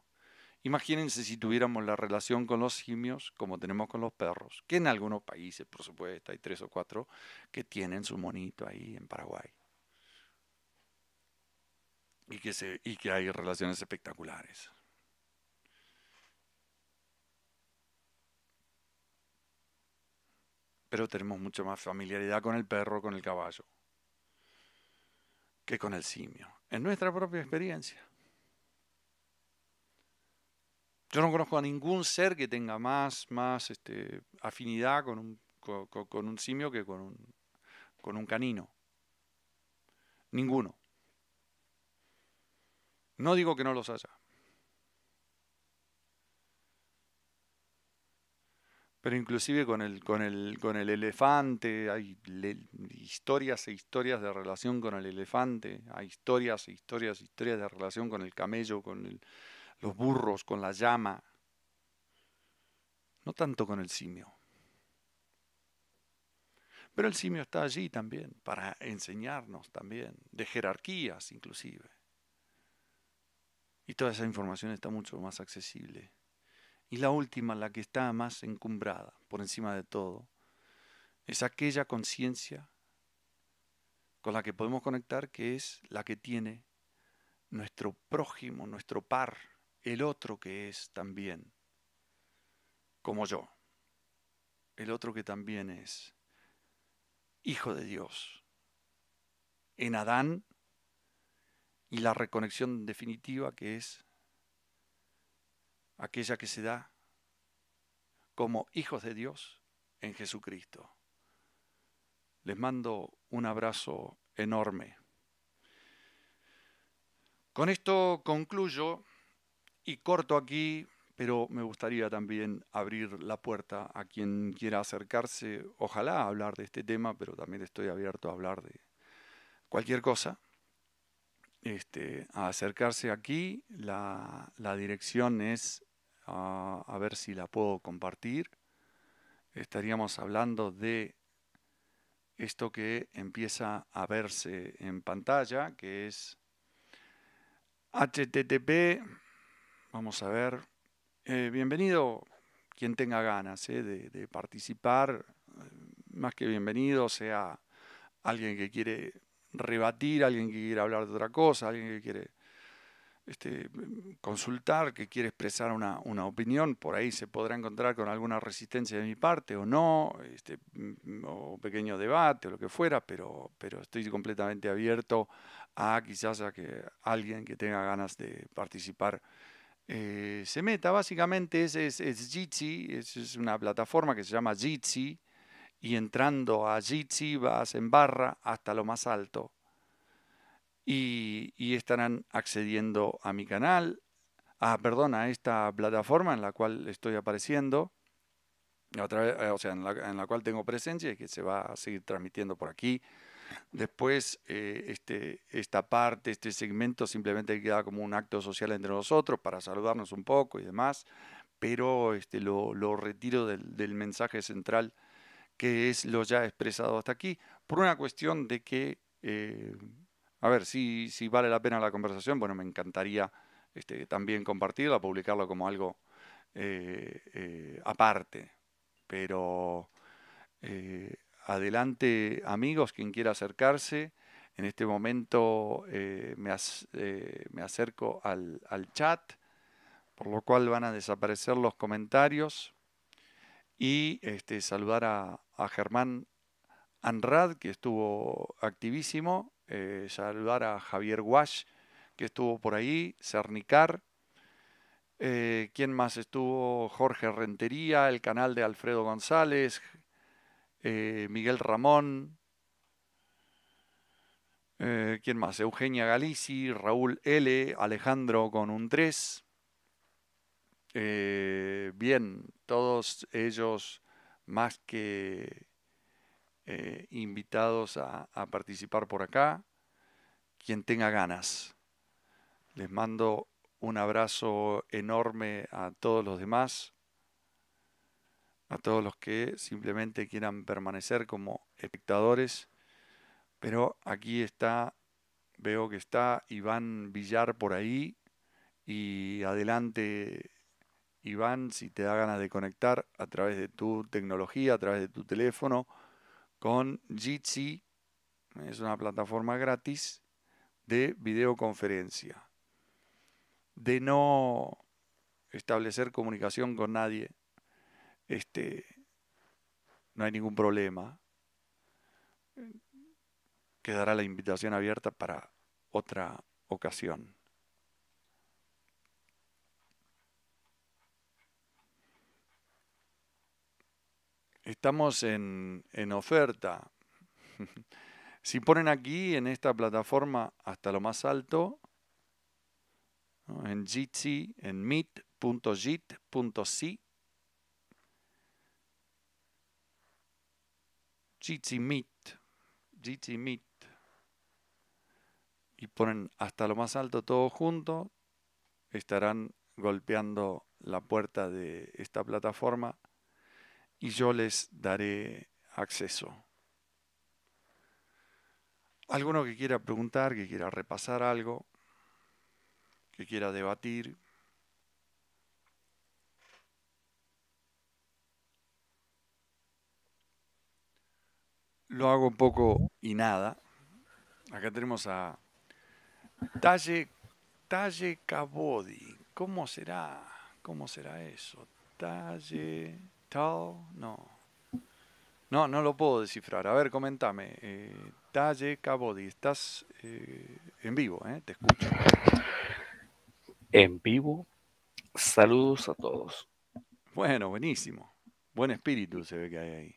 Imagínense si tuviéramos la relación con los simios como tenemos con los perros, que en algunos países, por supuesto, hay tres o cuatro que tienen su monito ahí en Paraguay. y que hay relaciones espectaculares. pero tenemos mucha más familiaridad con el perro, con el caballo, que con el simio, en nuestra propia experiencia. Yo no conozco a ningún ser que tenga más, más este, afinidad con un, simio que con con un canino. Ninguno. No digo que no los haya, pero inclusive con el, con el, con el elefante, hay historias e historias de relación con el elefante, hay historias e historias e historias de relación con el camello, con los burros, con la llama, no tanto con el simio. Pero el simio está allí también, para enseñarnos también, de jerarquías inclusive. Y toda esa información está mucho más accesible. Y la última, la que está más encumbrada por encima de todo, es aquella conciencia con la que podemos conectar que es la que tiene nuestro prójimo, nuestro par, el otro que es también como yo, el otro que también es hijo de Dios. En Adán y la reconexión definitiva que es aquella que se da como hijos de Dios en Jesucristo. Les mando un abrazo enorme. Con esto concluyo y corto aquí, pero me gustaría también abrir la puerta a quien quiera acercarse, ojalá hablar de este tema, pero también estoy abierto a hablar de cualquier cosa. Este, a acercarse aquí, la, la dirección es a, ver si la puedo compartir. Estaríamos hablando de esto que empieza a verse en pantalla, que es HTTP. Vamos a ver. Eh, bienvenido quien tenga ganas eh, de, de, participar. Más que bienvenido, sea alguien que quiere rebatir, alguien que quiere hablar de otra cosa, alguien que quiere este, mm, consultar, que quiere expresar una, opinión, por ahí se podrá encontrar con alguna resistencia de mi parte o no, este, mm, mm, o pequeño debate o lo que fuera, pero, estoy completamente abierto a quizás a que alguien que tenga ganas de participar eh, se meta. Básicamente es, es, Jitsi, es, es, una plataforma que se llama Jitsi, y entrando a Jitsi vas en barra hasta lo más alto y, estarán accediendo a mi canal, a, ah, perdón, a esta plataforma en la cual estoy apareciendo, otra vez, eh, o sea, en la, en la, cual tengo presencia y que se va a seguir transmitiendo por aquí. Después, eh, este, esta parte, este segmento simplemente queda como un acto social entre nosotros para saludarnos un poco y demás, pero este, lo, lo retiro del, del, mensaje central que es lo ya expresado hasta aquí, por una cuestión de que eh, a ver, si, vale la pena la conversación, bueno, me encantaría este, también compartirla, publicarlo como algo eh, eh, aparte. Pero eh, adelante amigos, quien quiera acercarse. En este momento me, acerco al, chat, por lo cual van a desaparecer los comentarios. Y este, saludar a, a Germán Anrad, que estuvo activísimo eh, saludar a Javier Guash, que estuvo por ahí, Cernicar. Eh, ¿Quién más estuvo? Jorge Rentería, el canal de Alfredo González, eh, Miguel Ramón. ¿Quién más? Eugenia Galici, Raúl L, Alejandro con un 3. bien, todos ellos más que eh, invitados a, a participar por acá, quien tenga ganas. Les mando un abrazo enorme a todos los demás, a todos los que simplemente quieran permanecer como espectadores. Pero aquí está, veo que está Iván Villar por ahí. Y adelante, Iván, si te da ganas de conectar a través de tu tecnología, a través de tu teléfono con Jitsi, es una plataforma gratis de videoconferencia, de no establecer comunicación con nadie, este, no hay ningún problema. Quedará la invitación abierta para otra ocasión. estamos en, oferta. si ponen aquí en esta plataforma hasta lo más alto, en Jitsi, en meet.jit.si, Jitsi Meet, Jitsi Meet, y ponen hasta lo más alto todo junto, estarán golpeando la puerta de esta plataforma y yo les daré acceso. Alguno que quiera preguntar, que quiera repasar algo, que quiera debatir. Lo hago un poco y nada. Acá tenemos a Talle, Talle Cabodi. ¿Cómo será? ¿Cómo será eso? Talle. No. No, no lo puedo descifrar. A ver, comentame. Eh, Talle Cabodi, estás eh, en vivo, ¿eh? Te escucho. En vivo. Saludos a todos. Bueno, buenísimo. Buen espíritu se ve que hay ahí.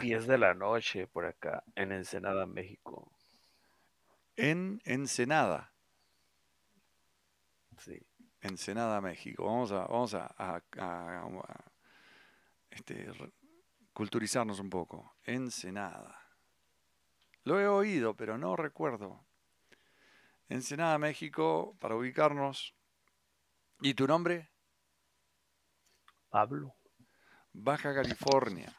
10 de la noche por acá, en Ensenada, México. En Ensenada. Sí. Ensenada, México. Vamos vamos a, a este, culturizarnos un poco. Ensenada. Lo he oído, pero no recuerdo. Ensenada, México, para ubicarnos. ¿Y tu nombre? Pablo. Baja California.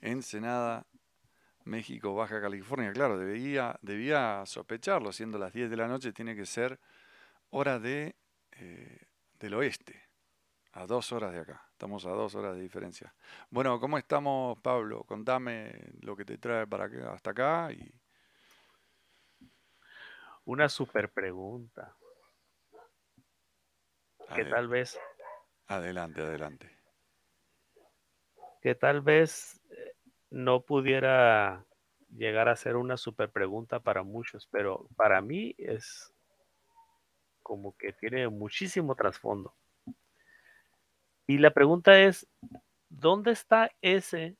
Ensenada, México, Baja California. Claro, debía, debía sospecharlo, siendo las 10 de la noche, tiene que ser hora de, eh, del oeste, a dos horas de acá. Estamos a dos horas de diferencia. Bueno, ¿cómo estamos, Pablo? Contame lo que te trae para acá, hasta acá. Y... Una super pregunta. que tal vez. Adelante, adelante. Que tal vez eh, no pudiera llegar a ser una super pregunta para muchos, pero para mí es como que tiene muchísimo trasfondo. Y la pregunta es, ¿dónde está ese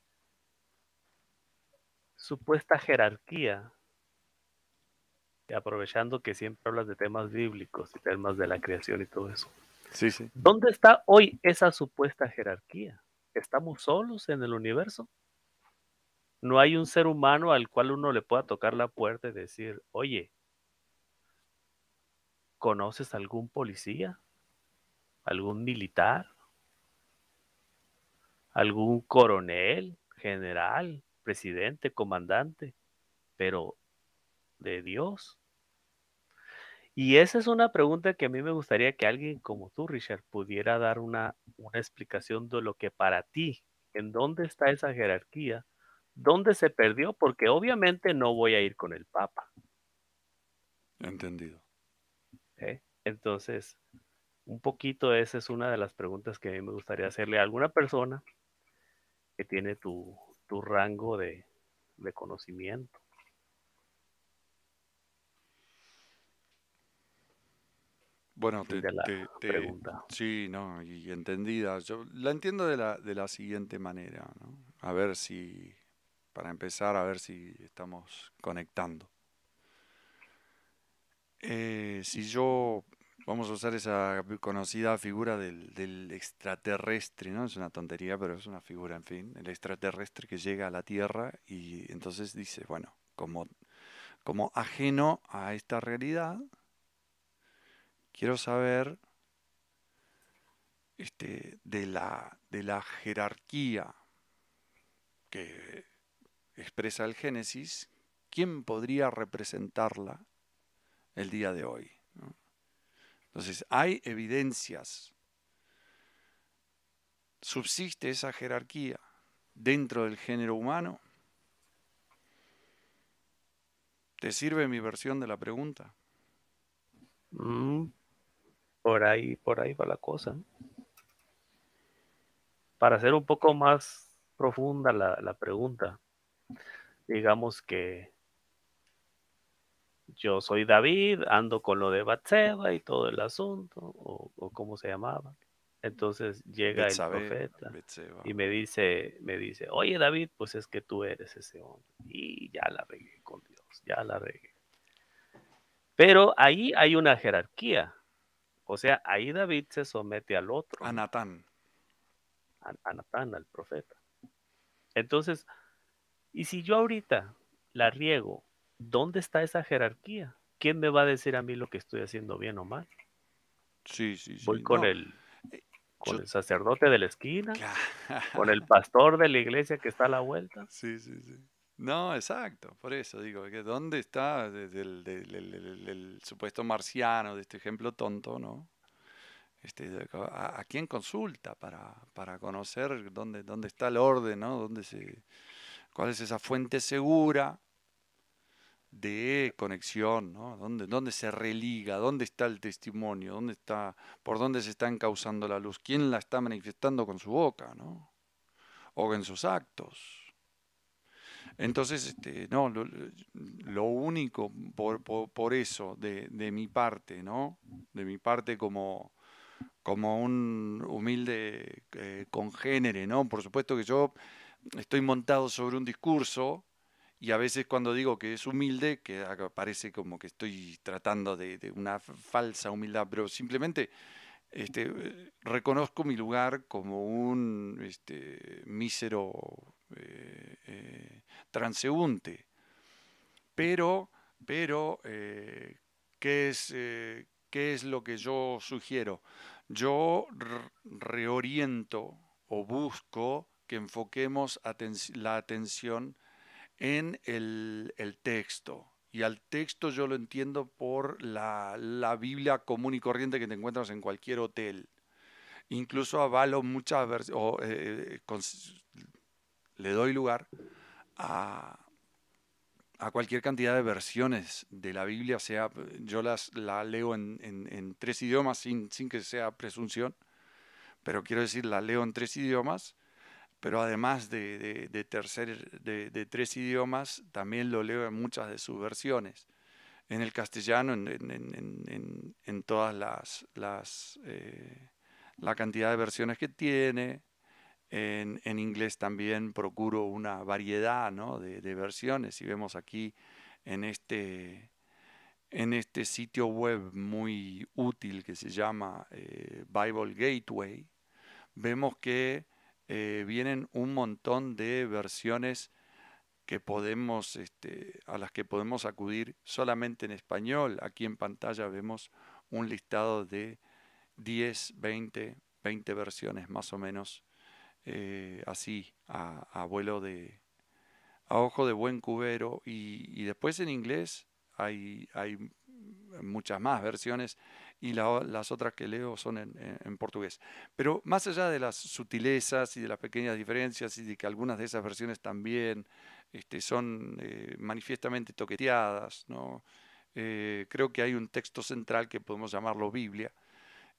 supuesta jerarquía? aprovechando que siempre hablas de temas bíblicos y temas de la creación y todo eso. Sí, ¿Dónde está hoy esa supuesta jerarquía? ¿Estamos solos en el universo? No hay un ser humano al cual uno le pueda tocar la puerta y decir, oye, ¿conoces algún policía? ¿Algún militar? algún coronel, general, presidente, comandante, pero de Dios. Y esa es una pregunta que a mí me gustaría que alguien como tú, Richard, pudiera dar una, una explicación de lo que para ti, en dónde está esa jerarquía, dónde se perdió, porque obviamente no voy a ir con el Papa. Entendido. ¿Eh? Entonces, un poquito esa es una de las preguntas que a mí me gustaría hacerle a alguna persona que tiene tu, rango de, conocimiento. Bueno, te, te, pregunta. sí, no, y entendida. Yo la entiendo de la, siguiente manera, A ver si, para empezar, a ver si estamos conectando. Eh, si yo Vamos a usar esa conocida figura del, del, extraterrestre, ¿no? Es una tontería, pero es una figura, en fin. El extraterrestre que llega a la Tierra y entonces dice, bueno, como, como ajeno a esta realidad, quiero saber este, de, la, de la jerarquía que expresa el Génesis, ¿quién podría representarla el día de hoy? Entonces, hay evidencias. Subsiste esa jerarquía dentro del género humano. ¿Te sirve mi versión de la pregunta? Mm, por ahí, por ahí va la cosa. Para hacer un poco más profunda la pregunta, digamos que yo soy David, ando con lo de Batseba y todo el asunto, o, cómo se llamaba. Entonces llega el profeta y me dice, me dice, oye David, pues es que tú eres ese hombre. Y ya la regué con Dios, ya la regué. Pero ahí hay una jerarquía. O sea, ahí David se somete al otro. A Natán. a Natán, al profeta. Entonces, y si yo ahorita la riego ¿dónde está esa jerarquía? ¿Quién me va a decir a mí lo que estoy haciendo bien o mal? Sí, sí, sí. Voy con el eh, con el sacerdote de la esquina, con el pastor de la iglesia que está a la vuelta. Sí, sí, sí. No, exacto, por eso digo, que ¿dónde está el, supuesto marciano de este ejemplo tonto, no? Este, a, quién consulta para, para, conocer dónde, dónde está el orden, ¿no? ¿Dónde se, ¿Cuál es esa fuente segura de conexión, ¿no? ¿Dónde, se religa? ¿Dónde está el testimonio? ¿Dónde está, ¿Por dónde se está causando la luz? ¿Quién la está manifestando con su boca? ¿no? ¿O en sus actos? Entonces, este, no, lo, único por, eso de, mi parte, ¿no? De mi parte como, como un humilde eh, congénere, ¿no? Por supuesto que yo estoy montado sobre un discurso, y a veces cuando digo que es humilde, que parece como que estoy tratando de, una falsa humildad, pero simplemente este, eh, reconozco mi lugar como un este, mísero eh, eh, transeúnte. Pero, pero ¿qué, es, ¿qué es lo que yo sugiero? Yo reoriento o busco que enfoquemos la atención en el, texto. Y al texto yo lo entiendo por la, la Biblia común y corriente que te encuentras en cualquier hotel. Incluso avalo muchas eh, le doy lugar a, cualquier cantidad de versiones de la Biblia, sea, yo las la leo en, en, tres idiomas sin, sin, que sea presunción, pero quiero decir, la leo en tres idiomas pero además de, tercer, de, tres idiomas, también lo leo en muchas de sus versiones, en el castellano, en, todas las, las eh, la cantidad de versiones que tiene, en, inglés también procuro una variedad de, versiones, y vemos aquí en este, en este sitio web muy útil que se llama eh, Bible Gateway, vemos que eh, vienen un montón de versiones este, a las que podemos acudir solamente en español. Aquí en pantalla vemos un listado de 10, 20, 20 versiones más o menos, eh, así, a, vuelo de, a ojo de buen cubero. Y, y después en inglés hay, hay muchas más versiones y las otras que leo son en, portugués. Pero más allá de las sutilezas y de las pequeñas diferencias y de que algunas de esas versiones también este, son eh, manifiestamente toqueteadas, ¿no? Eh, creo que hay un texto central que podemos llamarlo Biblia.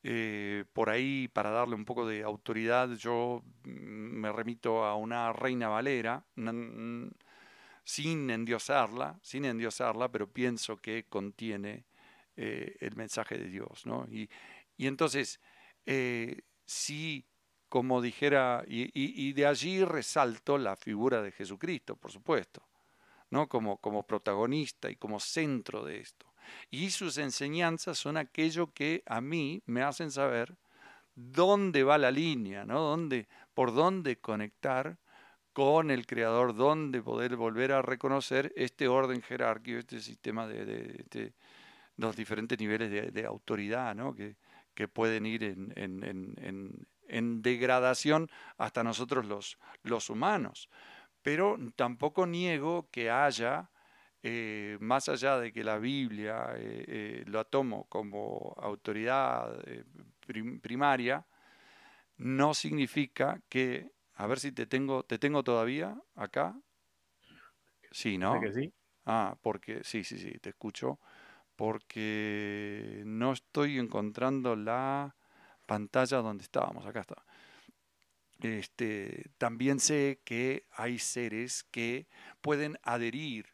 Eh, por ahí, para darle un poco de autoridad, yo mm, me remito a una reina Valera, sin endiosarla, sin endiosarla, pero pienso que contiene eh, el mensaje de Dios. ¿no? Y, entonces, eh, sí, como dijera, y, de allí resalto la figura de Jesucristo, por supuesto, ¿no? como, como protagonista y como centro de esto. Y sus enseñanzas son aquello que a mí me hacen saber dónde va la línea, ¿no? por dónde conectar con el creador, dónde poder volver a reconocer este orden jerárquico, este sistema de, los diferentes niveles de, autoridad que, pueden ir en, degradación hasta nosotros los, humanos. Pero tampoco niego que haya, eh, más allá de que la Biblia eh, eh, lo tomo como autoridad primaria, no significa que, a ver si te tengo, te tengo todavía acá. Sí, ¿no? Que sí. Ah, porque sí, sí, sí, te escucho porque no estoy encontrando la pantalla donde estábamos. Acá está. Este, también sé que hay seres que pueden adherir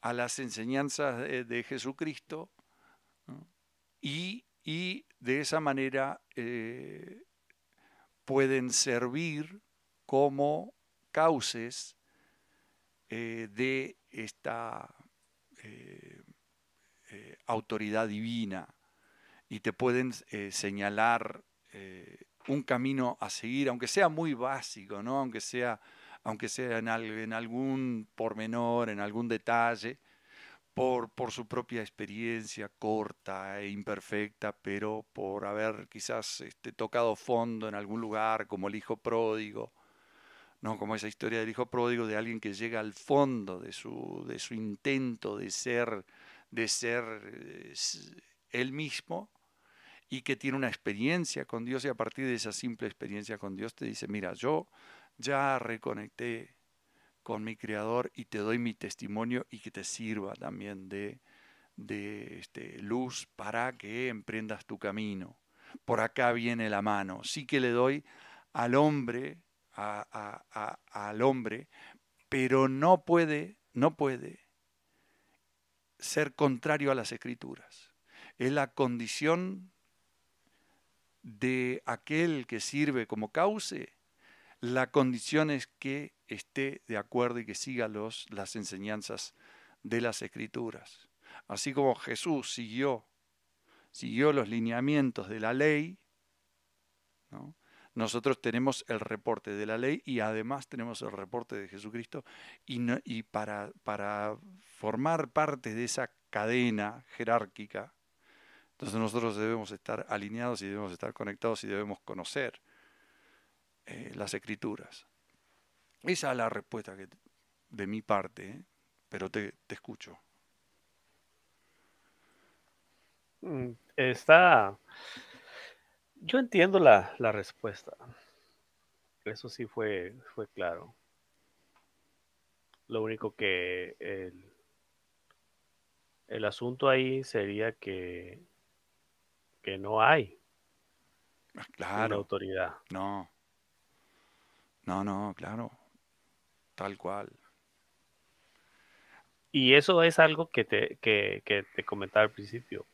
a las enseñanzas de, Jesucristo y, de esa manera eh, pueden servir como cauces eh, de esta eh, eh, autoridad divina y te pueden eh, señalar eh, un camino a seguir, aunque sea muy básico, ¿no? aunque sea, aunque sea en, algún pormenor, en algún detalle, por, por, su propia experiencia corta e imperfecta, pero por haber quizás este, tocado fondo en algún lugar, como el hijo pródigo, ¿no? como esa historia del hijo pródigo, de alguien que llega al fondo de su, de su intento de ser de ser eh, él mismo y que tiene una experiencia con Dios y a partir de esa simple experiencia con Dios te dice, mira, yo ya reconecté con mi Creador y te doy mi testimonio y que te sirva también de, este, luz para que emprendas tu camino. Por acá viene la mano. Sí que le doy al hombre, al hombre, pero no puede, no puede ser contrario a las escrituras. Es la condición de aquel que sirve como cauce. La condición es que esté de acuerdo y que siga los, las enseñanzas de las escrituras. Así como Jesús siguió, siguió los lineamientos de la ley, ¿no? nosotros tenemos el reporte de la ley y además tenemos el reporte de Jesucristo y, para, formar parte de esa cadena jerárquica, entonces nosotros debemos estar alineados y debemos estar conectados y debemos conocer eh, las escrituras. Esa es la respuesta de mi parte, ¿eh? pero te escucho. Mm, está, yo entiendo la, la respuesta. Eso sí fue, fue claro. Lo único que el, asunto ahí sería que, que no hay ah, una autoridad. No. No, no, claro. Tal cual. Y eso es algo que te, que, que te comentaba al principio.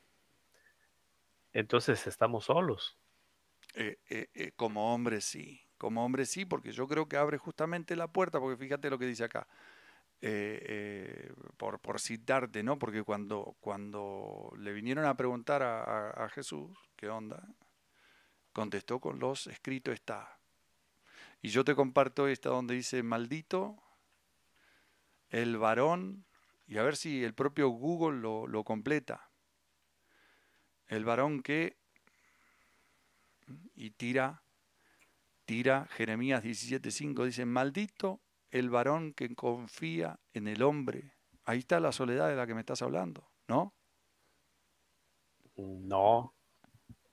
Entonces estamos solos. Eh, eh, eh, como hombre sí, como hombre sí, porque yo creo que abre justamente la puerta, porque fíjate lo que dice acá, por, por, citarte, ¿no? Porque cuando, cuando le vinieron a preguntar a, Jesús, ¿qué onda? Contestó con los escrito está. Y yo te comparto esta donde dice, maldito el varón, y a ver si el propio Google lo, lo completa, el varón que y tira, tira, Jeremías 17.5 dice, maldito el varón que confía en el hombre. Ahí está la soledad de la que me estás hablando, ¿no? No.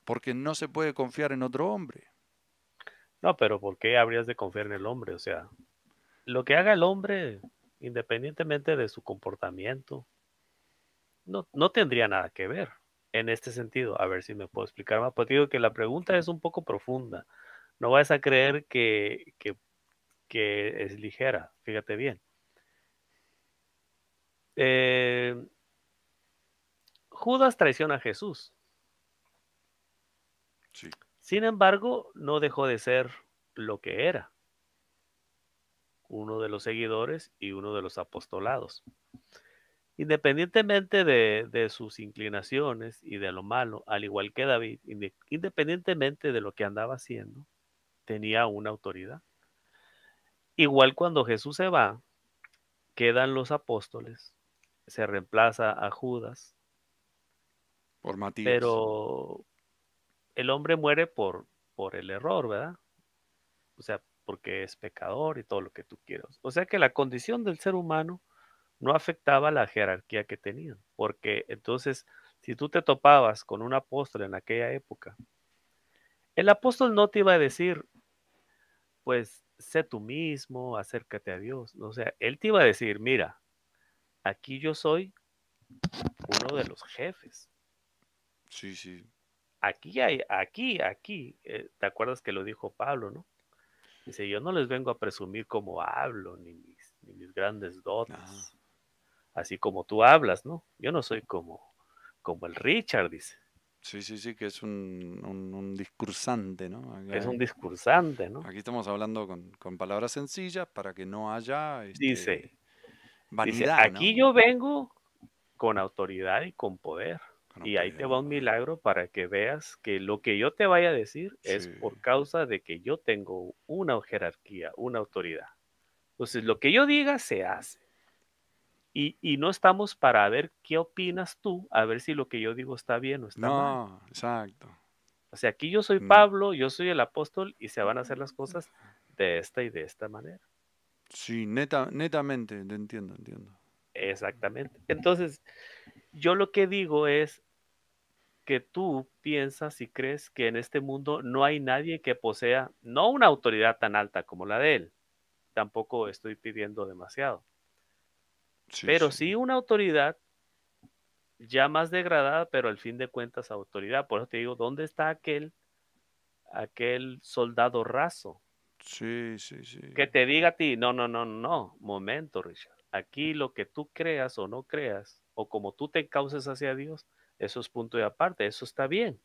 Porque no se puede confiar en otro hombre. No, pero ¿por qué habrías de confiar en el hombre? O sea, lo que haga el hombre, independientemente de su comportamiento, no, no tendría nada que ver en este sentido. A ver si me puedo explicar más. Pues digo que la pregunta es un poco profunda. No vas a creer que, es ligera. Fíjate bien. Eh, Judas traiciona a Jesús. Sí. Sin embargo, no dejó de ser lo que era. Uno de los seguidores y uno de los apostolados. Independientemente de, sus inclinaciones y de lo malo, al igual que David, independientemente de lo que andaba haciendo, tenía una autoridad. Igual cuando Jesús se va, quedan los apóstoles, se reemplaza a Judas. Por Matías. Pero el hombre muere por, por el error, ¿verdad? O sea, porque es pecador y todo lo que tú quieras. O sea que la condición del ser humano no afectaba la jerarquía que tenían, porque entonces, si tú te topabas con un apóstol en aquella época, el apóstol no te iba a decir, pues, sé tú mismo, acércate a Dios. O sea, él te iba a decir, mira, aquí yo soy uno de los jefes. Sí, sí. Aquí hay, aquí, aquí, eh, ¿te acuerdas que lo dijo Pablo, no? Dice, yo no les vengo a presumir cómo hablo, ni mis, ni mis grandes dotes así como tú hablas, ¿no? Yo no soy como, como el Richard, dice. Sí, sí, sí, que es un, discursante, ¿no? es un discursante, ¿no? Aquí estamos hablando con, palabras sencillas para que no haya... Este, dice, aquí yo vengo con autoridad y con poder. y ahí te va un milagro para que veas que lo que yo te vaya a decir es por causa de que yo tengo una jerarquía, una autoridad. Entonces, lo que yo diga se hace. Y, no estamos para ver qué opinas tú, a ver si lo que yo digo está bien o está no, exacto. O sea, aquí yo soy mm. Pablo, yo soy el apóstol y se van a hacer las cosas de esta y de esta manera. Sí, netamente, entiendo, entiendo. Exactamente. Entonces, yo lo que digo es que tú piensas y crees que en este mundo no hay nadie que posea, no una autoridad tan alta como la de él, tampoco estoy pidiendo demasiado, pero sí. una autoridad ya más degradada, pero al fin de cuentas autoridad. Por eso te digo, ¿dónde está aquel, aquel soldado raso? Sí, sí, sí. Que te diga a ti, no, no, no, no, momento, Richard. Aquí lo que tú creas o no creas, o como tú te causes hacia Dios, eso es punto de aparte, eso está bien.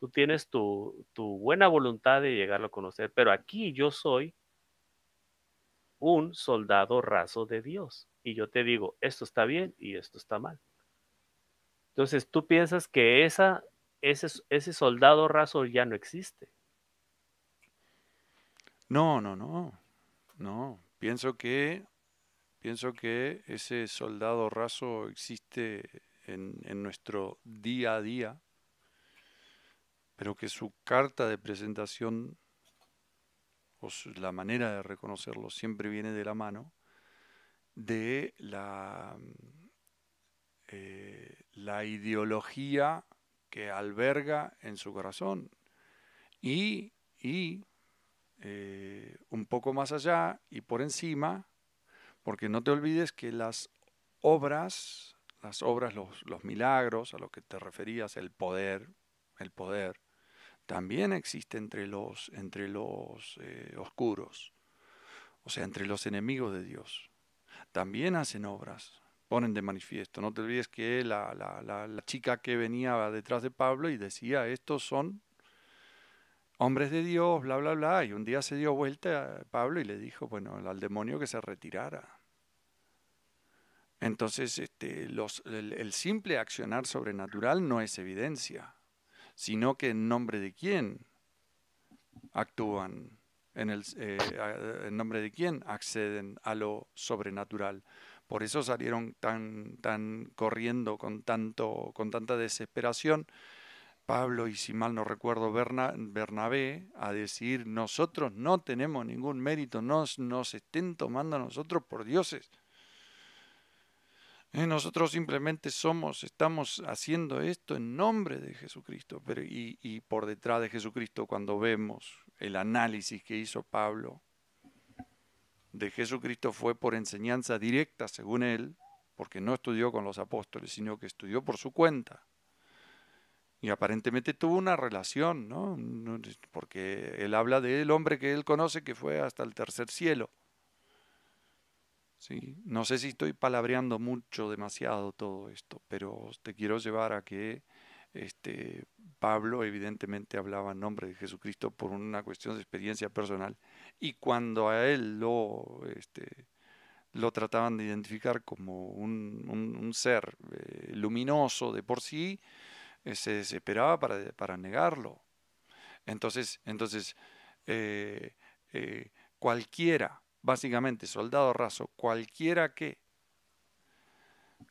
Tú tienes tu, tu buena voluntad de llegarlo a conocer, pero aquí yo soy un soldado raso de Dios. Y yo te digo, esto está bien y esto está mal. Entonces tú piensas que esa, ese, ese soldado raso ya no existe. No, no, no. No. Pienso que pienso que ese soldado raso existe en, en nuestro día a día, pero que su carta de presentación o la manera de reconocerlo siempre viene de la mano de la, eh, la ideología que alberga en su corazón y, eh, un poco más allá y por encima, porque no te olvides que las obras, las obras, los, los milagros a lo que te referías, el poder, el poder, también existe entre los, entre los eh, oscuros, o sea, entre los enemigos de Dios. También hacen obras, ponen de manifiesto. No te olvides que la, la, la, chica que venía detrás de Pablo y decía, estos son hombres de Dios, bla, bla, bla. Y un día se dio vuelta a Pablo y le dijo, bueno, al demonio que se retirara. Entonces, este, los, el simple accionar sobrenatural no es evidencia sino que en nombre de quién actúan, en, el, eh, en nombre de quién acceden a lo sobrenatural. Por eso salieron tan, tan corriendo con, tanto, con tanta desesperación Pablo y si mal no recuerdo Bernabé a decir, nosotros no tenemos ningún mérito, nos, nos estén tomando a nosotros por dioses. Eh, nosotros simplemente somos, estamos haciendo esto en nombre de Jesucristo, pero y, por detrás de Jesucristo cuando vemos el análisis que hizo Pablo de Jesucristo fue por enseñanza directa, según él, porque no estudió con los apóstoles, sino que estudió por su cuenta. Y aparentemente tuvo una relación, Porque él habla del hombre que él conoce que fue hasta el tercer cielo no sé si estoy palabreando mucho, demasiado todo esto, pero te quiero llevar a que este, Pablo evidentemente hablaba en nombre de Jesucristo por una cuestión de experiencia personal y cuando a él lo, este, lo trataban de identificar como un, ser eh, luminoso de por sí, eh, se desesperaba para, negarlo. Entonces, entonces eh, cualquiera básicamente soldado raso, cualquiera que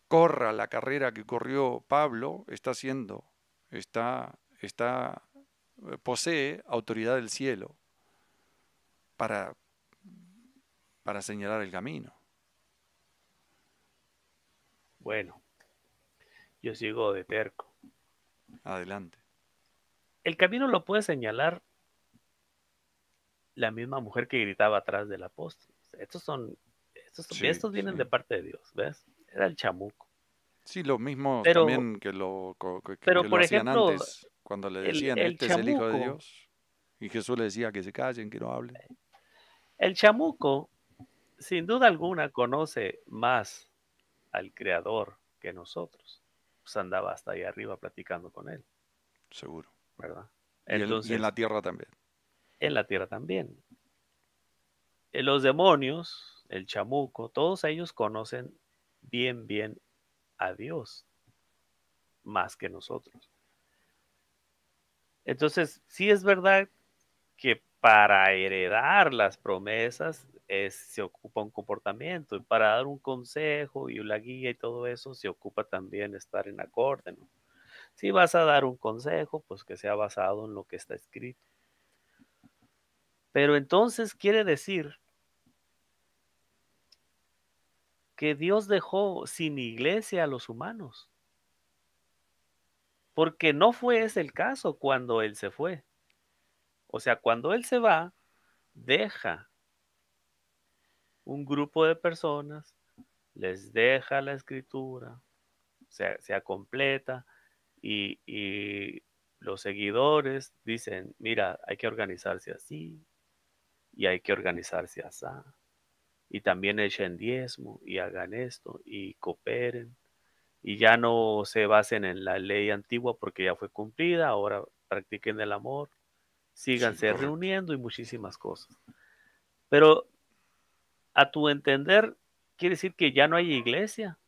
corra la carrera que corrió Pablo, está haciendo está, está, eh, posee autoridad del cielo para, para señalar el camino. Bueno, yo sigo de terco. Adelante. El camino lo puede señalar la misma mujer que gritaba atrás del apóstol. Estos son, estos, estos vienen de parte de Dios, ¿ves? Era el chamuco. Sí, lo mismo también que lo, pero por ejemplo, antes, cuando le decían, este es el Hijo de Dios. Y Jesús le decía que se callen, que no hablen. El chamuco, sin duda alguna, conoce más al Creador que nosotros. Pues andaba hasta ahí arriba platicando con él. Seguro. ¿Verdad? y en la tierra también en la tierra también. Eh, los demonios, el chamuco, todos ellos conocen bien, bien a Dios, más que nosotros. Entonces, sí es verdad que para heredar las promesas se ocupa un comportamiento y para dar un consejo y una guía y todo eso se ocupa también estar en acorde. Si vas a dar un consejo, pues que sea basado en lo que está escrito. Pero entonces quiere decir que Dios dejó sin iglesia a los humanos. Porque no fue ese el caso cuando Él se fue. O sea, cuando Él se va, deja un grupo de personas, les deja la escritura, sea completa y, y los seguidores dicen, mira, hay que organizarse así, y hay que organizarse así. Y también echen diezmo y hagan esto y cooperen. Y ya no se basen en la ley antigua porque ya fue cumplida, ahora practiquen el amor, síganse reuniendo y muchísimas cosas. Pero a tu entender, quiere decir que ya no hay iglesia.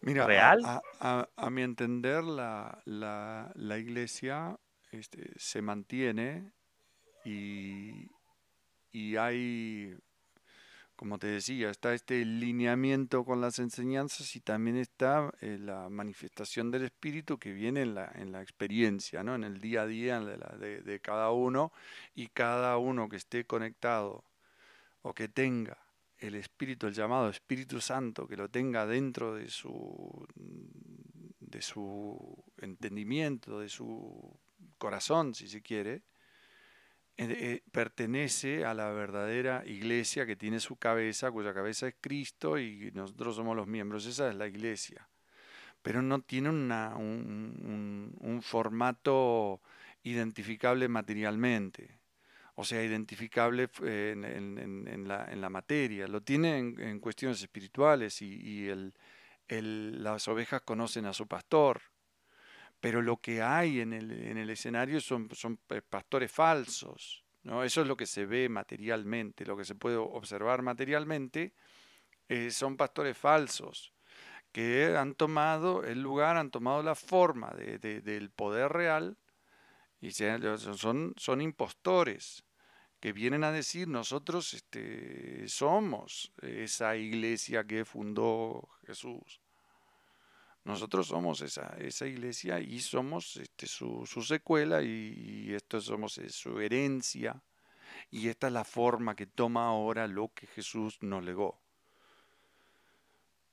¿Real? A, mi entender, la, la, iglesia este, se mantiene y, y hay, como te decía, está este lineamiento con las enseñanzas y también está eh, la manifestación del espíritu que viene en la, en la experiencia, ¿no? en el día a día de, de cada uno y cada uno que esté conectado o que tenga el espíritu, el llamado Espíritu Santo, que lo tenga dentro de su, de su entendimiento, de su corazón, si se quiere, eh, pertenece a la verdadera iglesia que tiene su cabeza, cuya cabeza es Cristo y nosotros somos los miembros. Esa es la iglesia. Pero no tiene un, formato identificable materialmente o sea, identificable eh, en, la, materia. Lo tiene en, cuestiones espirituales y, las ovejas conocen a su pastor pero lo que hay en el, escenario son, eh, pastores falsos. ¿no? Eso es lo que se ve materialmente, lo que se puede observar materialmente eh, son pastores falsos que han tomado el lugar, han tomado la forma del poder real y son, impostores que vienen a decir nosotros este, somos esa iglesia que fundó Jesús. Nosotros somos esa, iglesia y somos este, su, secuela y, esto somos eh, su herencia. Y esta es la forma que toma ahora lo que Jesús nos legó.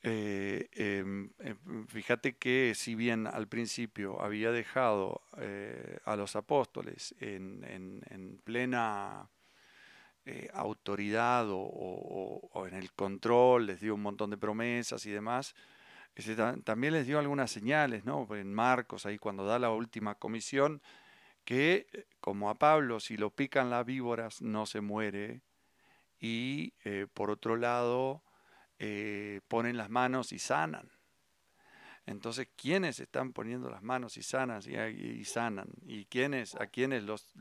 Eh, em, em, fíjate que si bien al principio había dejado eh, a los apóstoles en, plena autoridad o en el control, les dio un montón de promesas y demás, también les dio algunas señales, ¿no? En Marcos, ahí cuando da la última comisión, que eh, como a Pablo, si lo pican las víboras, no se muere. Y eh, por otro lado, eh, ponen las manos y sanan. Entonces, ¿quiénes están poniendo las manos y sanan? Y, sanan? ¿Y quiénes, a quienes los,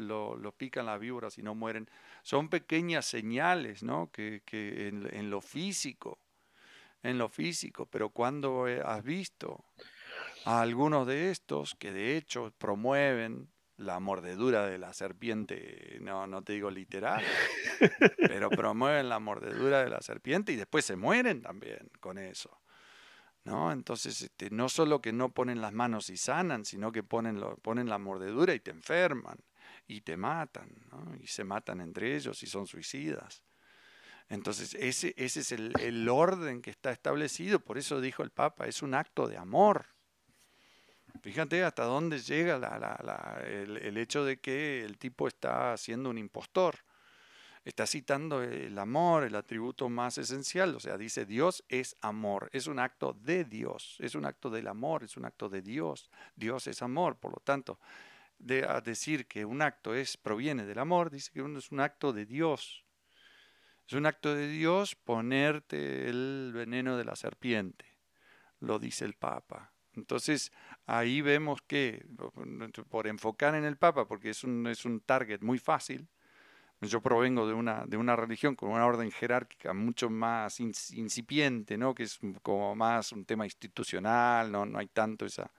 pican las víboras y no mueren? Son pequeñas señales, ¿no? Que, en lo físico en lo físico, pero cuando eh, has visto a algunos de estos que de hecho promueven la mordedura de la serpiente, no, no te digo literal, pero promueven la mordedura de la serpiente y después se mueren también con eso. ¿No? Entonces, este, no solo que no ponen las manos y sanan, sino que ponen, ponen la mordedura y te enferman y te matan, y se matan entre ellos y son suicidas. Entonces, ese, ese es el, orden que está establecido, por eso dijo el Papa, es un acto de amor. Fíjate hasta dónde llega el, hecho de que el tipo está siendo un impostor. Está citando el amor, el atributo más esencial. O sea, dice Dios es amor. Es un acto de Dios. Es un acto del amor. Es un acto de Dios. Dios es amor. Por lo tanto, de, a decir que un acto es, proviene del amor, dice que uno es un acto de Dios. Es un acto de Dios ponerte el veneno de la serpiente, lo dice el Papa. Entonces, ahí vemos que, por enfocar en el Papa, porque es un, target muy fácil, yo provengo de una, de una religión con una orden jerárquica mucho más incipiente, ¿no? que es como más un tema institucional, no, no hay tanto esa...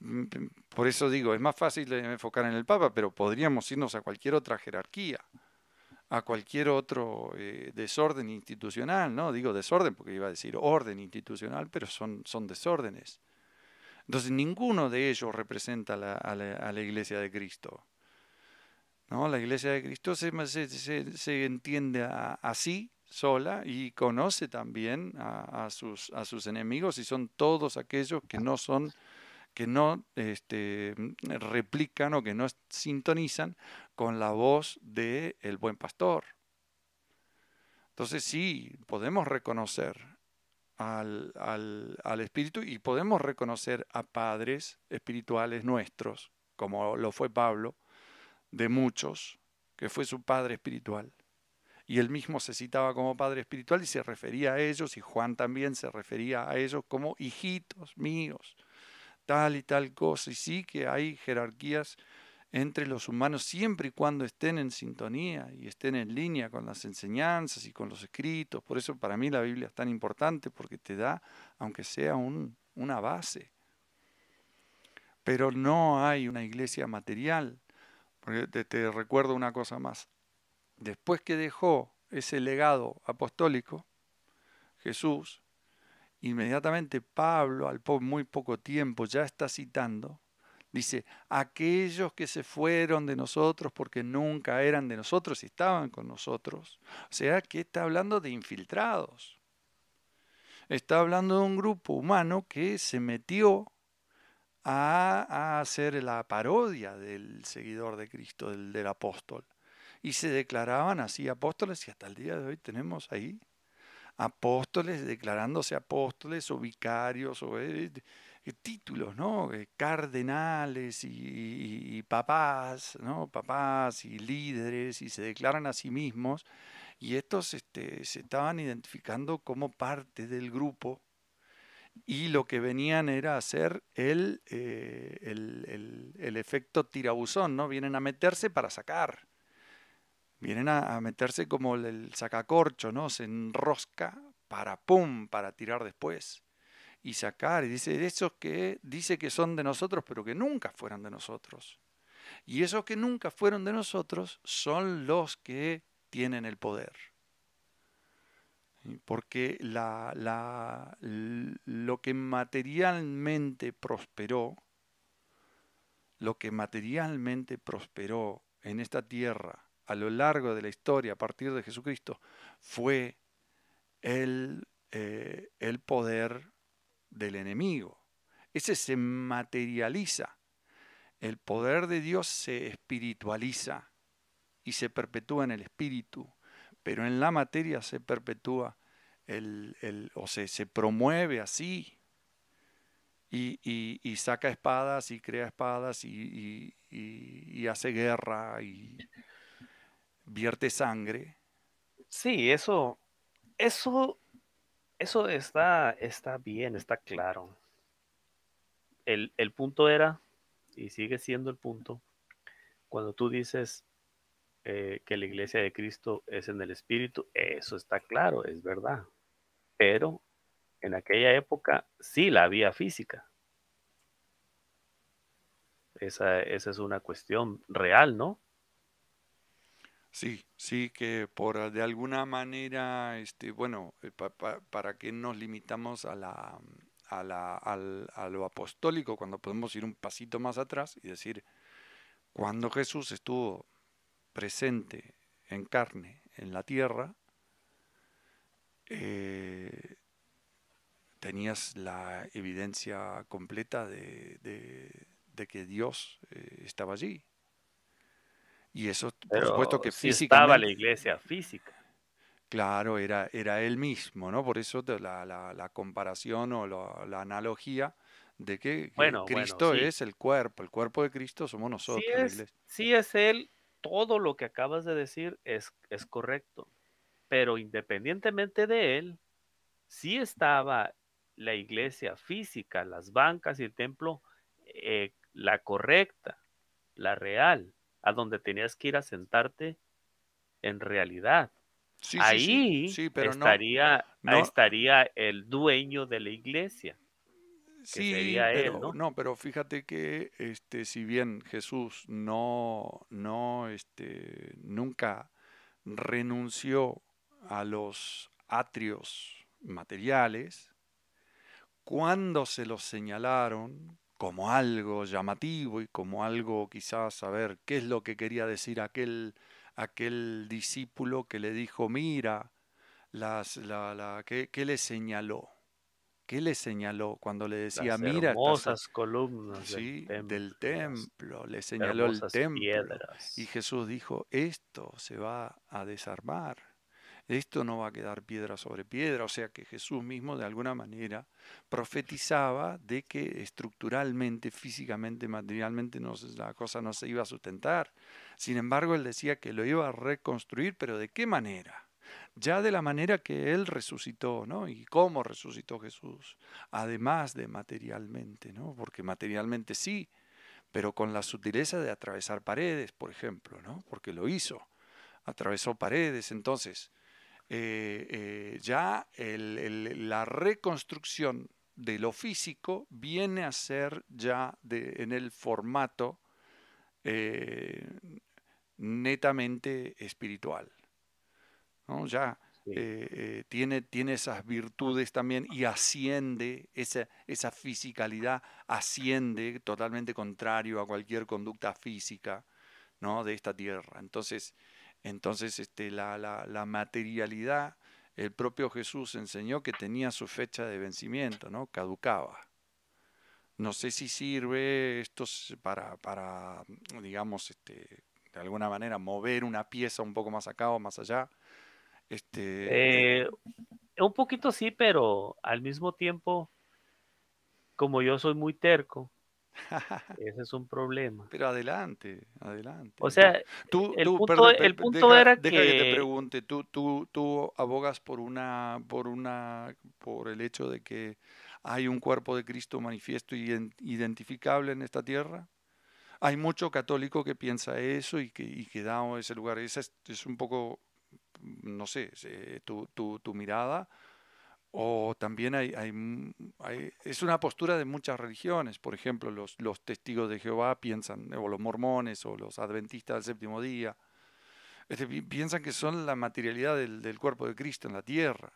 Mm, por eso digo, es más fácil enfocar en el Papa, pero podríamos irnos a cualquier otra jerarquía a cualquier otro eh, desorden institucional, ¿no? Digo desorden porque iba a decir orden institucional, pero son, son desórdenes. Entonces ninguno de ellos representa a, la, iglesia de Cristo. ¿no? La iglesia de Cristo se, se, entiende así sola y conoce también a, a, sus, a sus enemigos y son todos aquellos que no son que no este, replican o que no sintonizan con la voz del buen pastor. Entonces sí, podemos reconocer al, al Espíritu y podemos reconocer a padres espirituales nuestros, como lo fue Pablo, de muchos, que fue su padre espiritual y él mismo se citaba como padre espiritual y se refería a ellos, y Juan también se refería a ellos como hijitos míos tal y tal cosa. Y sí que hay jerarquías entre los humanos siempre y cuando estén en sintonía y estén en línea con las enseñanzas y con los escritos. Por eso para mí la Biblia es tan importante porque te da, aunque sea una base. Pero no hay una iglesia material. te recuerdo una cosa más. Después que dejó ese legado apostólico, Jesús, inmediatamente Pablo, al muy poco tiempo, ya está citando, dice, aquellos que se fueron de nosotros porque nunca eran de nosotros y estaban con nosotros. O sea, que está hablando de infiltrados. Está hablando de un grupo humano que se metió a, hacer la parodia del seguidor de Cristo, del, del apóstol. Y se declaraban así apóstoles y hasta el día de hoy tenemos ahí apóstoles, declarándose apóstoles o vicarios o eh, eh, títulos, ¿no? Eh, cardenales y, papás, ¿no? Papás y líderes y se declaran a sí mismos y estos este, se estaban identificando como parte del grupo y lo que venían era hacer el, el, el efecto tirabuzón, ¿no? Vienen a meterse para sacar vienen a, meterse como el, sacacorcho, ¿no? Se enrosca para pum, para tirar después y sacar. Y dice, esos que dice que son de nosotros, pero que nunca fueron de nosotros. Y esos que nunca fueron de nosotros son los que tienen el poder. Porque lo que materialmente prosperó, lo que materialmente prosperó en esta tierra, a lo largo de la historia a partir de Jesucristo fue el, eh, el poder del enemigo. Ese se materializa. El poder de Dios se espiritualiza y se perpetúa en el espíritu, pero en la materia se perpetúa el, el, o se, promueve así. Y, saca espadas y crea espadas y, y hace guerra y, vierte sangre. Sí, eso, eso, eso está, está bien, está claro. El, punto era, y sigue siendo el punto, cuando tú dices eh, que la iglesia de Cristo es en el Espíritu, eso está claro, es verdad. Pero en aquella época sí la había física. Esa, esa es una cuestión real, ¿no? Sí, sí, que por ah, de alguna manera, este, bueno, eh, para que nos limitamos a la, a, la, al, lo apostólico, cuando podemos ir un pasito más atrás y decir, cuando Jesús estuvo presente en carne en la tierra, eh, tenías la evidencia completa de, que Dios eh, estaba allí. Y eso, por supuesto que Estaba la iglesia física. Claro, era, era él mismo, ¿no? Por eso la, la, comparación o la, analogía de que Cristo es el cuerpo, el cuerpo de Cristo somos nosotros. Sí es, él, todo lo que acabas de decir es, es correcto, pero independientemente de él, sí estaba la iglesia física, las bancas y el templo, eh, la correcta, la real a donde tenías que ir a sentarte en realidad. Ahí sí, estaría, no, estaría el dueño de la iglesia. Sí, ¿no? pero fíjate que este, si bien Jesús no, no, este, nunca renunció a los atrios materiales, cuando se los señalaron, como algo llamativo y como algo quizás a ver, qué es lo que quería decir aquel, aquel discípulo que le dijo, mira, las, la, la, ¿qué, le señaló? ¿Qué le señaló cuando le decía, mira? Hermosas columnas sí, del, templo, le señaló el templo. Y Jesús dijo, esto se va a desarmar esto no va a quedar piedra sobre piedra, o sea que Jesús mismo de alguna manera profetizaba de que estructuralmente, físicamente, materialmente no, la cosa no se iba a sustentar. Sin embargo, él decía que lo iba a reconstruir, pero ¿de qué manera? Ya de la manera que él resucitó, ¿no? Y cómo resucitó Jesús, además de materialmente, ¿no? Porque materialmente sí, pero con la sutileza de atravesar paredes, por ejemplo, ¿no? Porque lo hizo, atravesó paredes, entonces eh, eh, ya la reconstrucción de lo físico viene a ser ya en el formato eh, netamente espiritual. Ya tiene, tiene, esas virtudes también y asciende, esa, esa fisicalidad asciende totalmente contrario a cualquier conducta física ¿no? de esta tierra. Entonces, entonces este, la, materialidad, el propio Jesús enseñó que tenía su fecha de vencimiento, ¿no? caducaba. No sé si sirve esto para, para digamos, este, de alguna manera mover una pieza un poco más acá o más allá. Este... Eh, un poquito sí, pero al mismo tiempo, como yo soy muy terco, ese es un problema. Pero adelante, adelante. O sea, tú, el punto, perdón, el era que... que... te pregunte, tú, tú, tú abogas por una, por una, por el hecho de que hay un cuerpo de Cristo manifiesto y identificable en esta tierra. Hay mucho católico que piensa eso y que, y da ese lugar. Esa es, un poco, no sé, tu mirada o también mm, hay, es una postura de muchas religiones, por ejemplo, los, los testigos de Jehová piensan, o los mormones, o los adventistas del séptimo día, piensan que son la materialidad del, del, cuerpo de Cristo en la tierra.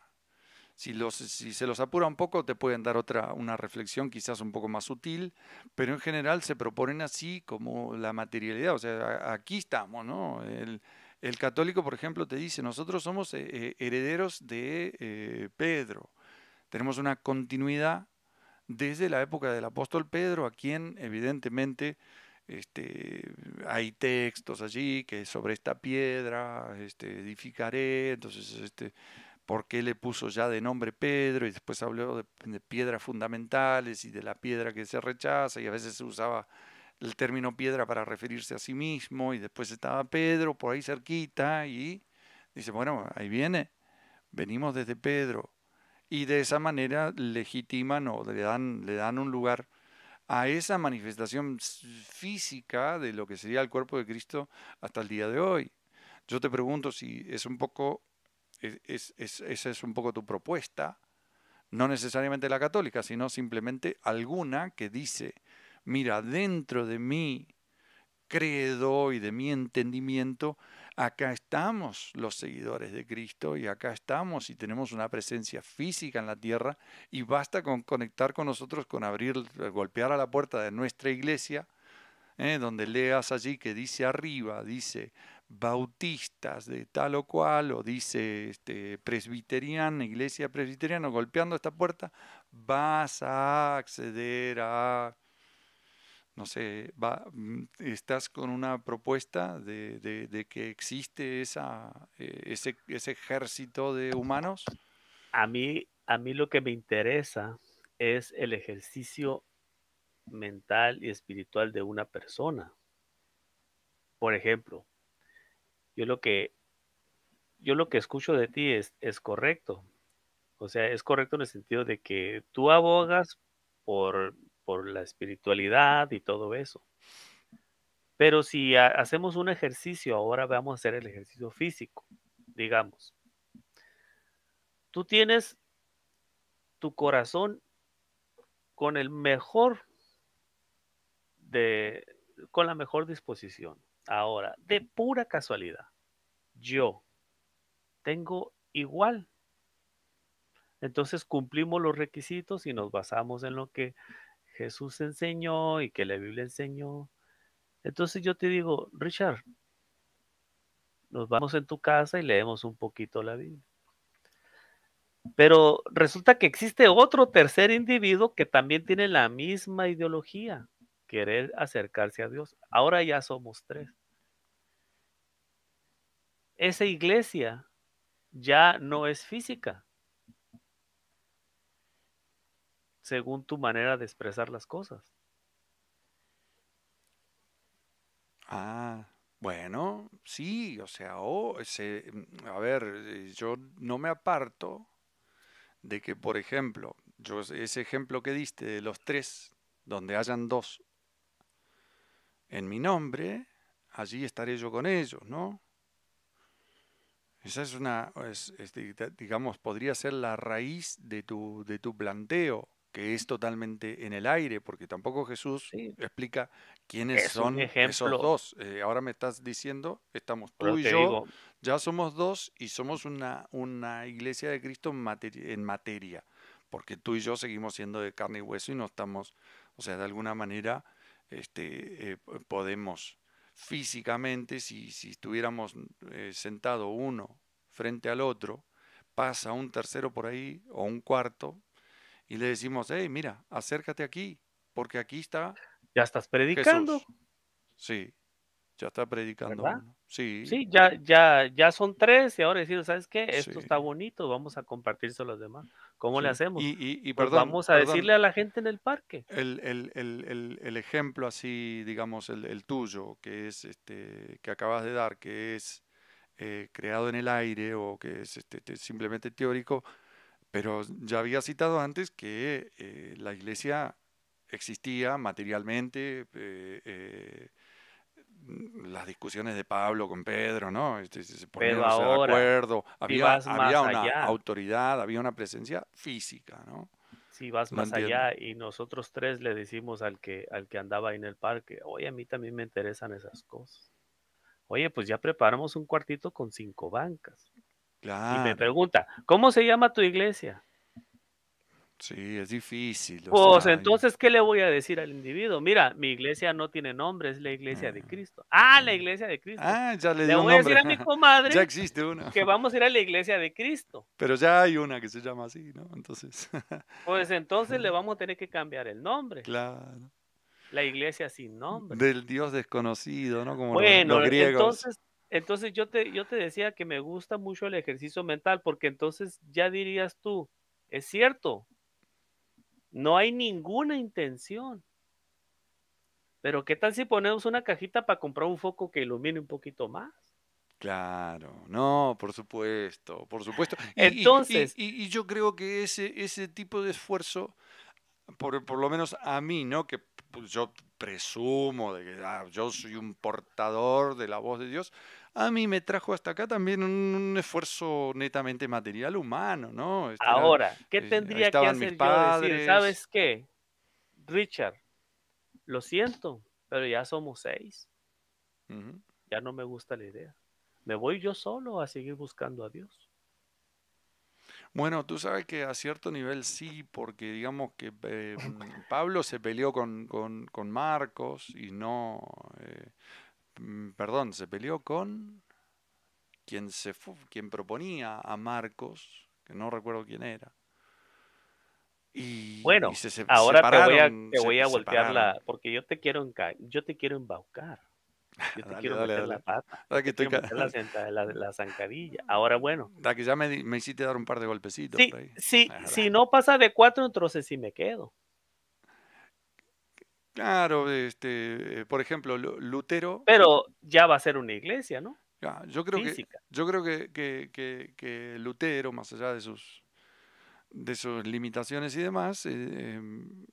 Si, los, si se los apura un poco, te pueden dar otra, una reflexión quizás un poco más sutil, pero en general se proponen así como la materialidad, o sea, aquí estamos, ¿no? El, el católico, por ejemplo, te dice, nosotros somos eh, eh, herederos de eh, Pedro. Tenemos una continuidad desde la época del apóstol Pedro, a quien evidentemente este, hay textos allí que sobre esta piedra este, edificaré, entonces este, por qué le puso ya de nombre Pedro y después habló de, de piedras fundamentales y de la piedra que se rechaza y a veces se usaba el término piedra para referirse a sí mismo, y después estaba Pedro por ahí cerquita, y dice, bueno, ahí viene, venimos desde Pedro, y de esa manera legitiman o le dan, le dan un lugar a esa manifestación física de lo que sería el cuerpo de Cristo hasta el día de hoy. Yo te pregunto si es un poco, e, es, es, esa es un poco tu propuesta, no necesariamente la católica, sino simplemente alguna que dice, mira, dentro de mi credo y de mi entendimiento, acá estamos los seguidores de Cristo y acá estamos y tenemos una presencia física en la tierra y basta con conectar con nosotros, con abrir, golpear a la puerta de nuestra iglesia, ¿eh? donde leas allí que dice arriba, dice bautistas de tal o cual, o dice este, presbiteriana, iglesia presbiteriana, golpeando esta puerta, vas a acceder a no sé, va, mm, estás con una propuesta de, de, que existe esa, eh, ese, ese, ejército de humanos? A mí, a mí lo que me interesa es el ejercicio mental y espiritual de una persona. Por ejemplo, yo lo que, yo lo que escucho de ti es, es correcto. O sea, es correcto en el sentido de que tú abogas por por la espiritualidad y todo eso. Pero si hacemos un ejercicio, ahora vamos a hacer el ejercicio físico, digamos. Tú tienes tu corazón con el mejor de, con la mejor disposición. Ahora, de pura casualidad, yo tengo igual. Entonces cumplimos los requisitos y nos basamos en lo que Jesús enseñó y que la Biblia enseñó. Entonces yo te digo, Richard, nos vamos en tu casa y leemos un poquito la Biblia. Pero resulta que existe otro tercer individuo que también tiene la misma ideología, querer acercarse a Dios. Ahora ya somos tres. Esa iglesia ya no es física, según tu manera de expresar las cosas. Ah, bueno, sí, o sea, o oh, mm, a ver, eh, yo no me aparto de que, por ejemplo, yo ese ejemplo que diste de los tres, donde hayan dos en mi nombre, allí estaré yo con ellos, ¿no? Esa es una, digamos, podría ser la raíz de tu, de tu planteo que es totalmente en el aire, porque tampoco Jesús explica quiénes son esos dos. Eh, ahora me estás diciendo, estamos tú y yo, ya somos dos y somos una, una iglesia de Cristo en, materia, porque tú y yo seguimos siendo de carne y hueso y no estamos, o sea, de alguna manera este, eh, podemos físicamente, si, si estuviéramos sentados eh, sentado uno frente al otro, pasa un tercero por ahí o un cuarto, y le decimos, hey, mira, acércate aquí, porque aquí está. Ya estás predicando. Sí, ya está predicando. Sí. Sí, ya, ya, ya son tres y ahora decimos, ¿sabes qué? Esto está bonito, vamos a compartírselo a los demás. ¿Cómo le hacemos? Y, pues vamos a decirle a la gente en el parque. El, ejemplo así, digamos, el, tuyo, que es este, que acabas de dar, que es eh, creado en el aire o que es este, simplemente teórico, pero ya había citado antes que eh, la iglesia existía materialmente, eh, eh, mm, las discusiones de Pablo con Pedro, ¿no? Este, se de acuerdo, había, había una autoridad, había una presencia física, ¿no? Si vas más allá y nosotros tres le decimos al que, al que andaba ahí en el parque, oye, a mí también me interesan esas cosas. Oye, pues ya preparamos un cuartito con cinco bancas y me pregunta, ¿cómo se llama tu iglesia? Sí, es difícil. Pues entonces, ¿qué le voy a decir al individuo? Mira, mi iglesia no tiene nombre, es la iglesia de ah. Cristo. Ah, la ah. iglesia de Cristo. Ah, ya le, le voy a decir a mi comadre ya existe una. que vamos a ir a la iglesia de Cristo. Pero ya hay una que se llama así, ¿no? Entonces. pues entonces le vamos a tener que cambiar el nombre. Claro. La iglesia sin nombre. Del Dios desconocido, ¿no? Como bueno, griegos. Entonces, entonces yo te, yo te decía que me gusta mucho el ejercicio mental, porque entonces ya dirías tú, es cierto, no hay ninguna intención. Pero ¿qué tal si ponemos una cajita para comprar un foco que ilumine un poquito más? Claro, no, por supuesto, por supuesto. entonces. Y, yo creo que ese, ese tipo de esfuerzo, por, por lo menos a mí, ¿no? Que pues, yo presumo de que ah, yo soy un portador de la voz de Dios, a mí me trajo hasta acá también un, esfuerzo netamente material humano, ¿no? Este, Ahora, ¿qué eh, tendría que hacer yo ¿Sabes qué? Richard, lo siento, pero ya somos seis. Ya no me gusta la idea. Me voy yo solo a seguir buscando a Dios. Bueno, tú sabes que a cierto nivel sí, porque digamos que eh, mm, Pablo se peleó con, con, Marcos y no, eh, Mm, perdón, se peleó con quien, se quien proponía a Marcos, que no recuerdo quién era. Y, bueno, ahora te voy a, voltear la, porque yo te quiero, yo te quiero embaucar. Yo te quiero meter la pata. la, zancadilla. Ahora bueno. que ya me, hiciste dar un par de golpecitos. Sí, sí si no pasa de cuatro, entonces sí me quedo. Claro, este, eh, por ejemplo, Lutero. Pero ya va a ser una iglesia, ¿no? yo creo que, yo creo que, Lutero, más allá de sus, de sus limitaciones y demás, eh, em,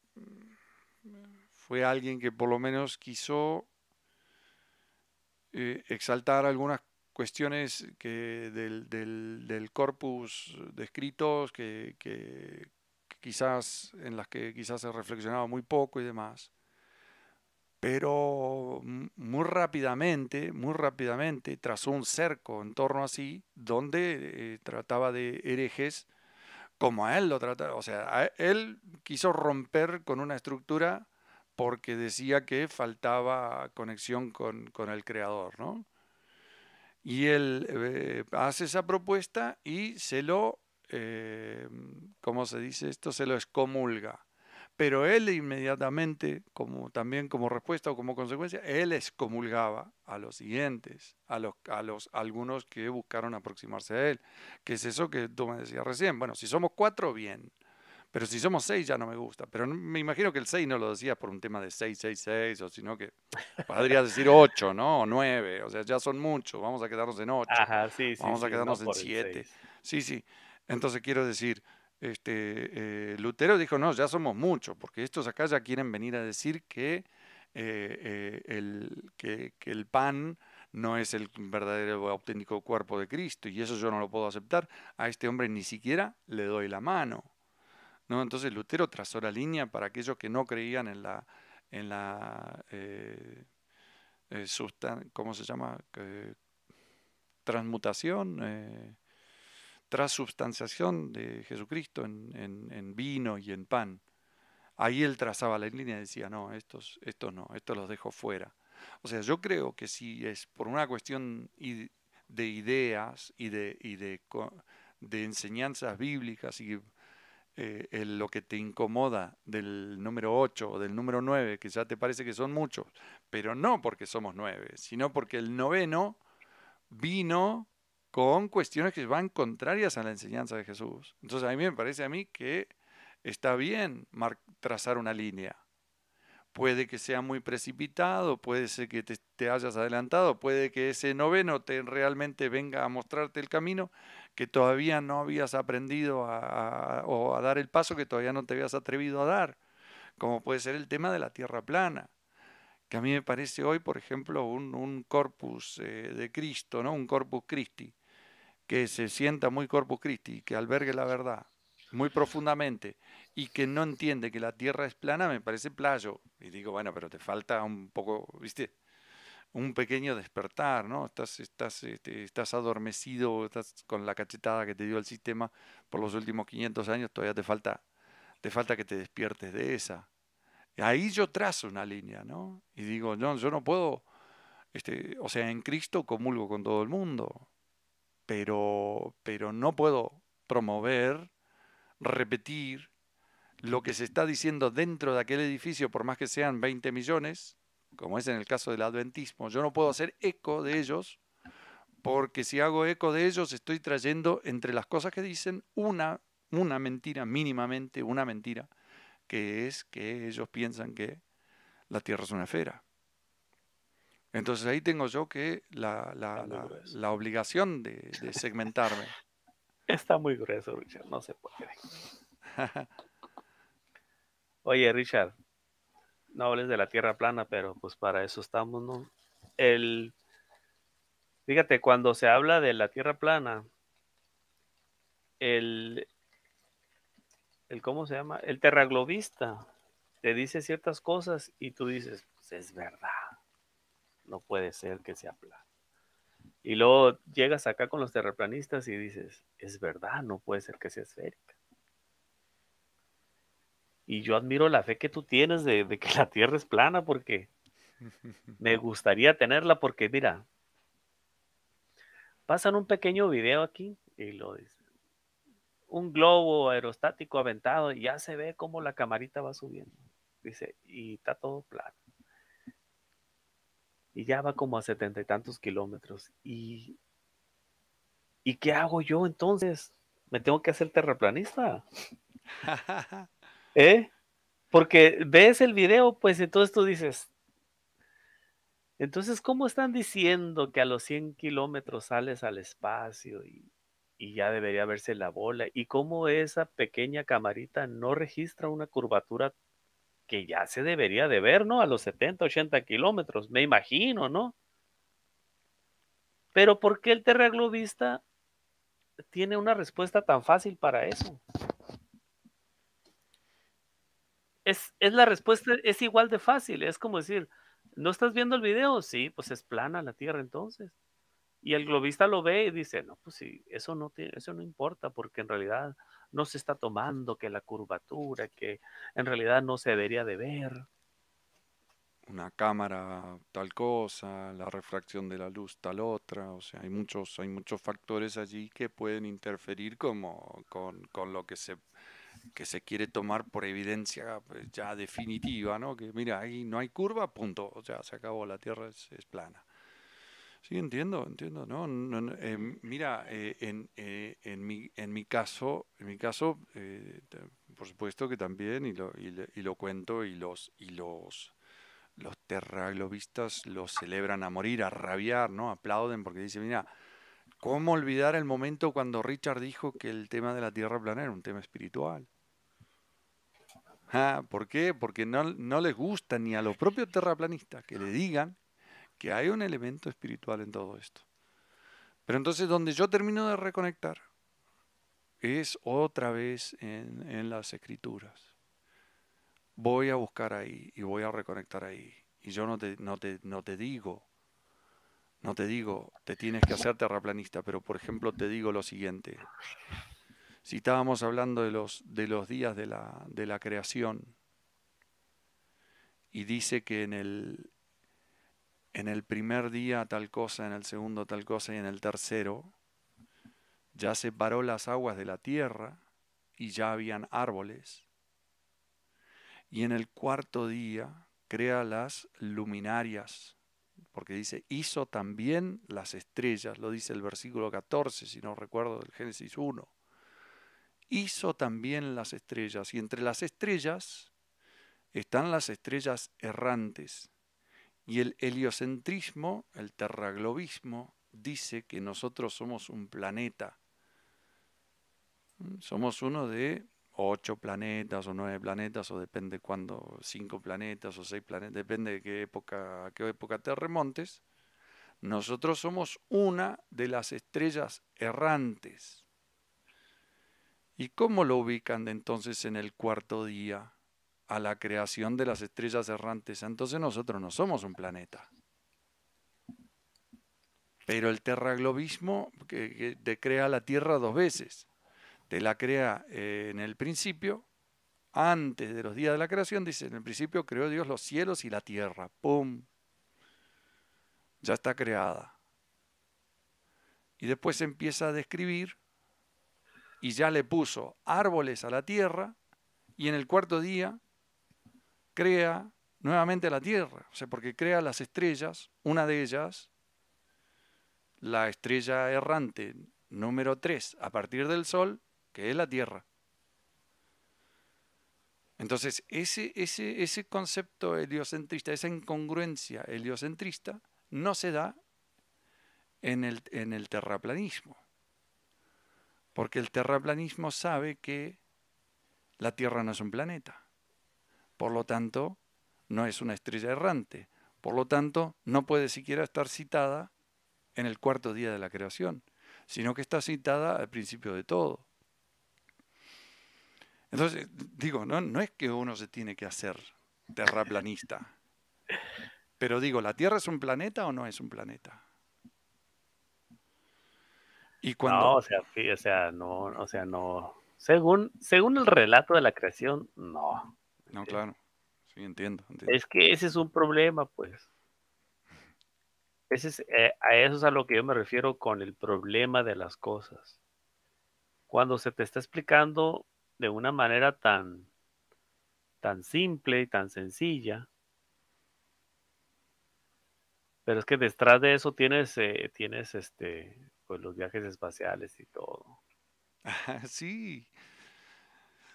fue alguien que por lo menos quiso eh, exaltar algunas cuestiones del, del corpus de escritos que, quizás en las que quizás se reflexionaba muy poco y demás pero muy rápidamente, muy rápidamente tras un cerco en torno a sí, donde eh, trataba de herejes como a él lo trataba, o sea, él quiso romper con una estructura porque decía que faltaba conexión con, el creador, ¿no? Y él eh, hace esa propuesta y se lo, eh, ¿cómo se dice esto? Se lo excomulga pero él inmediatamente, como también como respuesta o como consecuencia, él excomulgaba a los siguientes, a los, a los algunos que buscaron aproximarse a él. Que es eso que tú me decías recién. Bueno, si somos cuatro, bien. Pero si somos seis ya no me gusta. Pero me imagino que el seis no lo decías por un tema de seis, seis, seis, o sino que podría decir ocho, ¿no? O nueve. O sea, ya son muchos. Vamos a quedarnos en ocho. Ajá, sí, sí. Vamos a quedarnos en siete. Sí, sí. Entonces quiero decir, este, eh, Lutero dijo, no, ya somos muchos, porque estos acá ya quieren venir a decir que, eh, eh, el, que, el pan no es el verdadero auténtico cuerpo de Cristo, y eso yo no lo puedo aceptar, a este hombre ni siquiera le doy la mano. ¿no? Entonces Lutero trazó la línea para aquellos que no creían en la, en la eh, ¿cómo se llama? transmutación, transubstanciación de Jesucristo en, vino y en pan. Ahí él trazaba la línea y decía, no, estos, no, estos los dejo fuera. O sea, yo creo que si es por una cuestión de ideas y de, de, enseñanzas bíblicas y eh, lo que te incomoda del número 8 o del número 9, que ya te parece que son muchos, pero no porque somos nueve, sino porque el noveno vino con cuestiones que van contrarias a la enseñanza de Jesús. Entonces a mí me parece a mí que está bien trazar una línea. Puede que sea muy precipitado, puede ser que te, hayas adelantado, puede que ese noveno te, realmente venga a mostrarte el camino que todavía no habías aprendido o a dar el paso que todavía no te habías atrevido a dar, como puede ser el tema de la tierra plana que a mí me parece hoy, por ejemplo, un, corpus eh, de Cristo, ¿no? un corpus Christi, que se sienta muy Corpus Christi, que albergue la verdad muy profundamente y que no entiende que la tierra es plana, me parece playo. Y digo, bueno, pero te falta un poco, ¿viste? Un pequeño despertar, ¿no? Estás, estás, este, estás adormecido, estás con la cachetada que te dio el sistema por los últimos 500 años, todavía te falta, te falta que te despiertes de esa. Ahí yo trazo una línea, ¿no? Y digo, no, yo no puedo, este, o sea, en Cristo comulgo con todo el mundo, pero, pero no puedo promover, repetir lo que se está diciendo dentro de aquel edificio, por más que sean 20 millones, como es en el caso del adventismo. Yo no puedo hacer eco de ellos, porque si hago eco de ellos estoy trayendo entre las cosas que dicen una, una mentira, mínimamente una mentira, que es que ellos piensan que la Tierra es una esfera. Entonces ahí tengo yo que la, la, la, obligación de, segmentarme. Está muy grueso, Richard, no se puede. Oye, Richard, no hables de la Tierra plana, pero pues para eso estamos, ¿no? El, fíjate, cuando se habla de la Tierra plana, el, el ¿cómo se llama? El terraglobista te dice ciertas cosas y tú dices, pues es verdad no puede ser que sea plana. Y luego llegas acá con los terraplanistas y dices, es verdad, no puede ser que sea esférica. Y yo admiro la fe que tú tienes de, de que la Tierra es plana porque me gustaría tenerla porque mira, pasan un pequeño video aquí y lo dicen. Un globo aerostático aventado y ya se ve cómo la camarita va subiendo. Dice, y está todo plano y ya va como a setenta y tantos kilómetros. ¿Y, ¿Y qué hago yo entonces? Me tengo que hacer terraplanista. ¿Eh? Porque ves el video, pues entonces tú dices, entonces, ¿cómo están diciendo que a los 100 kilómetros sales al espacio y, y, ya debería verse la bola? ¿Y cómo esa pequeña camarita no registra una curvatura que ya se debería de ver, ¿no? A los 70, 80 kilómetros, me imagino, ¿no? Pero ¿por qué el terraglobista tiene una respuesta tan fácil para eso? Es, la respuesta, es igual de fácil, es como decir, ¿no estás viendo el video? Sí, pues es plana la Tierra entonces. Y el globista lo ve y dice, no, pues sí, eso no, tiene, eso no importa, porque en realidad no se está tomando, que la curvatura, que en realidad no se debería de ver. Una cámara tal cosa, la refracción de la luz tal otra, o sea, hay muchos, hay muchos factores allí que pueden interferir como con, lo que se que se quiere tomar por evidencia pues, ya definitiva, ¿no? Que mira, ahí no hay curva, punto, o sea, se acabó, la Tierra es, es plana. Sí, entiendo, entiendo. No, eh, mira, eh, en, eh, en, mi, en mi caso, en mi caso, por supuesto que también y lo, y, lo cuento y los y los los terraglobistas lo celebran a morir, a rabiar, ¿no? Aplauden porque dicen, mira, ¿cómo olvidar el momento cuando Richard dijo que el tema de la Tierra plana era un tema espiritual? Ah, ¿Por qué? Porque no, no les gusta ni a los propios terraplanistas que le digan que hay un elemento espiritual en todo esto. Pero entonces donde yo termino de reconectar es otra vez en, las escrituras. Voy a buscar ahí y voy a reconectar ahí. Y yo no te, te, no te digo, no te digo, te tienes que hacer terraplanista, pero por ejemplo te digo lo siguiente. Si estábamos hablando de los, de los días de la creación, y dice que en el, en el primer día tal cosa, en el segundo tal cosa y en el tercero, ya separó las aguas de la tierra y ya habían árboles. Y en el cuarto día crea las luminarias, porque dice, hizo también las estrellas, lo dice el versículo 14, si no recuerdo, del Génesis 1. Hizo también las estrellas, y entre las estrellas están las estrellas errantes, y el heliocentrismo, el terraglobismo, dice que nosotros somos un planeta. Mm, somos uno de ocho planetas o nueve planetas, o depende cuándo, cinco planetas o seis planetas, depende de qué época, a qué época te remontes. Nosotros somos una de las estrellas errantes. ¿Y cómo lo ubican entonces en el cuarto día? a la creación de las estrellas errantes. Entonces nosotros no somos un planeta. Pero el terraglobismo que, te crea la Tierra dos veces. Te la crea eh, en el principio, antes de los días de la creación, dice, en el principio creó Dios los cielos y la tierra. ¡Pum! Ya está creada. Y después empieza a describir y ya le puso árboles a la tierra y en el cuarto día crea nuevamente la Tierra, o sea, porque crea las estrellas, una de ellas, la estrella errante número 3, a partir del Sol, que es la Tierra. Entonces, ese, ese concepto heliocentrista, esa incongruencia heliocentrista, no se da en el terraplanismo. Porque el terraplanismo sabe que la Tierra no es un planeta. Por lo tanto, no es una estrella errante. Por lo tanto, no puede siquiera estar citada en el cuarto día de la creación, sino que está citada al principio de todo. Entonces, digo, no, no es que uno se tiene que hacer terraplanista. Pero digo, ¿la Tierra es un planeta o no es un planeta? Y cuando... No, o sea, o sea, no, o sea, no. Según, según el relato de la creación, no. Este, no, claro. Sí, entiendo, Es que ese es un problema, pues. Ese es, eh, a eso es a lo que yo me refiero con el problema de las cosas. Cuando se te está explicando de una manera tan, tan simple y tan sencilla, pero es que detrás de eso tienes, eh, tienes este, pues, los viajes espaciales y todo. sí,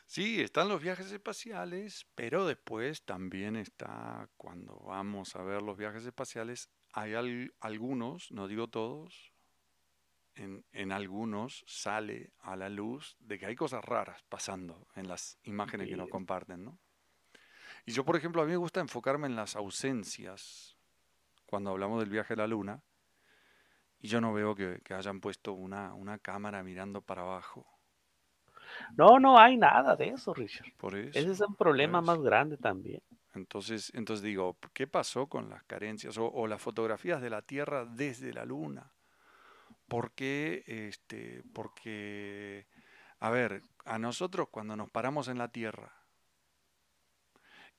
Sí, están los viajes espaciales, pero después también está cuando vamos a ver los viajes espaciales, hay algunos, no digo todos, en, algunos sale a la luz de que hay cosas raras pasando en las imágenes que nos comparten, ¿no? Y yo, por ejemplo, a mí me gusta enfocarme en las ausencias cuando hablamos del viaje a la luna, y yo no veo que, que hayan puesto una, una cámara mirando para abajo no, no hay nada de eso, Richard. Ese es un problema más grande también. Entonces, entonces digo, ¿qué pasó con las carencias o, las fotografías de la Tierra desde la Luna? Porque, este, porque, a ver, a nosotros cuando nos paramos en la Tierra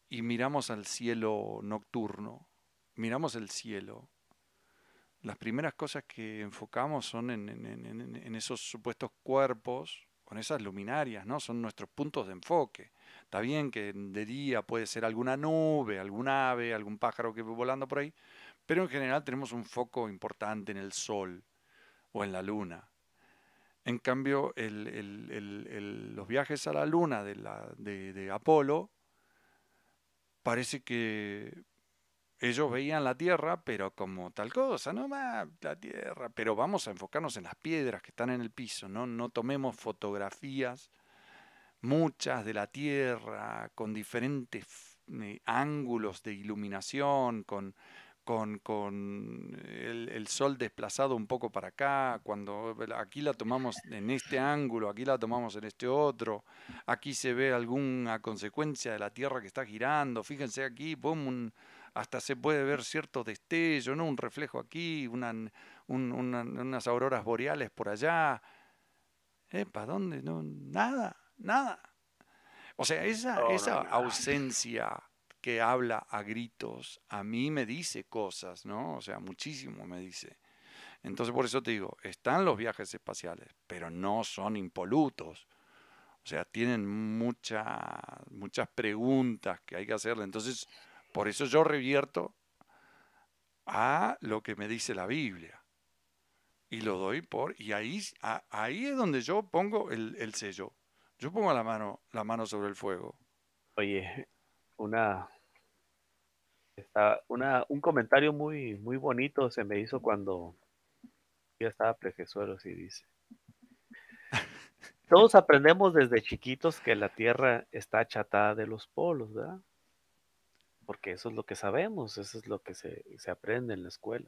y miramos al cielo nocturno, miramos el cielo, las primeras cosas que enfocamos son en, en esos supuestos cuerpos con esas luminarias, ¿no? Son nuestros puntos de enfoque. Está bien que de día puede ser alguna nube, algún ave, algún pájaro que va volando por ahí, pero en general tenemos un foco importante en el sol o en la luna. En cambio, los viajes a la luna de Apolo parece que ellos veían la tierra, pero como tal cosa, no más la tierra, pero vamos a enfocarnos en las piedras que están en el piso, no, no tomemos fotografías, muchas de la tierra, con diferentes eh, ángulos de iluminación, con, con, el, sol desplazado un poco para acá, cuando eh, aquí la tomamos en este ángulo, aquí la tomamos en este otro, aquí se ve alguna consecuencia de la Tierra que está girando, fíjense aquí, boom, un, hasta se puede ver cierto destello, ¿no? un reflejo aquí, una, unas auroras boreales por allá. ¿Para dónde? No, nada, nada. O sea, esa, oh, esa ausencia que habla a gritos, a mí me dice cosas, ¿no? O sea, muchísimo me dice. Entonces, por eso te digo, están los viajes espaciales, pero no son impolutos. O sea, tienen mucha, muchas preguntas que hay que hacerle. Entonces, por eso yo revierto a lo que me dice la Biblia. Y lo doy por, y ahí, ahí es donde yo pongo el, sello. Yo pongo la mano, la mano sobre el fuego. Oye, una, una un comentario muy, muy bonito se me hizo cuando yo estaba prefesuero y dice. Todos aprendemos desde chiquitos que la Tierra está achatada de los polos, ¿verdad? porque eso es lo que sabemos, eso es lo que se, aprende en la escuela.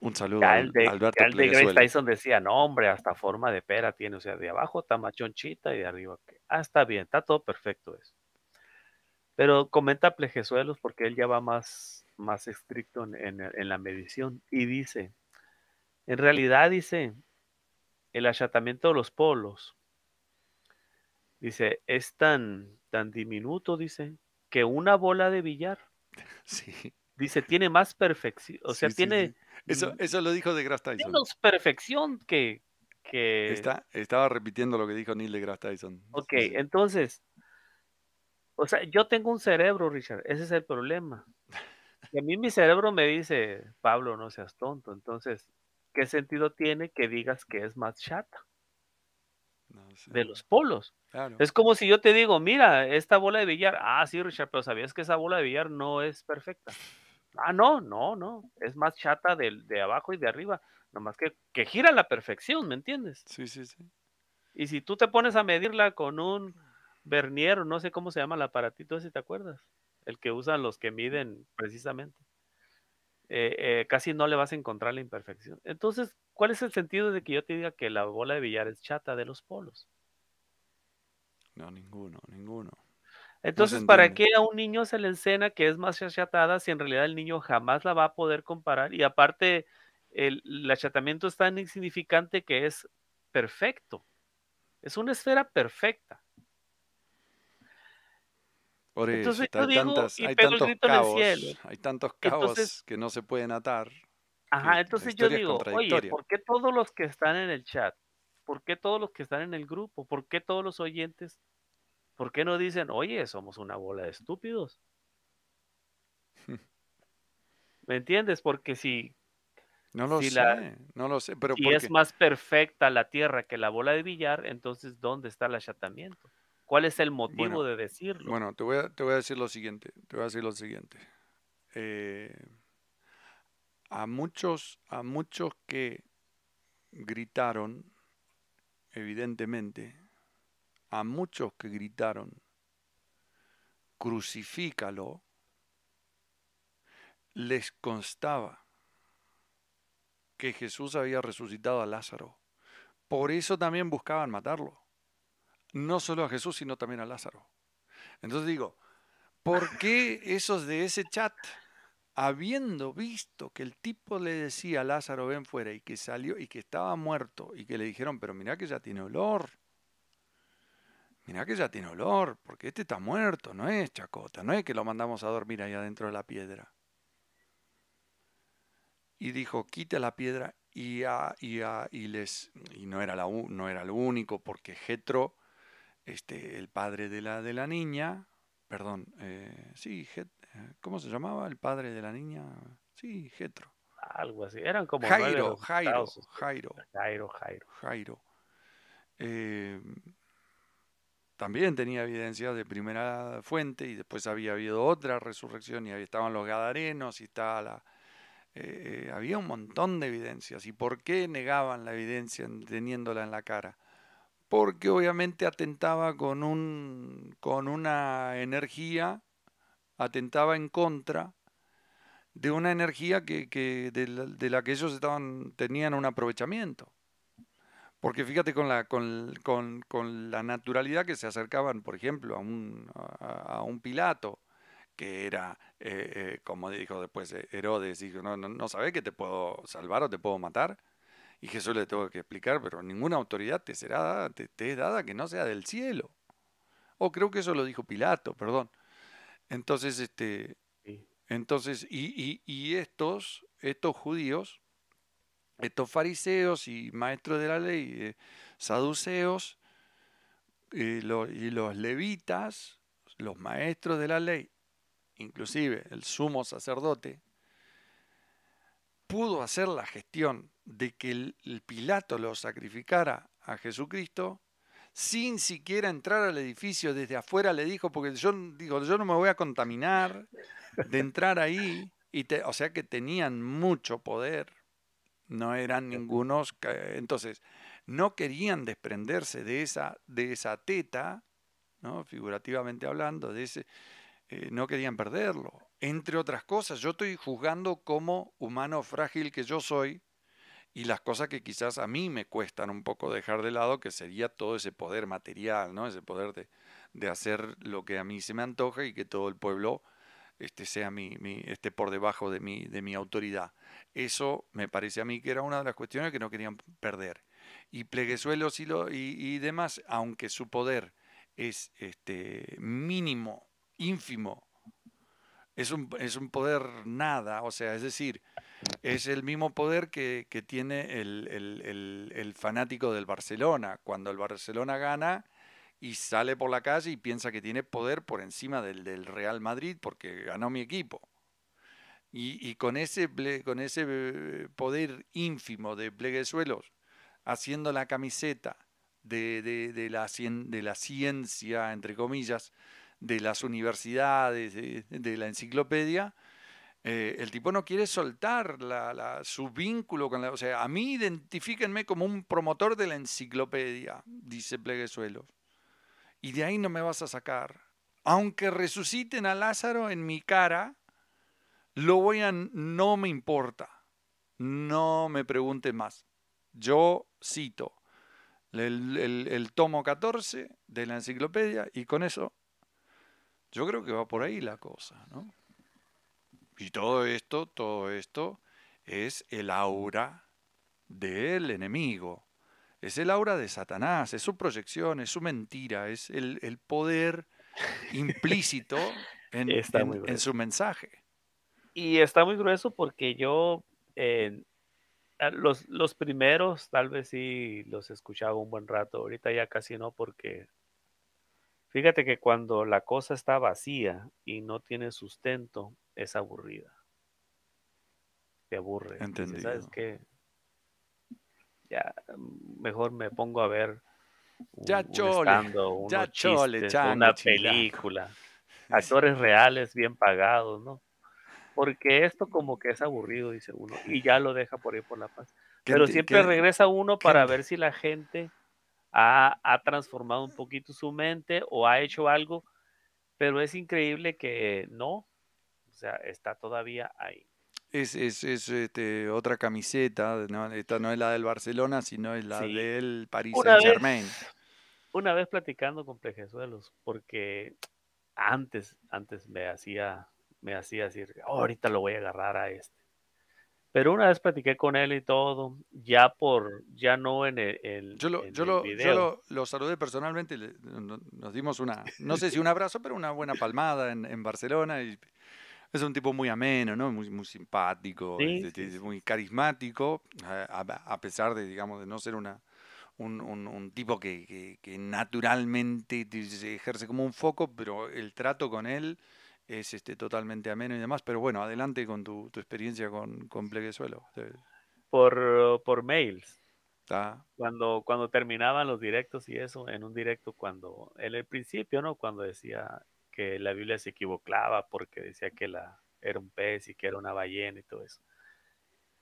Un saludo de, Alberto Grace Tyson decía, no hombre, hasta forma de pera tiene, o sea, de abajo está machonchita y de arriba, ah, está bien, está todo perfecto eso. Pero comenta Plejezuelos, porque él ya va más, más estricto en, la medición y dice, en realidad dice, el achatamiento de los polos, dice, es tan, tan diminuto, dice, que una bola de billar. Sí. Dice, tiene más perfección. O sea, tiene. Eso, eso lo dijo de Grass Tyson. Menos perfección que. que... Está, estaba repitiendo lo que dijo Neil de Grass Tyson. Ok, entonces. O sea, yo tengo un cerebro, Richard. Ese es el problema. a mí mi cerebro me dice, Pablo, no seas tonto. Entonces, ¿qué sentido tiene que digas que es más chata? de los polos. Es como si yo te digo, mira, esta bola de billar, ah, sí, Richard, pero sabías que esa bola de billar no es perfecta. Ah, no, no, no, es más chata de, de abajo y de arriba, nomás que, que gira la perfección, ¿me entiendes? Sí, sí, sí. Y si tú te pones a medirla con un vernier, no sé cómo se llama el aparatito, si te acuerdas, el que usan los que miden precisamente. Eh, eh, casi no le vas a encontrar la imperfección. Entonces, ¿cuál es el sentido de que yo te diga que la bola de billar es chata de los polos? No, ninguno, ninguno. Entonces, ¿para qué a un niño se le encena que es más achatada si en realidad el niño jamás la va a poder comparar? Y aparte, el achatamiento es tan insignificante que es perfecto. Es una esfera perfecta hay, tantos hay tantos cabos que no se pueden atar. Ajá, entonces yo digo, oye, ¿por qué todos los que están en el chat? ¿Por qué todos los que están en el grupo? ¿Por qué todos los oyentes? ¿Por qué no dicen, oye, somos una bola de estúpidos? ¿Me entiendes? Porque si... No lo sé, no lo sé, pero... Si es más perfecta la Tierra que la bola de billar, entonces ¿dónde está el achatamiento? ¿Cuál es el motivo de decirlo? Bueno, te voy, a, decir lo siguiente, te voy a decir lo siguiente. Eh, a muchos, a muchos que gritaron, evidentemente, a muchos que gritaron, crucifícalo, les constaba que Jesús había resucitado a Lázaro. Por eso también buscaban matarlo no solo a Jesús, sino también a Lázaro. Entonces digo, ¿por qué esos de ese chat, habiendo visto que el tipo le decía a Lázaro, ven fuera, y que salió y que estaba muerto, y que le dijeron, pero mirá que ya tiene olor, mirá que ya tiene olor, porque este está muerto, no es chacota, no es que lo mandamos a dormir ahí adentro de la piedra. Y dijo, quita la piedra y, les... Y no era, la, no era lo único, porque Getro este, el padre de la, de la niña, perdón, eh, sí, eh, ¿cómo se llamaba el padre de la niña? Sí, Getro. Algo así, eran como... Este, Jairo, Jairo, Jairo, Jairo. Jairo, eh, también tenía evidencia de primera fuente y después había habido otra resurrección y ahí estaban los gadarenos y tal. la... Ah, eh, había un montón de evidencias. ¿Y por qué negaban la evidencia teniéndola en la cara? porque obviamente atentaba con, un, una energía, atentaba en contra de una energía que, de, la, que ellos estaban, tenían un aprovechamiento. Porque fíjate con la, con, la naturalidad que se acercaban, por ejemplo, a un, un Pilato, que era, eh, eh, como dijo después eh, Herodes, dijo, no, no, que te puedo salvar o te puedo matar. Y Jesús le tengo que explicar, pero ninguna autoridad te será dada, te, es dada que no sea del cielo. O oh, creo que eso lo dijo Pilato, perdón. Entonces, este, entonces, y, estos, estos judíos, estos fariseos y maestros de la ley, eh, saduceos, eh, y los levitas, los maestros de la ley, inclusive el sumo sacerdote, pudo hacer la gestión de que el Pilato lo sacrificara a Jesucristo, sin siquiera entrar al edificio desde afuera le dijo, porque yo digo, yo no me voy a contaminar de entrar ahí, y o sea que tenían mucho poder, no eran ningunos, entonces no querían desprenderse de esa, de esa teta, ¿no? figurativamente hablando, eh, no querían perderlo. Entre otras cosas, yo estoy juzgando como humano frágil que yo soy, y las cosas que quizás a mí me cuestan un poco dejar de lado, que sería todo ese poder material, ¿no? Ese poder de, hacer lo que a mí se me antoja y que todo el pueblo este, sea mi, mi por debajo de mi, de mi autoridad. Eso me parece a mí que era una de las cuestiones que no querían perder. Y pleguesuelos y, lo, y, y demás, aunque su poder es este, mínimo, ínfimo, es un, es un poder nada, o sea, es decir, es el mismo poder que, tiene el, fanático del Barcelona. Cuando el Barcelona gana y sale por la calle y piensa que tiene poder por encima del, del Real Madrid porque ganó mi equipo. Y, con, ese, eh, poder ínfimo de pleguesuelos haciendo la camiseta de, la, ciencia, entre comillas, de las universidades, de la enciclopedia, eh, el tipo no quiere soltar su vínculo con la... O sea, a mí identifíquenme como un promotor de la enciclopedia, dice Suelo. Y de ahí no me vas a sacar. Aunque resuciten a Lázaro en mi cara, lo voy a... No me importa. No me pregunten más. Yo cito el, el tomo 14 de la enciclopedia y con eso yo creo que va por ahí la cosa, ¿no? Y todo esto, todo esto es el aura del enemigo. Es el aura de Satanás, es su proyección, es su mentira, es el, poder implícito en, su mensaje. Y está muy grueso porque yo los, los, primeros tal vez sí los escuchaba un buen rato, ahorita ya casi no porque fíjate que cuando la cosa está vacía y no tiene sustento, es aburrida. Te aburre. Entendido. ¿Sabes qué? Ya, mejor me pongo a ver un, ya un ya una película, actores reales bien pagados, ¿no? Porque esto como que es aburrido, dice uno, y ya lo deja por ahí por la paz. Pero siempre regresa uno para ver si la gente ha, ha, transformado un poquito su mente o ha hecho algo, pero es increíble que no, o sea, está todavía ahí. Es, es, es este, otra camiseta, ¿no? esta no es la del Barcelona, sino es la del Paris Saint Germain. una vez platicando con Plejesuelos, porque antes, antes me hacía, me hacía decir, ahorita lo voy a agarrar a este. Pero una vez platiqué con él y todo, ya por, ya no en el, yo lo, lo yo lo, saludé personalmente, nos dimos una, no sé si un abrazo, pero una buena palmada en, en Barcelona y es un tipo muy ameno, ¿no? Muy, muy simpático, este, este, muy carismático, eh, a, pesar de, digamos, de no ser una, un, un, tipo que, que, que, naturalmente ejerce como un foco, pero el trato con él es este, totalmente ameno y demás. Pero bueno, adelante con tu, tu experiencia con, con Pleguezuelo. Por, por mails. Ah. Cuando, cuando terminaban los directos y eso, en un directo, cuando en el principio, ¿no? Cuando decía, que la Biblia se equivocaba porque decía que la, era un pez y que era una ballena y todo eso.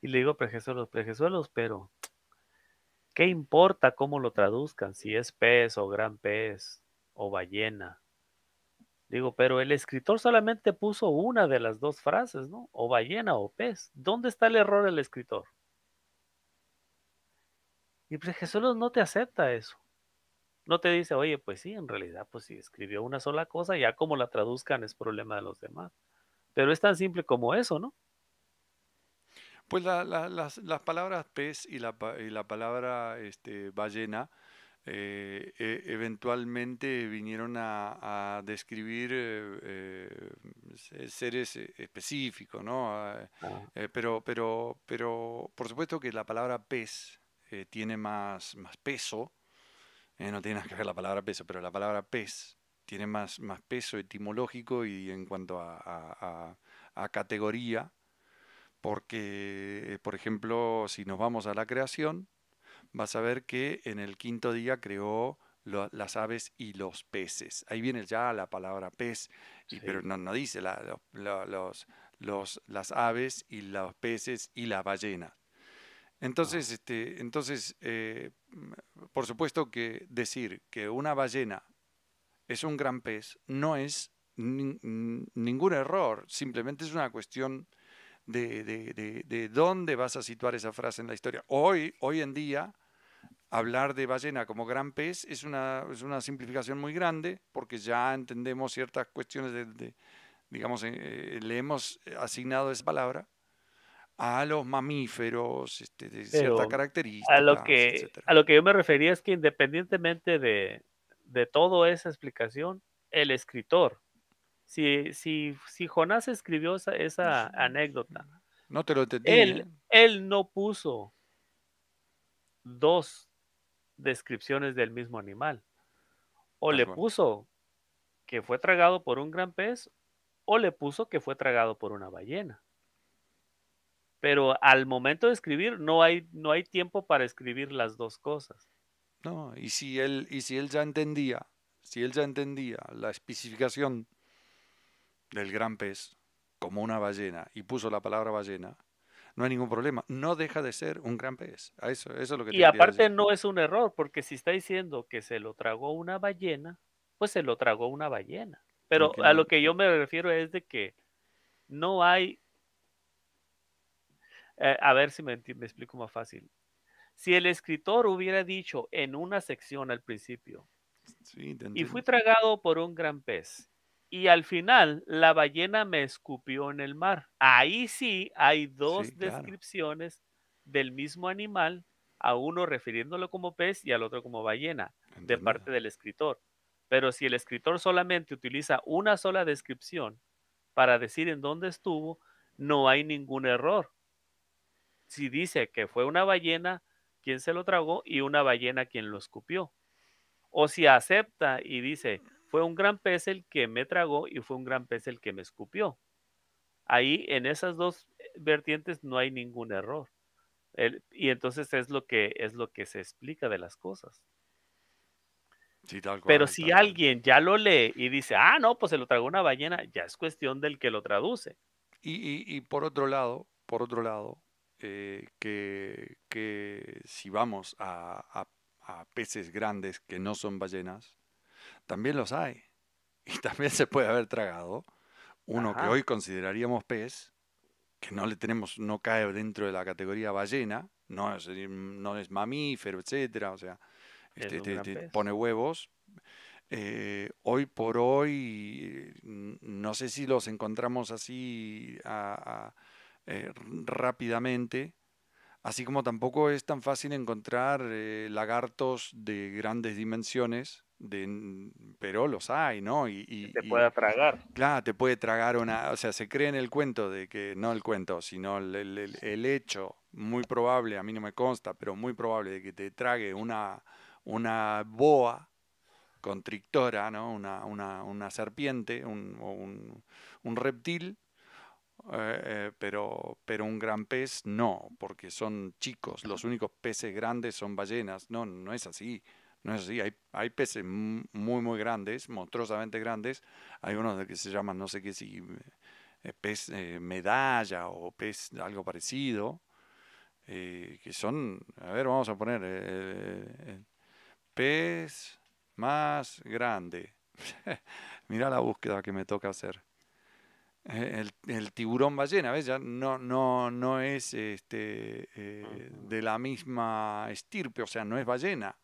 Y le digo, prejesuelos, prejesuelos, pero ¿qué importa cómo lo traduzcan? Si es pez o gran pez o ballena. Digo, pero el escritor solamente puso una de las dos frases, ¿no? O ballena o pez. ¿Dónde está el error del escritor? Y Prejesuelos pues, no te acepta eso no te dice, oye, pues sí, en realidad, pues si escribió una sola cosa, ya como la traduzcan es problema de los demás. Pero es tan simple como eso, ¿no? Pues las, palabras pez y la, palabra este, ballena eh, e, eventualmente vinieron a, a describir eh, eh, seres específicos, ¿no? Ah, ah. pero, pero, pero por supuesto que la palabra pez tiene más, más peso eh, no tiene nada que ver la palabra peso, pero la palabra pez tiene más, más peso etimológico y en cuanto a, categoría, porque, eh, por ejemplo, si nos vamos a la creación, vas a ver que en el quinto día creó las aves y los peces. Ahí viene ya la palabra pez, pero no, dice las aves y los peces y la ballena. Entonces, este, entonces eh, por supuesto que decir que una ballena es un gran pez no es ningún error, simplemente es una cuestión de, dónde vas a situar esa frase en la historia. Hoy, hoy en día, hablar de ballena como gran pez es una, simplificación muy grande porque ya entendemos ciertas cuestiones de, digamos, eh, eh, le hemos asignado esa palabra a los mamíferos este, de cierta característica. A lo, que, a lo que yo me refería es que independientemente de, de toda esa explicación, el escritor, si, si, si Jonás escribió esa, anécdota, no te lo entendí. ¿eh? Él, no puso dos descripciones del mismo animal. O le puso que fue tragado por un gran pez, o le puso que fue tragado por una ballena pero al momento de escribir no hay, no hay tiempo para escribir las dos cosas. No, y si él, y si él ya entendía, si él ya entendía la especificación del gran pez como una ballena y puso la palabra ballena, no hay ningún problema. No deja de ser un gran pez. Eso, eso lo que y aparte no es un error, porque si está diciendo que se lo tragó una ballena, pues se lo tragó una ballena. Pero a lo que yo me refiero es de que no hay eh, a ver si me, explico más fácil. Si el escritor hubiera dicho en una sección al principio, y fui tragado por un gran pez. Y al final la ballena me escupió en el mar. Ahí sí hay dos descripciones del mismo animal, a uno refiriéndolo como pez y al otro como ballena, de parte del escritor. Pero si el escritor solamente utiliza una sola descripción para decir en dónde estuvo, no hay ningún error si dice que fue una ballena quien se lo tragó y una ballena quien lo escupió. O si acepta y dice, fue un gran pez el que me tragó y fue un gran pez el que me escupió. Ahí en esas dos vertientes no hay ningún error. y entonces es lo que es lo que se explica de las cosas. Sí, tal cual, Pero si alguien ya lo lee y dice, ah, no, pues se lo tragó una ballena, ya es cuestión del que lo traduce. y por otro lado, por otro lado, eh, que, que, si vamos a, peces grandes que no son ballenas, también los hay. Y también se puede haber tragado uno que hoy consideraríamos pez, que no le tenemos, no cae dentro de la categoría ballena, no es, no es mamífero, etcétera, o sea, este, este, este, pone huevos. Eh, hoy por hoy, mm, no sé si los encontramos así a, eh, rápidamente, así como tampoco es tan fácil encontrar eh, lagartos de grandes dimensiones, pero los hay, ¿no? Y, te puede tragar. Claro, te puede tragar una, o sea, se cree en el cuento de que, no el cuento, sino el, hecho muy probable, a mí no me consta, pero muy probable de que te trague una, una boa constrictora, ¿no? una, serpiente, un reptil, eh, eh, pero, pero un gran pez no, porque son chicos, los únicos peces grandes son ballenas, no, no es así. No es así, hay, hay peces muy, muy grandes, monstruosamente grandes. Hay unos que se llaman, no sé qué, si eh, pez eh, medalla o pez algo parecido, que son, a ver, vamos a poner, pez más grande. mira la búsqueda que me toca hacer. El, tiburón ballena, ¿ves? no, no, no es este, eh, de la misma estirpe, o sea, no es ballena.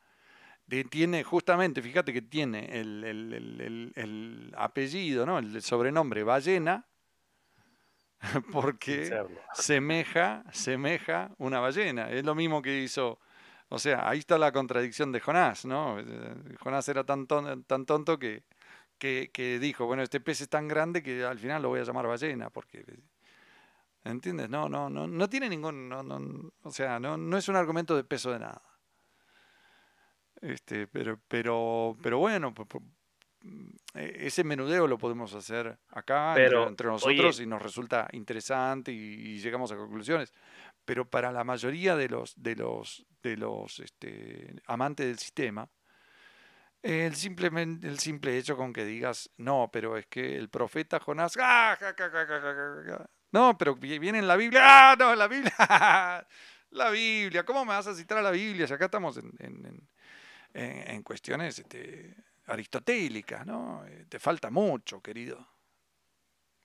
tiene, justamente, fíjate que tiene el, apellido, ¿no? El, sobrenombre ballena, porque semeja, semeja una ballena. Es lo mismo que hizo. O sea, ahí está la contradicción de Jonás, ¿no? Eh, Jonás era tan tan tonto que, que, dijo, bueno, este pez es tan grande que al final lo voy a llamar ballena, porque... ¿Entiendes? No, no, no, no tiene ningún... No, no, o sea, no, no es un argumento de peso de nada. Este, pero, pero, pero bueno, mm, e, ese menudeo lo podemos hacer acá entre, nosotros y nos resulta interesante y, y, llegamos a conclusiones. Pero para la mayoría de los, de los, de los este, amantes del sistema, el, el simple hecho con que digas, no, pero es que el profeta Jonás, ¡ah, no, pero viene en la Biblia, ¡ah, no, la Biblia, la Biblia, ¿cómo me vas a citar a la Biblia? Si acá estamos en, en, en, en cuestiones este, aristotélicas, ¿no? Eh, te falta mucho, querido.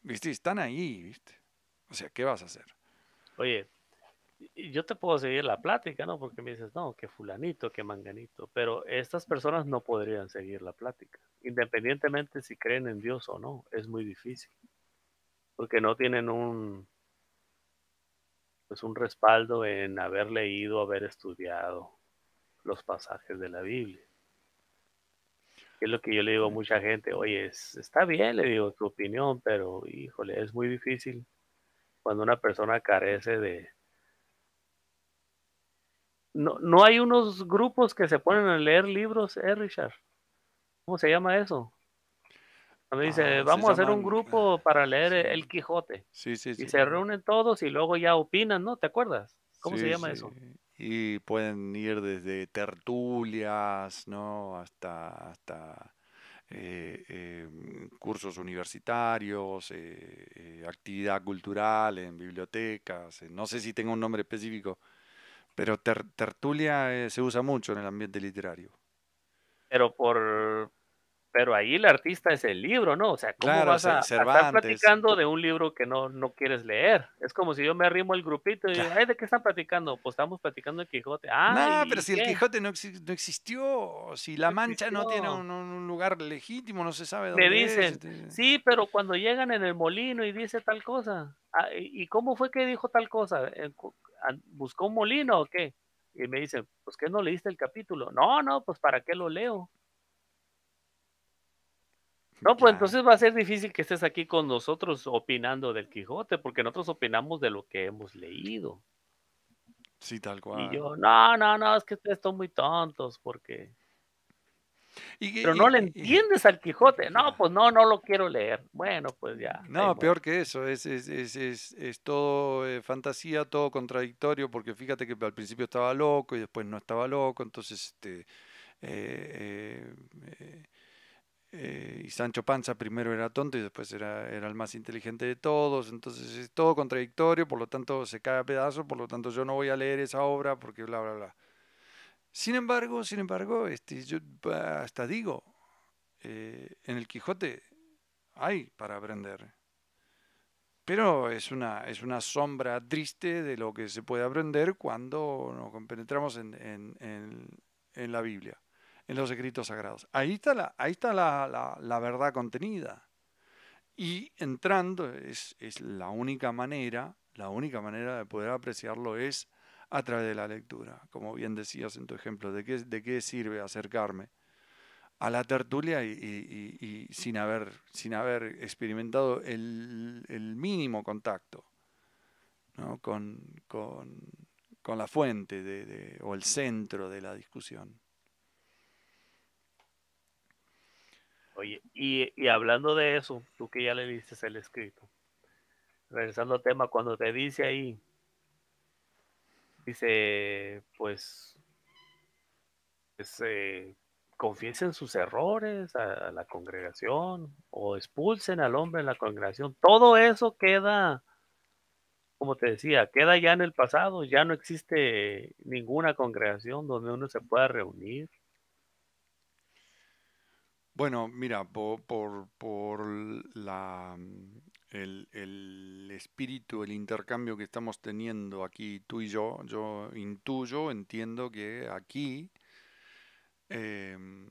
¿Viste? Están ahí, ¿viste? O sea, ¿qué vas a hacer? Oye, yo te puedo seguir la plática, ¿no? Porque me dices, no, que fulanito, que manganito, pero estas personas no podrían seguir la plática, independientemente si creen en Dios o no, es muy difícil, porque no tienen un, pues un respaldo en haber leído, haber estudiado los pasajes de la Biblia. Es lo que yo le digo a mucha gente, oye, está bien, le digo tu opinión, pero híjole, es muy difícil cuando una persona carece de, no, no hay unos grupos que se ponen a leer libros, eh, Richard. ¿Cómo se llama eso? Me dice, ah, vamos a hacer un grupo para leer El Quijote. Sí, sí, sí. Y se reúnen todos y luego ya opinan, ¿no? ¿Te acuerdas? ¿Cómo se llama eso? Y pueden ir desde tertulias, ¿no? Hasta, hasta eh, em, cursos universitarios, eh, eh, actividad cultural en bibliotecas. no sé si tengo un nombre específico. Pero tertulia eh, se usa mucho en el ambiente literario. Pero por, pero ahí el artista es el libro, ¿no? O sea, ¿cómo vas a, estar platicando de un libro que no, no quieres leer? Es como si yo me arrimo el grupito y digo, ¿de qué están platicando? Pues estamos platicando de Quijote. Ah, pero si el Quijote no, no, existió, si La Mancha no, tiene un, lugar legítimo, no se sabe dónde. dicen, este. sí, pero cuando llegan en el molino y dice tal cosa, ah, ¿y cómo fue que dijo tal cosa? Eh, ¿Buscó un molino o qué? Y me dicen, pues que no leíste el capítulo. No, no, pues para qué lo leo. No, pues entonces va a ser difícil que estés aquí con nosotros opinando del Quijote, porque nosotros opinamos de lo que hemos leído. Sí, tal cual. Y yo, no, no, no, es que ustedes son muy tontos, porque. Pero no le entiendes al Quijote. No, pues no, no lo quiero leer. Bueno, pues ya. No, peor que eso. Es, es, todo eh, fantasía, todo contradictorio, porque fíjate que al principio estaba loco y después no estaba loco. Entonces, este. Eh, eh, eh, y Sancho Panza primero era tonto y después era, era el más inteligente de todos, entonces es todo contradictorio, por lo tanto se cae a pedazos, por lo tanto yo no voy a leer esa obra porque bla, bla, bla. Sin embargo, sin embargo, este, yo ah, hasta digo, eh, en el Quijote hay para aprender, pero es una, es una sombra triste de lo que se puede aprender cuando nos compenetramos en la Biblia en los escritos sagrados. Ahí está la, ahí está la, verdad contenida. Y entrando, es, la única manera, la única manera de poder apreciarlo es a través de la lectura. Como bien decías en tu ejemplo, ¿de qué, de qué sirve acercarme? a la tertulia y, sin, haber, sin haber experimentado el, mínimo contacto con, la fuente o el centro de la discusión. Oye, y, y, hablando de eso, tú que ya le dices el escrito, regresando al tema, cuando te dice ahí, dice, pues, pues eh, confiesen sus errores a, a, la congregación o expulsen al hombre en la congregación, todo eso queda, como te decía, queda ya en el pasado, ya no existe ninguna congregación donde uno se pueda reunir bueno, mira, por, la, mm, el, espíritu, el intercambio que estamos teniendo aquí tú y yo, yo intuyo, entiendo que aquí em,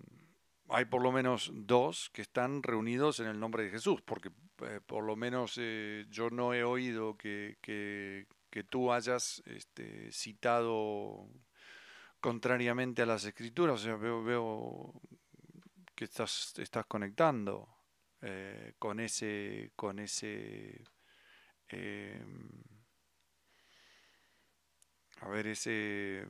hay por lo menos dos que están reunidos en el nombre de Jesús, porque eh, por lo menos eh, yo no he oído que, tú hayas este, citado contrariamente a las escrituras, o sea, veo, veo que estás, estás conectando eh, con ese, con ese, em, a ver, ese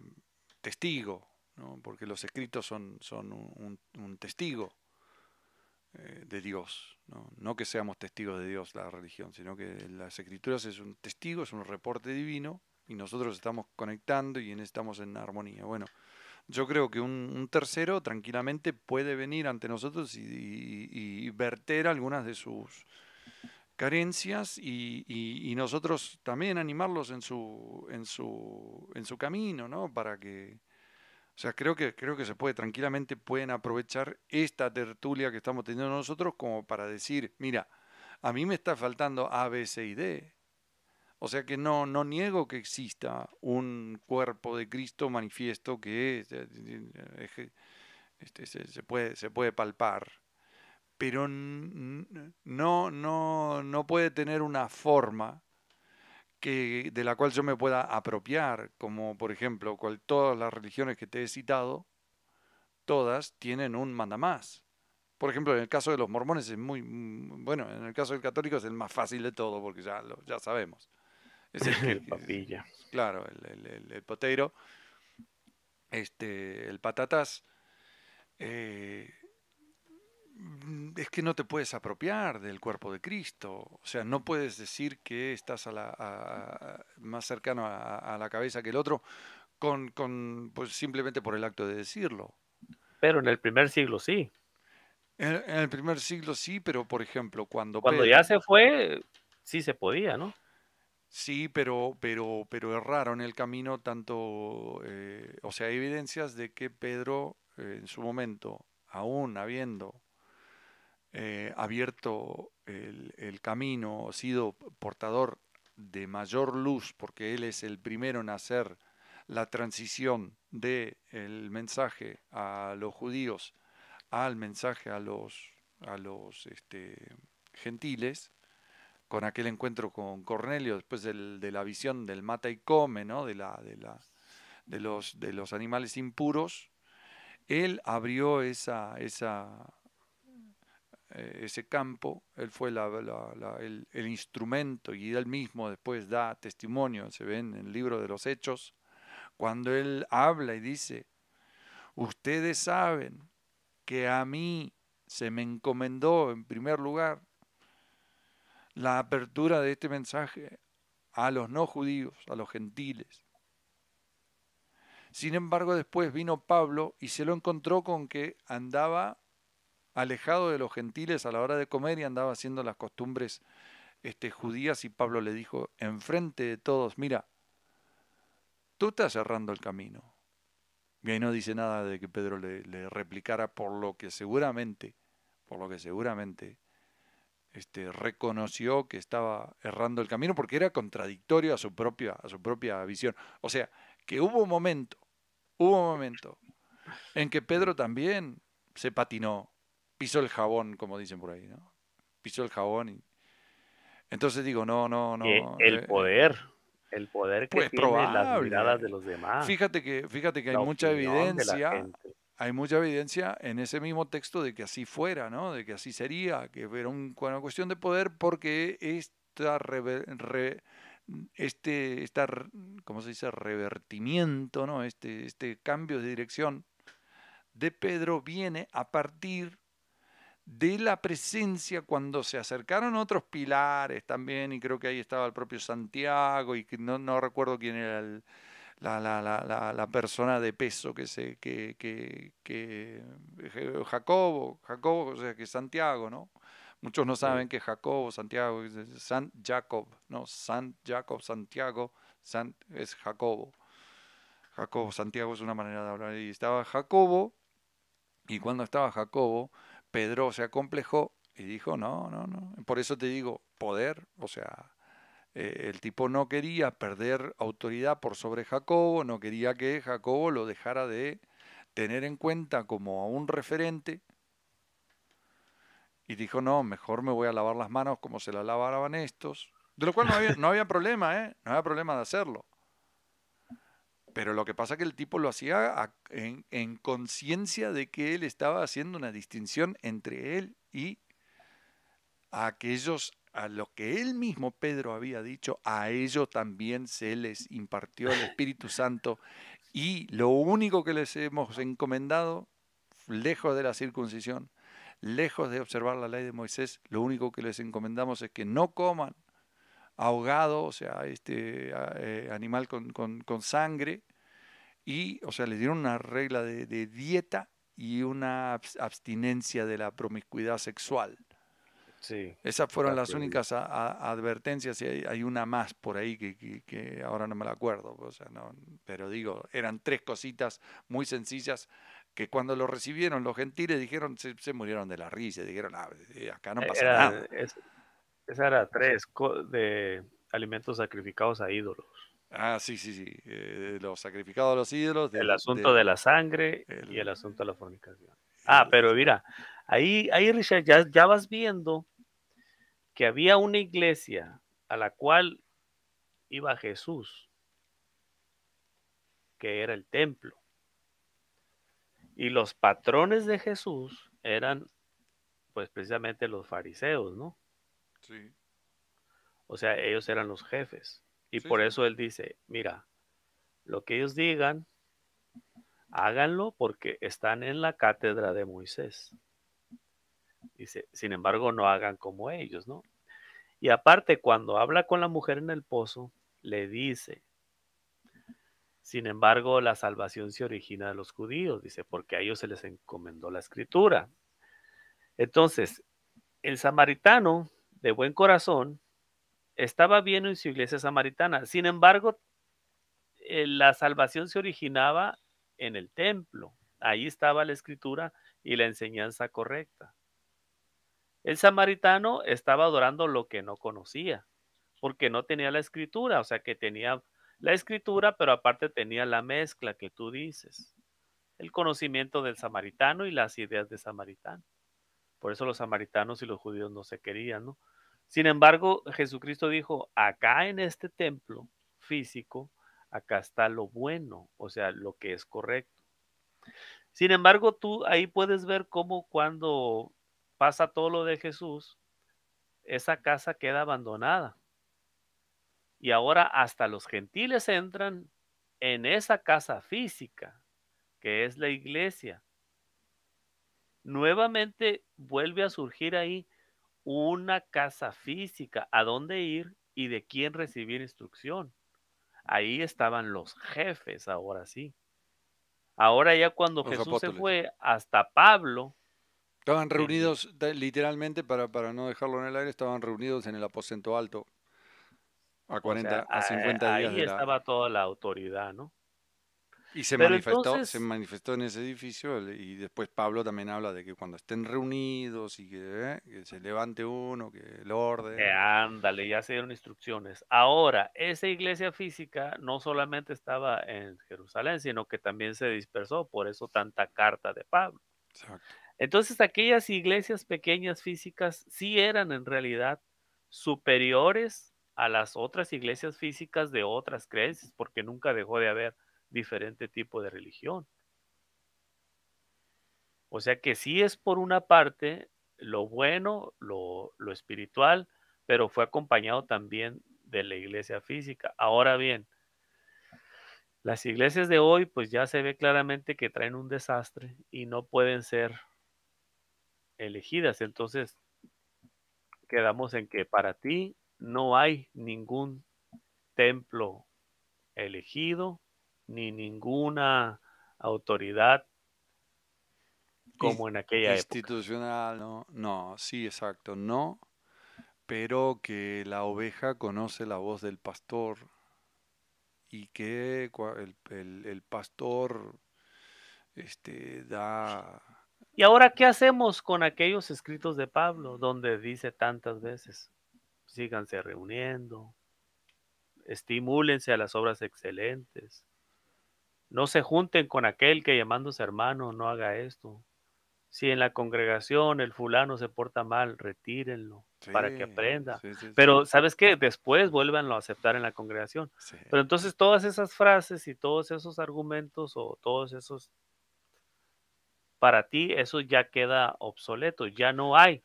testigo, ¿no? porque los escritos son, son un, testigo eh, de Dios, ¿no? ¿no? que seamos testigos de Dios la religión, sino que las escrituras es un testigo, es un reporte divino y nosotros estamos conectando y estamos en armonía. Bueno, yo creo que un, tercero tranquilamente puede venir ante nosotros y, verter algunas de sus carencias y, y, nosotros también animarlos en su, en su, en su camino, ¿no? Para que, o sea, creo que, creo que se puede, tranquilamente pueden aprovechar esta tertulia que estamos teniendo nosotros como para decir, mira, a mí me está faltando A, B, C y D. O sea que no, no niego que exista un cuerpo de Cristo manifiesto que eh, este, se, puede, se puede palpar, pero no, no, no puede tener una forma que, de la cual yo me pueda apropiar, como por ejemplo todas las religiones que te he citado, todas tienen un mandamás. Por ejemplo, en el caso de los mormones es muy, mm, bueno, en el caso del católico es el más fácil de todo, porque ya, lo, ya sabemos. Es el, papilla. Eh, claro, el, el, poteiro. Este, el patatas. Eh, mm, es que no te puedes apropiar del cuerpo de Cristo. O sea, no puedes decir que estás a la, más cercano a, la cabeza que el otro con, pues simplemente por el acto de decirlo. Pero en el primer siglo sí. En, el primer siglo sí, pero por ejemplo, cuando... Cuando ya se fue, sí se podía, ¿no? Sí, pero, pero, pero erraron el camino tanto, eh, o sea, hay evidencias de que Pedro eh, en su momento, aún habiendo eh, abierto el, el camino, sido portador de mayor luz, porque él es el primero en hacer la transición del mensaje a los judíos al mensaje a los, a los este, gentiles, con aquel encuentro con Cornelio, después de la visión del mata y come, ¿no? de, la, de, los, de los animales impuros, él abrió esa, eh, ese campo, él fue el, el, instrumento y él mismo después da testimonio, se ve en el libro de los hechos, cuando él habla y dice, ustedes saben que a mí se me encomendó en primer lugar la apertura de este mensaje a los no judíos, a los gentiles. Sin embargo, después vino Pablo y se lo encontró con que andaba alejado de los gentiles a la hora de comer y andaba haciendo las costumbres este, judías y Pablo le dijo, enfrente de todos, mira, tú estás cerrando el camino. Y ahí no dice nada de que Pedro le, le replicara por lo que seguramente, por lo que seguramente este, reconoció que estaba errando el camino porque era contradictorio a su propia, a su propia visión. O sea, que hubo un momento, hubo un momento en que Pedro también se patinó, pisó el jabón, como dicen por ahí, ¿no? Pisó el jabón y... Entonces digo, no, no, no. El eh, poder, el poder que pues tiene las miradas de los demás. Fíjate que, fíjate que hay mucha evidencia hay mucha evidencia en ese mismo texto de que así fuera, ¿no? de que así sería, que era un, una cuestión de poder porque esta, este ¿cómo se dice? revertimiento, ¿no? este, este cambio de dirección de Pedro viene a partir de la presencia cuando se acercaron otros pilares también, y creo que ahí estaba el propio Santiago, y no, no recuerdo quién era el, la, la, persona de peso que, se, que, que, que, eh, Jacobo, Jacobo, o sea, que Santiago, ¿no? Muchos no saben que Jacobo, Santiago, San Jacob, no, San Jacob, Santiago, es Jacobo. Jacobo, Santiago es una manera de hablar. Y estaba Jacobo, y cuando estaba Jacobo, Pedro se acomplejó y dijo, no, no, no. Por eso te digo, poder, o sea, eh, el tipo no quería perder autoridad por sobre Jacobo, no quería que Jacobo lo dejara de tener en cuenta como a un referente. Y dijo, no, mejor me voy a lavar las manos como se la lavaban estos. De lo cual no había, problema, ¿eh? No había problema de hacerlo. Pero lo que pasa es que el tipo lo hacía en, en conciencia de que él estaba haciendo una distinción entre él y aquellos a lo que él mismo Pedro había dicho, a ellos también se les impartió el Espíritu Santo y lo único que les hemos encomendado, lejos de la circuncisión, lejos de observar la ley de Moisés, lo único que les encomendamos es que no coman ahogado, o sea, este eh, animal con, sangre, y, o sea, les dieron una regla de dieta y una abstinencia de la promiscuidad sexual. Esas fueron las únicas advertencias y hay, una más por ahí que, ahora no me la acuerdo. Pues, pero digo, eran tres cositas muy sencillas que cuando lo recibieron los gentiles dijeron, se, murieron de la risa, dijeron, ah, eh, acá no eh, pasa nada. esa era tres de alimentos sacrificados a ídolos. Ah, sí, sí, sí. Eh, los sacrificados a los ídolos. el asunto de, la sangre y el asunto de la fornicación. ah, pero mira, ahí, ahí Richard, ya, ya vas viendo que había una iglesia a la cual iba Jesús, que era el templo. Y los patrones de Jesús eran, pues precisamente los fariseos, ¿no? Sí. O sea, ellos eran los jefes. Y por eso él dice, mira, lo que ellos digan, háganlo porque están en la cátedra de Moisés. Dice, sin embargo, no hagan como ellos, ¿no? Y aparte, cuando habla con la mujer en el pozo, le dice, sin embargo, la salvación se origina de los judíos, dice, porque a ellos se les encomendó la escritura. Entonces, el samaritano de buen corazón estaba bien en su iglesia samaritana. Sin embargo, eh, la salvación se originaba en el templo. Ahí estaba la escritura y la enseñanza correcta. El samaritano estaba adorando lo que no conocía, porque no tenía la escritura, o sea que tenía la escritura, pero aparte tenía la mezcla que tú dices, el conocimiento del samaritano y las ideas de samaritano. Por eso los samaritanos y los judíos no se querían, ¿no? Sin embargo, Jesucristo dijo, acá en este templo físico, acá está lo bueno, o sea, lo que es correcto. Sin embargo, tú ahí puedes ver cómo cuando pasa todo lo de Jesús, esa casa queda abandonada. Y ahora hasta los gentiles entran en esa casa física, que es la iglesia. Nuevamente vuelve a surgir ahí una casa física, a dónde ir y de quién recibir instrucción. Ahí estaban los jefes, ahora sí. Ahora ya cuando Jesús se fue, hasta Pablo Estaban reunidos, literalmente, para, para no dejarlo en el aire, estaban reunidos en el aposento alto. A 40, a 50 eh, ahí, días. Ahí estaba toda la autoridad, ¿no? Y se manifestó, se manifestó en ese edificio, y después Pablo también habla de que cuando estén reunidos y que, eh, que se levante uno, que el orden. Que ándale, ya se dieron instrucciones. Ahora, esa iglesia física no solamente estaba en Jerusalén, sino que también se dispersó, por eso tanta carta de Pablo. Exacto. Entonces aquellas iglesias pequeñas físicas sí eran en realidad superiores a las otras iglesias físicas de otras creencias, porque nunca dejó de haber diferente tipo de religión. O sea que sí es por una parte lo bueno, lo, lo espiritual, pero fue acompañado también de la iglesia física. Ahora bien, las iglesias de hoy pues ya se ve claramente que traen un desastre y no pueden ser elegidas. Entonces, quedamos en que para ti no hay ningún templo elegido ni ninguna autoridad como en aquella institucional, no, no, sí, exacto, no, pero que la oveja conoce la voz del pastor y que el, el pastor este, da ¿Y ahora qué hacemos con aquellos escritos de Pablo, donde dice tantas veces, síganse reuniendo, estimúlense a las obras excelentes, no se junten con aquel que llamándose hermano no haga esto. Si en la congregación el fulano se porta mal, retírenlo para que aprenda. Pero sabes qué, después vuélvanlo a aceptar en la congregación. Pero entonces todas esas frases y todos esos argumentos o todos esos para ti eso ya queda obsoleto, ya no hay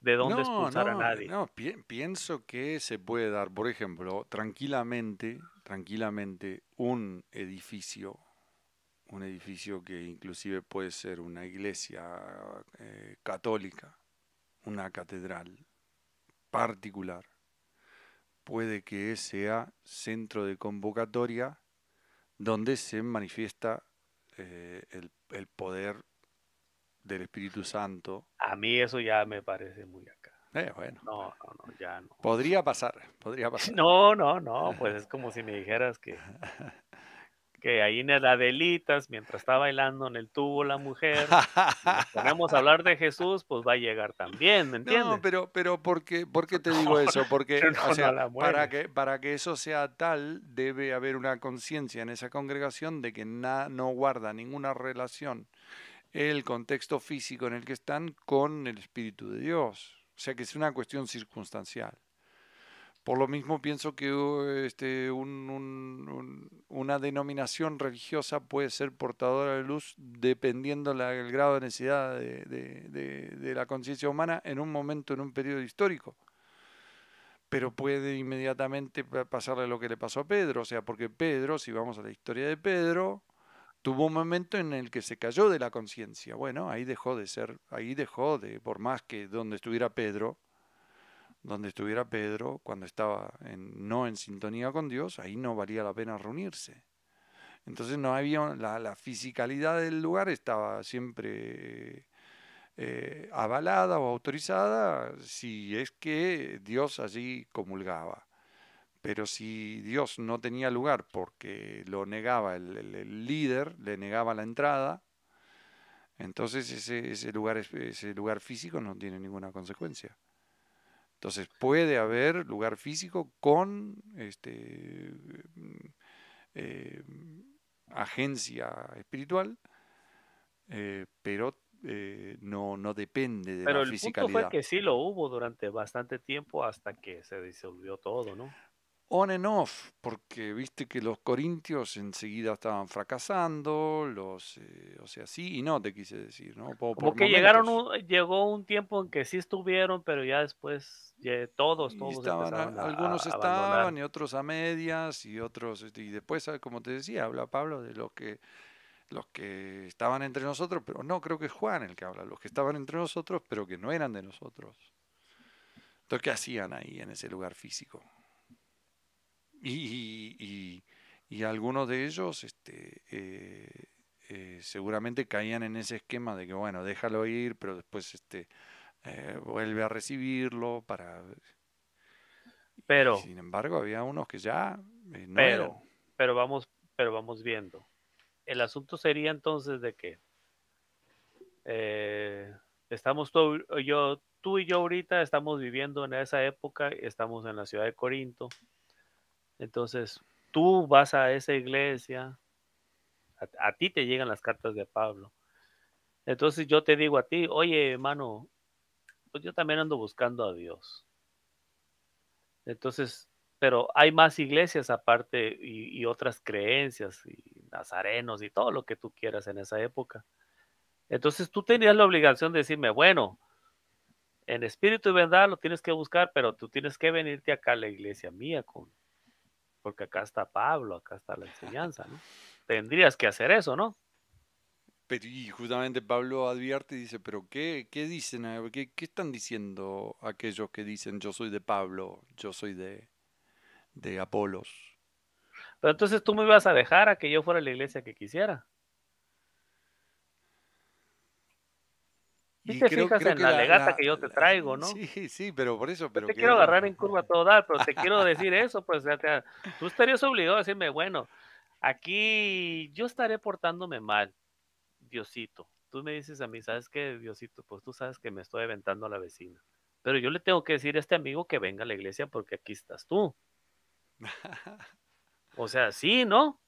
de dónde no, expulsar a nadie. No, pienso que se puede dar, por ejemplo, tranquilamente, tranquilamente un edificio, un edificio que inclusive puede ser una iglesia eh, católica, una catedral particular, puede que sea centro de convocatoria donde se manifiesta eh, el, el poder del Espíritu Santo. A mí eso ya me parece muy acá. Eh, bueno. No, no, no, ya no. Podría pasar, podría pasar. No, no, no, pues es como si me dijeras que, que ahí en el Adelitas, mientras está bailando en el tubo la mujer, ponemos a hablar de Jesús, pues va a llegar también, ¿me entiendes? No, pero, pero ¿por qué, por qué te digo eso? Porque sea, para, que, para que eso sea tal, debe haber una conciencia en esa congregación de que nada no guarda ninguna relación el contexto físico en el que están con el Espíritu de Dios. O sea que es una cuestión circunstancial. Por lo mismo pienso que uh, este, una denominación religiosa puede ser portadora de luz dependiendo del grado de necesidad de, de la conciencia humana en un momento, en un periodo histórico. Pero puede inmediatamente pasarle lo que le pasó a Pedro. O sea, porque Pedro, si vamos a la historia de Pedro, Tuvo un momento en el que se cayó de la conciencia. Bueno, ahí dejó de ser, ahí dejó de, por más que donde estuviera Pedro, donde estuviera Pedro, cuando estaba en, no en sintonía con Dios, ahí no valía la pena reunirse. Entonces no había, la, la fisicalidad del lugar estaba siempre eh, eh, avalada o autorizada si es que Dios allí comulgaba. Pero si Dios no tenía lugar porque lo negaba el, líder, le negaba la entrada, entonces ese, ese, lugar, ese lugar físico no tiene ninguna consecuencia. Entonces puede haber lugar físico con este, eh, agencia espiritual, eh, pero eh, no, no depende de pero el Punto fue que sí lo hubo durante bastante tiempo hasta que se disolvió todo, ¿no? on and off, porque viste que los corintios enseguida estaban fracasando, los, eh, o sea, sí y no, te quise decir, ¿no? porque llegaron, llegó un tiempo en que sí estuvieron, pero ya después todos, todos algunos estaban y otros a medias y otros, este, y después, ah, como te decía, habla Pablo de los que los que estaban entre nosotros, pero no, creo que es Juan el que habla, los que estaban entre nosotros, pero que no eran de nosotros. Entonces, ¿qué hacían ahí en ese lugar físico? y, algunos de ellos este, eh, eh, seguramente caían en ese esquema de que, bueno, déjalo ir, pero después este, eh, vuelve a recibirlo para... Pero... Sin embargo, había unos que ya... No pero, pero, vamos, pero vamos viendo. El asunto sería entonces de que estamos tú, yo, tú y yo ahorita estamos viviendo en esa época, estamos en la ciudad de Corinto, entonces, tú vas a esa iglesia, a, ti te llegan las cartas de Pablo. Entonces yo te digo a ti, oye hermano, pues yo también ando buscando a Dios. Entonces, pero hay más iglesias aparte y, y otras creencias y nazarenos y todo lo que tú quieras en esa época. Entonces tú tenías la obligación de decirme, bueno, en espíritu y verdad lo tienes que buscar, pero tú tienes que venirte acá a la iglesia mía con, porque acá está Pablo, acá está la enseñanza, ¿no? Tendrías que hacer eso, ¿no? Pero, y justamente Pablo advierte y dice, pero ¿qué, qué dicen? ¿Qué, están diciendo aquellos que dicen yo soy de Pablo, yo soy de, de Apolos? Pero entonces tú me ibas a dejar a que yo fuera la iglesia que quisiera. y te fijas en la legata que yo te traigo, ¿no? Sí, sí, pero por eso. Pero te quiero agarrar en curva todo pero te quiero decir eso, pues ya tú estarías obligado a decirme, bueno, aquí yo estaré portándome mal, Diosito. Tú me dices a mí, ¿sabes qué, Diosito? Pues tú sabes que me estoy aventando a la vecina. Pero yo le tengo que decir a este amigo que venga a la iglesia porque aquí estás tú. o sea, sí, ¿no?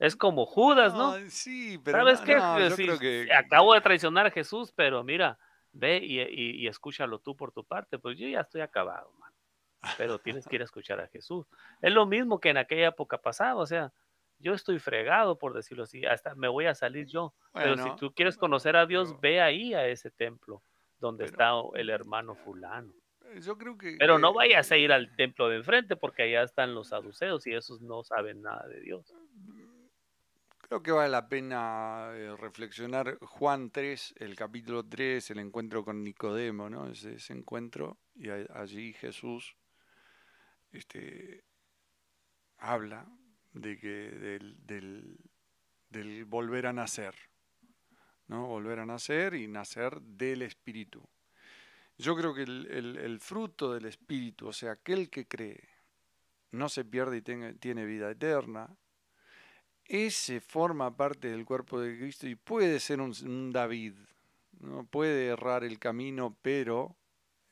Es como Judas, ¿no? sí, pero ¿Sabes qué? Pues yo creo que... Acabo de traicionar a Jesús, pero mira, ve y, escúchalo tú por tu parte. Pues yo ya estoy acabado, man. Pero tienes que ir a escuchar a Jesús. Es lo mismo que en aquella época pasada, o sea, yo estoy fregado, por decirlo así, hasta me voy a salir yo. pero si tú quieres conocer a Dios, ve ahí a ese templo donde está el hermano fulano. Pero no eh, vayas a ir al eh, templo de enfrente porque allá están los saduceos y esos no saben nada de Dios. Creo que vale la pena eh, reflexionar Juan 3, el capítulo 3, el encuentro con Nicodemo, ¿no? Ese, encuentro, y allí Jesús este, habla de que del, volver a nacer, ¿no? Volver a nacer y nacer del Espíritu. Yo creo que el, fruto del Espíritu, o sea, aquel que cree, no se pierde y tiene vida eterna, ese forma parte del cuerpo de Cristo y puede ser un, David, no puede errar el camino, pero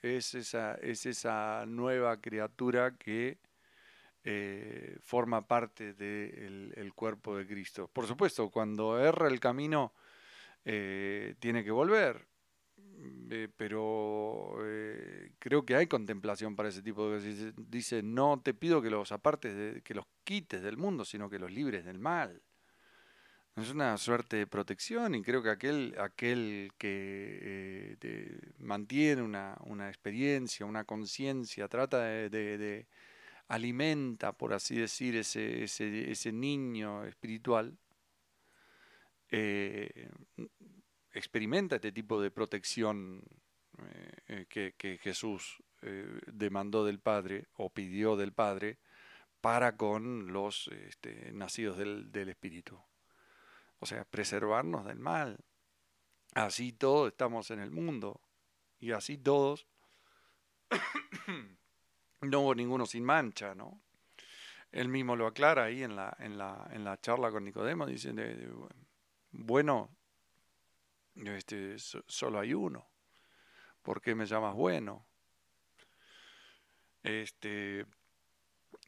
es esa, es esa nueva criatura que eh, forma parte del cuerpo de Cristo. Por supuesto, cuando erra el camino, eh, tiene que volver, eh, pero eh, creo que hay contemplación para ese tipo de cosas. Dice, no te pido que los apartes, que los quites del mundo, sino que los libres del mal. Es una suerte de protección y creo que aquel, aquel que eh, mantiene una, experiencia, una conciencia, trata de, de, de, alimenta, por así decir, ese, ese, ese niño espiritual, experimenta este tipo de protección eh, eh, que, Jesús eh, demandó del Padre o pidió del Padre para con los este, nacidos del, Espíritu. O sea, preservarnos del mal. Así todos estamos en el mundo y así todos no hubo ninguno sin mancha, ¿no? Él mismo lo aclara ahí en la, en la, en la charla con Nicodemo, diciendo, bueno, este, solo hay uno. ¿Por qué me llamas bueno? Este,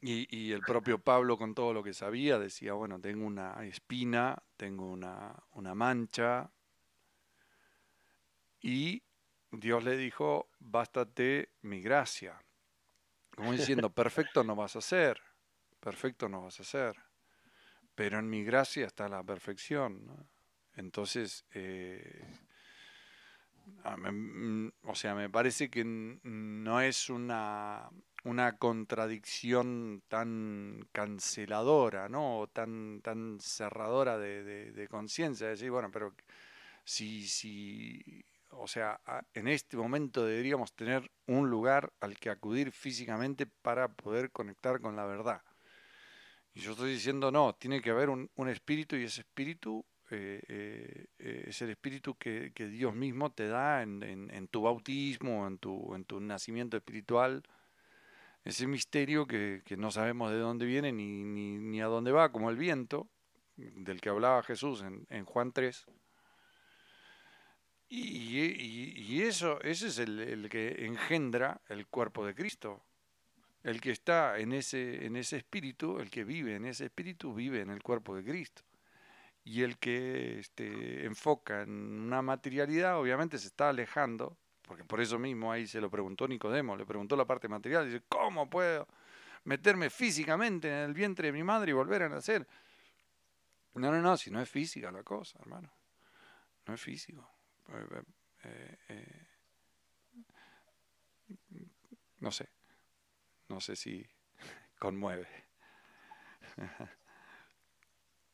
y, el propio Pablo, con todo lo que sabía, decía, bueno, tengo una espina, tengo una, una mancha. Y Dios le dijo, bástate mi gracia. Como diciendo, perfecto no vas a ser, perfecto no vas a ser, pero en mi gracia está la perfección. Entonces, eh, mm, o sea, me parece que no es una, contradicción tan canceladora, ¿no? O tan, tan cerradora de, de, conciencia. Decir, bueno, pero si, si, o sea, en este momento deberíamos tener un lugar al que acudir físicamente para poder conectar con la verdad. Y yo estoy diciendo, no, tiene que haber un espíritu y ese espíritu eh, eh, eh, es el espíritu que, Dios mismo te da en, tu bautismo, en tu, nacimiento espiritual. Ese misterio que, no sabemos de dónde viene ni, a dónde va, como el viento, del que hablaba Jesús en, Juan 3. Y, eso, ese es el, que engendra el cuerpo de Cristo. El que está en ese espíritu, el que vive en ese espíritu, vive en el cuerpo de Cristo y el que este, enfoca en una materialidad obviamente se está alejando, porque por eso mismo ahí se lo preguntó Nicodemo, le preguntó la parte material, dice, ¿cómo puedo meterme físicamente en el vientre de mi madre y volver a nacer? No, no, no, si no es física la cosa, hermano, no es físico. Eh, eh, eh, no sé, no sé si conmueve.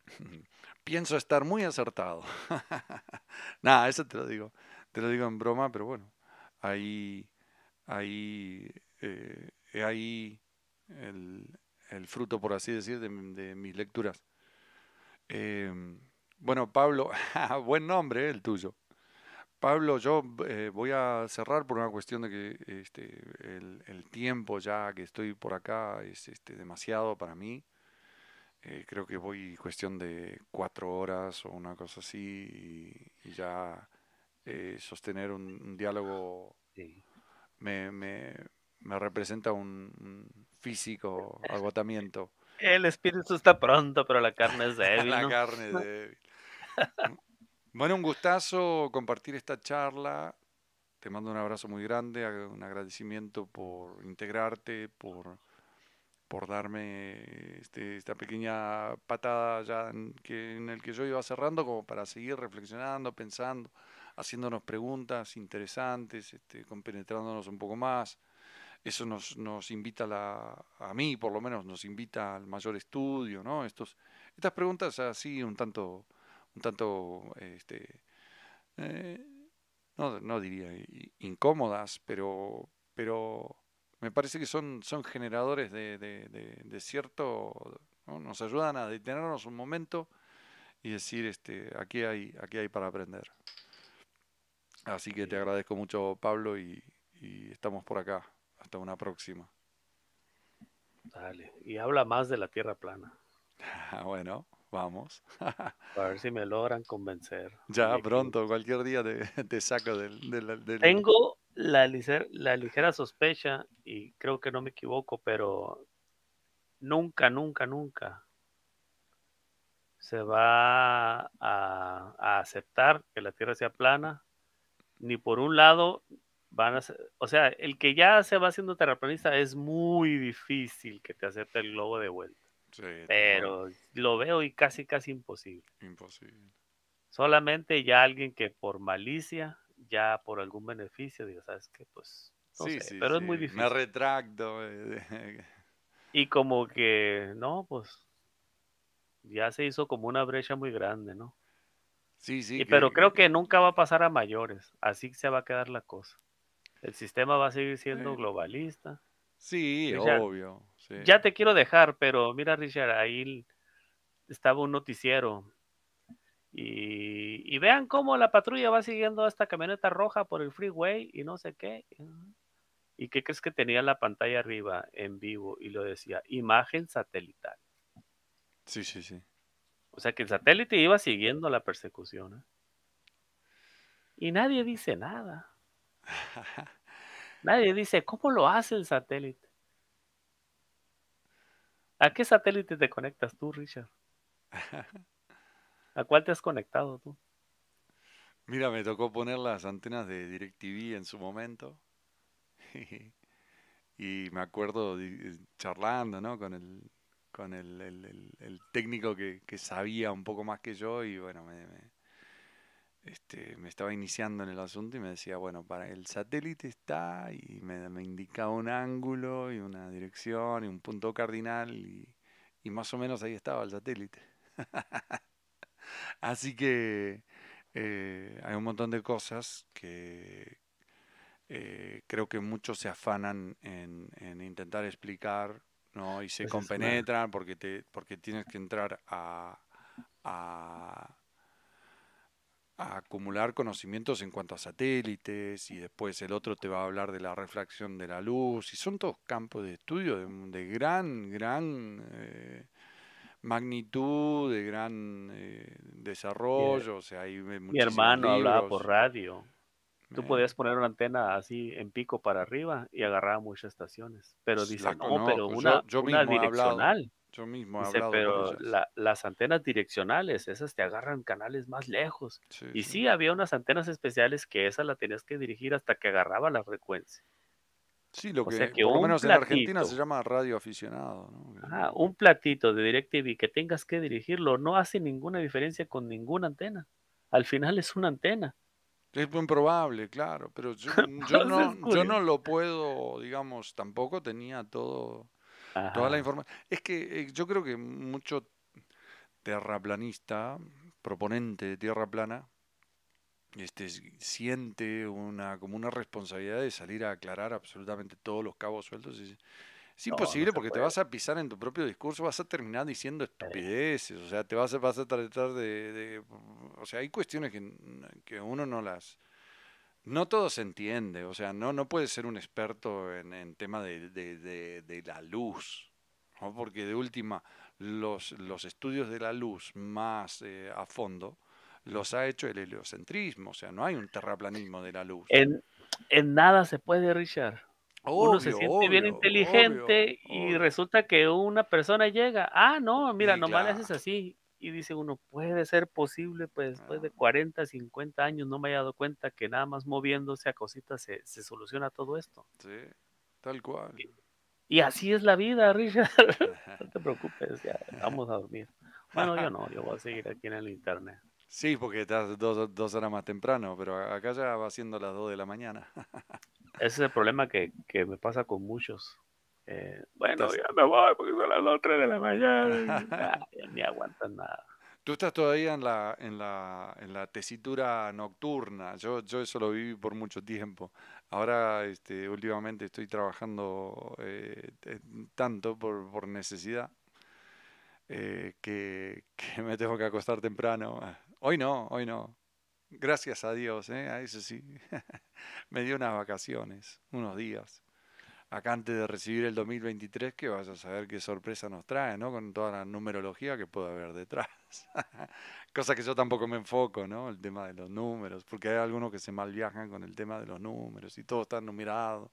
pienso estar muy acertado. Nada, eso te lo digo. Te lo digo en broma, pero bueno, ahí, ahí, eh, ahí el, el, fruto, por así decir, de, de mis lecturas. Eh, bueno, Pablo, buen nombre eh, el tuyo. Pablo, yo eh, voy a cerrar por una cuestión de que este, el, el, tiempo ya que estoy por acá es este, demasiado para mí. Eh, creo que voy cuestión de cuatro horas o una cosa así y, ya eh, sostener un, diálogo me, representa un, físico agotamiento. El espíritu está pronto, pero la carne es débil. la carne es débil. bueno, un gustazo compartir esta charla. Te mando un abrazo muy grande, un agradecimiento por integrarte, por por darme este, esta pequeña patada ya en, que, el que yo iba cerrando, como para seguir reflexionando, pensando, haciéndonos preguntas interesantes, este, compenetrándonos un poco más. Eso nos, invita a, a mí, por lo menos, nos invita al mayor estudio, Estos, estas preguntas así un tanto, un tanto, este, eh, no, no diría incómodas, pero, pero me parece que son, son generadores de, cierto, nos ayudan a detenernos un momento y decir, este, aquí hay, aquí hay para aprender. Así que te agradezco mucho, Pablo, y, estamos por acá. Hasta una próxima. Dale, y habla más de la Tierra plana. bueno, vamos. a ver si me logran convencer. Ya, pronto, cualquier día te, saco del, del... Tengo la, ligera sospecha, y creo que no me equivoco, pero nunca, nunca, nunca se va a, aceptar que la Tierra sea plana, ni por un lado van a ser, o sea, el que ya se va haciendo terraplanista es muy difícil que te acepte el globo de vuelta. pero lo veo y casi, casi imposible. Imposible. Solamente ya alguien que por malicia ya por algún beneficio, digo, ¿sabes qué? Pues no pero es muy difícil. Me retracto. Eh, y como que, no, pues ya se hizo como una brecha muy grande, ¿no? Sí, sí. Y, pero creo que nunca va a pasar a mayores, así se va a quedar la cosa. El sistema va a seguir siendo globalista. Sí, obvio. Ya te quiero dejar, pero mira, Richard, ahí estaba un noticiero y, vean cómo la patrulla va siguiendo esta camioneta roja por el freeway y no sé qué. ¿Y qué crees que tenía la pantalla arriba en vivo? Y lo decía, imagen satelital. Sí, sí, sí. O sea que el satélite iba siguiendo la persecución. ¿eh? Y nadie dice nada. nadie dice, ¿cómo lo hace el satélite? ¿A qué satélite te conectas tú, Richard? ¿A cuál te has conectado tú? Mira, me tocó poner las antenas de DirecTV en su momento. y me acuerdo eh, charlando, ¿no? Con el, con el, técnico que, sabía un poco más que yo y bueno, me, me, este, me estaba iniciando en el asunto y me decía, bueno, para el satélite está y me, me indicaba un ángulo y una dirección y un punto cardinal y, y más o menos ahí estaba el satélite. Así que eh, hay un montón de cosas que eh, creo que muchos se afanan en, intentar explicar ¿no? y se compenetran porque, te, porque tienes que entrar a, acumular conocimientos en cuanto a satélites y después el otro te va a hablar de la refracción de la luz y son todos campos de estudio de, gran, gran eh, magnitud, de gran eh, desarrollo. Mi, o sea, eh, Mi hermano hablaba por radio. Tú podías poner una antena así en pico para arriba y agarraba muchas estaciones. Pero dice, no, pero una, yo, direccional. Yo mismo he hablado. pero las antenas direccionales, esas te agarran canales más lejos. y sí, había unas antenas especiales que esa la tenías que dirigir hasta que agarraba la frecuencia. Sí, lo que, o por lo menos en Argentina se llama radio aficionado. ¿no? Ah, un platito de DirecTV que tengas que dirigirlo no hace ninguna diferencia con ninguna antena. Al final es una antena. Es muy probable, claro, pero yo, mm, no, yo no, lo puedo, digamos, tampoco tenía todo, toda la información. Es que eh, yo creo que mucho terraplanista, proponente de tierra plana, este, siente una, como una responsabilidad de salir a aclarar absolutamente todos los cabos sueltos. Y, es imposible porque te vas a pisar en tu propio discurso, vas a terminar diciendo estupideces, o sea, te vas a, vas a tratar de, O sea, hay cuestiones que, que, uno no las... No todo se entiende, o sea, no, no puedes ser un experto en, en tema de, la luz, porque de última, los, los estudios de la luz más eh, a fondo los ha hecho el heliocentrismo, o sea, no hay un terraplanismo de la luz. En, nada se puede, Richard. Uno se siente bien inteligente y resulta que una persona llega, ah, no, mira, nomás le haces así, y dice uno, puede ser posible, pues después de 40, ah. 50 años no me haya dado cuenta que nada más moviéndose a cositas se, soluciona todo esto. Sí, tal cual. y así es la vida, Richard. no te preocupes, ya, vamos a dormir. Bueno, yo no, yo voy a seguir aquí en el internet. Sí, porque estás dos, dos, horas más temprano, pero acá ya va siendo las dos de la mañana. Ese es el problema que, me pasa con muchos. Eh, bueno, ya me voy porque son las 2 de la mañana. ni aguantan nada. Tú estás todavía en la, en la, tesitura nocturna. Yo, yo eso lo viví por mucho tiempo. Ahora, este, últimamente estoy trabajando eh, eh, tanto por, necesidad que, que me tengo que acostar temprano. Hoy no, hoy no. Gracias a Dios, ¿eh? a eso sí. Me dio unas vacaciones, unos días. Acá antes de recibir el 2023, que vas a saber qué sorpresa nos trae, ¿no? Con toda la numerología que puede haber detrás. Cosa que yo tampoco me enfoco, ¿no? El tema de los números, porque hay algunos que se mal viajan con el tema de los números y todo está numerado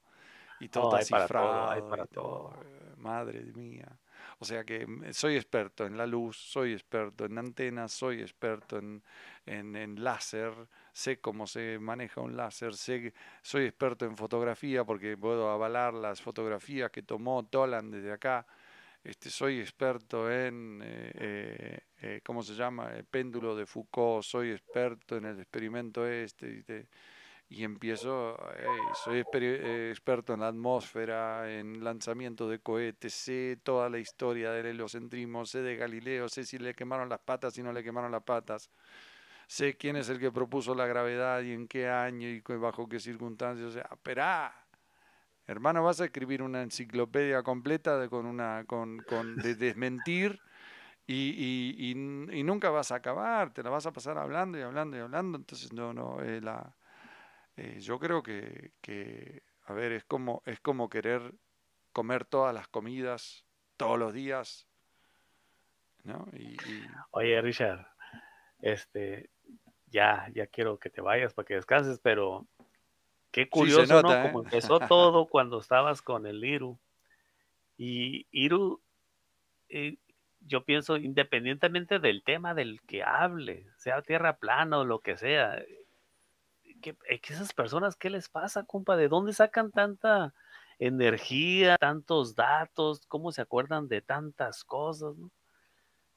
y todo está cifrado. para todo. Madre mía. O sea que mm, soy experto en la luz, soy experto en antenas, soy experto en, en, en láser, sé cómo se maneja un láser, sé, soy experto en fotografía porque puedo avalar las fotografías que tomó Tolan desde acá. Este, soy experto en, eh, eh, eh ¿cómo se llama?, el eh, péndulo de Foucault, soy experto en el experimento este. este y empiezo, soy eh, experto en la atmósfera, en lanzamiento de cohetes, sé toda la historia del heliocentrismo, sé de Galileo, sé si le quemaron las patas, si no le quemaron las patas, sé quién es el que propuso la gravedad y en qué año y bajo qué circunstancias, o sea, esperá. Hermano, vas a escribir una enciclopedia completa de, con una, con, con desmentir y, y, y, nunca vas a acabar, te la vas a pasar hablando y hablando y hablando, entonces no, no, eh, la, eh, yo creo que, a ver, es como, es como querer comer todas las comidas todos los días. ¿no? Oye, Richard, este, ya, ya quiero que te vayas para que descanses, pero qué curioso, ¿no? Como ¿eh? empezó todo cuando estabas con el Iru. Y Iru, eh, yo pienso, independientemente del tema del que hable, sea tierra plana o lo que sea, eh, esas personas, ¿qué les pasa, compa? ¿De dónde sacan tanta energía, tantos datos? ¿Cómo se acuerdan de tantas cosas?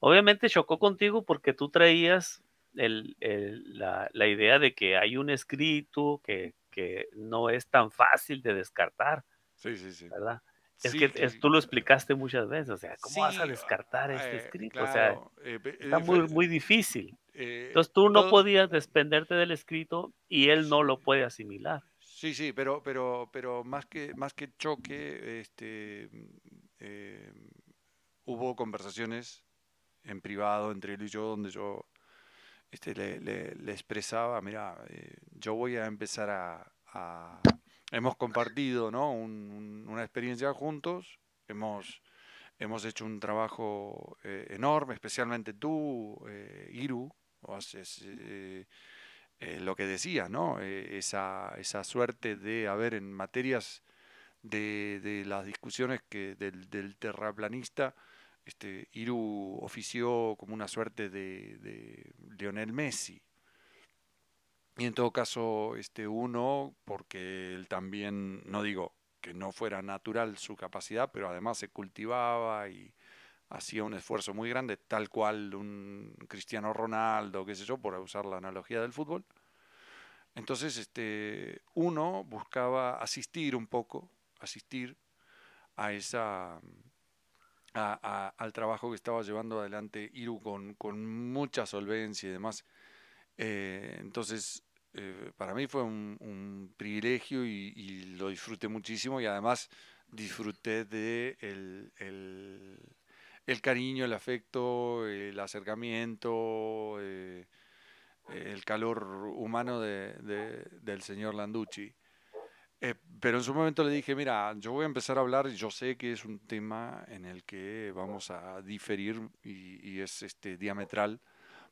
Obviamente chocó contigo porque tú traías la, idea de que hay un escrito que, que, no es tan fácil de descartar. Sí, sí, sí. ¿Verdad? Es que tú lo explicaste muchas veces, o sea, ¿cómo vas a ah, descartar este eh, escrito? o sea, eh, eh, está muy, muy difícil. Entonces tú no podías desprenderte del escrito y él no lo puede asimilar. Sí, sí, pero, pero, pero más que más que choque, este, hubo conversaciones en privado entre él y yo donde yo este, le, expresaba, mira, yo voy a empezar a hemos compartido ¿no? una experiencia juntos, hemos, hemos hecho un trabajo eh, enorme, especialmente tú, eh, Iru, haces eh, lo que decías, ¿no? esa, esa suerte de, haber en materias de, las discusiones que del, terraplanista, este, Iru ofició como una suerte de, de Lionel Messi, y en todo caso, este uno, porque él también, no digo que no fuera natural su capacidad, pero además se cultivaba y hacía un esfuerzo muy grande, tal cual un Cristiano Ronaldo, qué sé yo, por usar la analogía del fútbol. Entonces, este, uno buscaba asistir un poco, asistir a esa, al trabajo que estaba llevando adelante Iru con, mucha solvencia y demás. Eh, entonces, eh, para mí fue un, privilegio y, lo disfruté muchísimo y además disfruté de el, cariño, el afecto, el acercamiento, eh, el calor humano del señor Landucci. Eh, pero en su momento le dije, mira, yo voy a empezar a hablar, yo sé que es un tema en el que vamos a diferir y, y es este diametral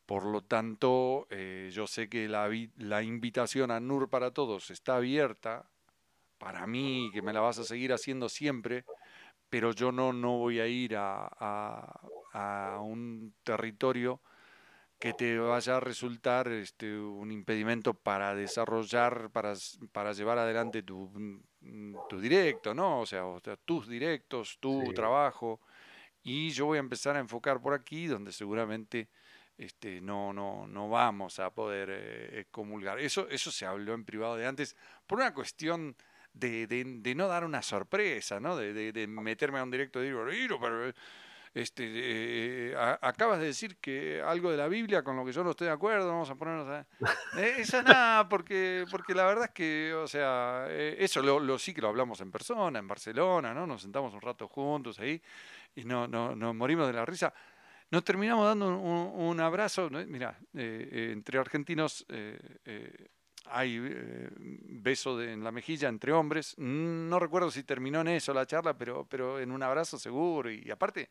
por lo tanto, eh, yo sé que la, invitación a NUR para todos está abierta, para mí, que me la vas a seguir haciendo siempre, pero yo no, no voy a ir a, un territorio que te vaya a resultar este, un impedimento para desarrollar, para, llevar adelante mm, tu, directo, ¿no? O sea, tus directos, tu trabajo. Y yo voy a empezar a enfocar por aquí, donde seguramente este, no, no, no vamos a poder eh, comulgar. Eso, eso se habló en privado de antes por una cuestión de, no dar una sorpresa, ¿no? De, meterme a un directo y decir, pero eh, este, eh, acabas de decir que algo de la Biblia con lo que yo no estoy de acuerdo, vamos a ponernos a... Eso nada, porque, porque la verdad es que, o sea, eso lo, sí que lo hablamos en persona, en Barcelona, ¿no? Nos sentamos un rato juntos ahí y no, no, nos morimos de la risa nos terminamos dando un, abrazo. Mira, eh, entre argentinos eh, eh, hay beso en la mejilla entre hombres. Mm, no recuerdo si terminó en eso la charla, pero, pero en un abrazo seguro. Y, aparte,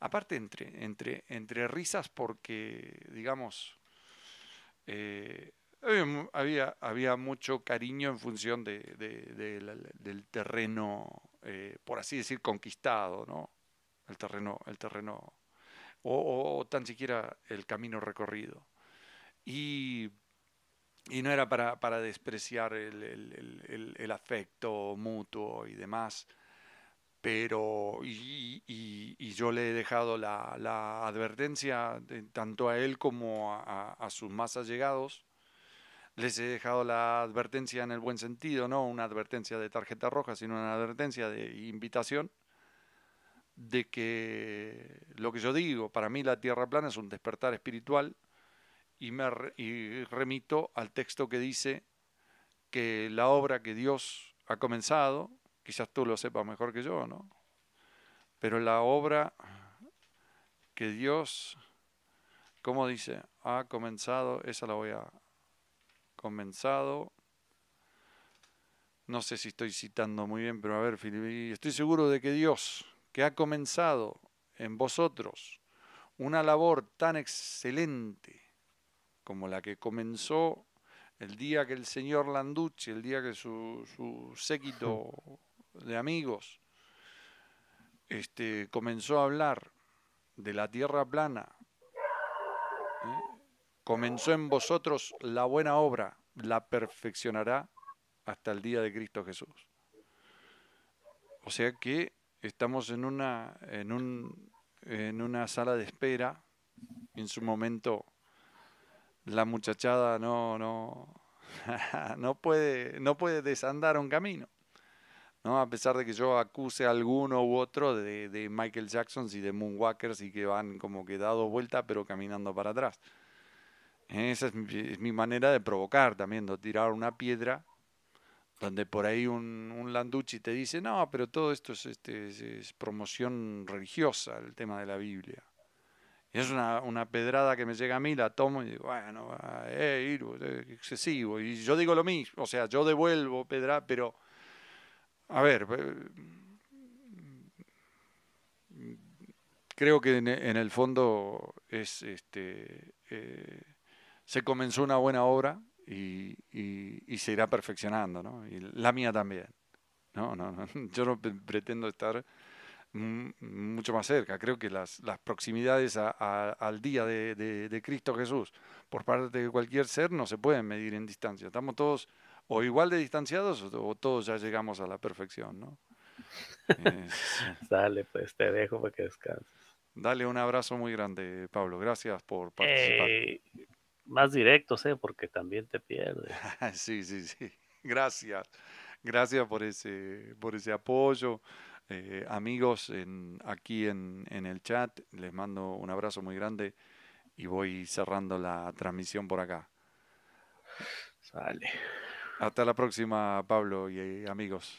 aparte entre, entre, risas porque, digamos, había, había, mucho cariño en función del terreno, por así decir, conquistado, ¿no? El terreno, el terreno o, tan siquiera el camino recorrido. Y, no era para, despreciar el, el, afecto mutuo y demás, pero y, yo le he dejado la, advertencia tanto a él como a sus más allegados les he dejado la advertencia en el buen sentido, no una advertencia de tarjeta roja, sino una advertencia de invitación de que lo que yo digo, para mí la tierra plana es un despertar espiritual y, me, remito al texto que dice que la obra que Dios ha comenzado, quizás tú lo sepas mejor que yo, ¿no? Pero la obra que Dios, ¿cómo dice? Ha comenzado, esa la voy a comenzado. No sé si estoy citando muy bien, pero a ver, estoy seguro de que Dios que ha comenzado en vosotros una labor tan excelente como la que comenzó el día que el señor Landucci, el día que su, séquito de amigos este, comenzó a hablar de la tierra plana, ¿eh? comenzó en vosotros la buena obra, la perfeccionará hasta el día de Cristo Jesús. O sea que estamos en una, en, un, en una sala de espera. En su momento la muchachada no, no, no, puede, no puede desandar un camino. ¿no? A pesar de que yo acuse a alguno u otro de, Michael Jackson y de Moonwalkers y que van como que dado vuelta pero caminando para atrás. Esa es mi manera de provocar también, de tirar una piedra donde por ahí un, un, landucci te dice, no, pero todo esto es, este, promoción religiosa, el tema de la Biblia. es una, pedrada que me llega a mí, la tomo y digo, bueno, eh, eh excesivo. Y yo digo lo mismo, o sea, yo devuelvo Pedrada pero, a ver, eh, creo que en, en, el fondo es, este, eh, se comenzó una buena obra, y, y, se irá perfeccionando, ¿no? Y la mía también. No, no, Yo no pretendo estar mucho más cerca. Creo que las, las proximidades al día de, de, Cristo Jesús por parte de cualquier ser no se pueden medir en distancia. Estamos todos o igual de distanciados o, todos ya llegamos a la perfección, ¿no? Dale, pues te dejo para que descanses. Dale un abrazo muy grande, Pablo. Gracias por participar. Eh, más directos, ¿eh? porque también te pierdes. sí, sí, sí. Gracias. Gracias por ese, por ese apoyo. Eh, amigos en, aquí en, en el chat, les mando un abrazo muy grande y voy cerrando la transmisión por acá. Sale. Hasta la próxima, Pablo y eh, amigos.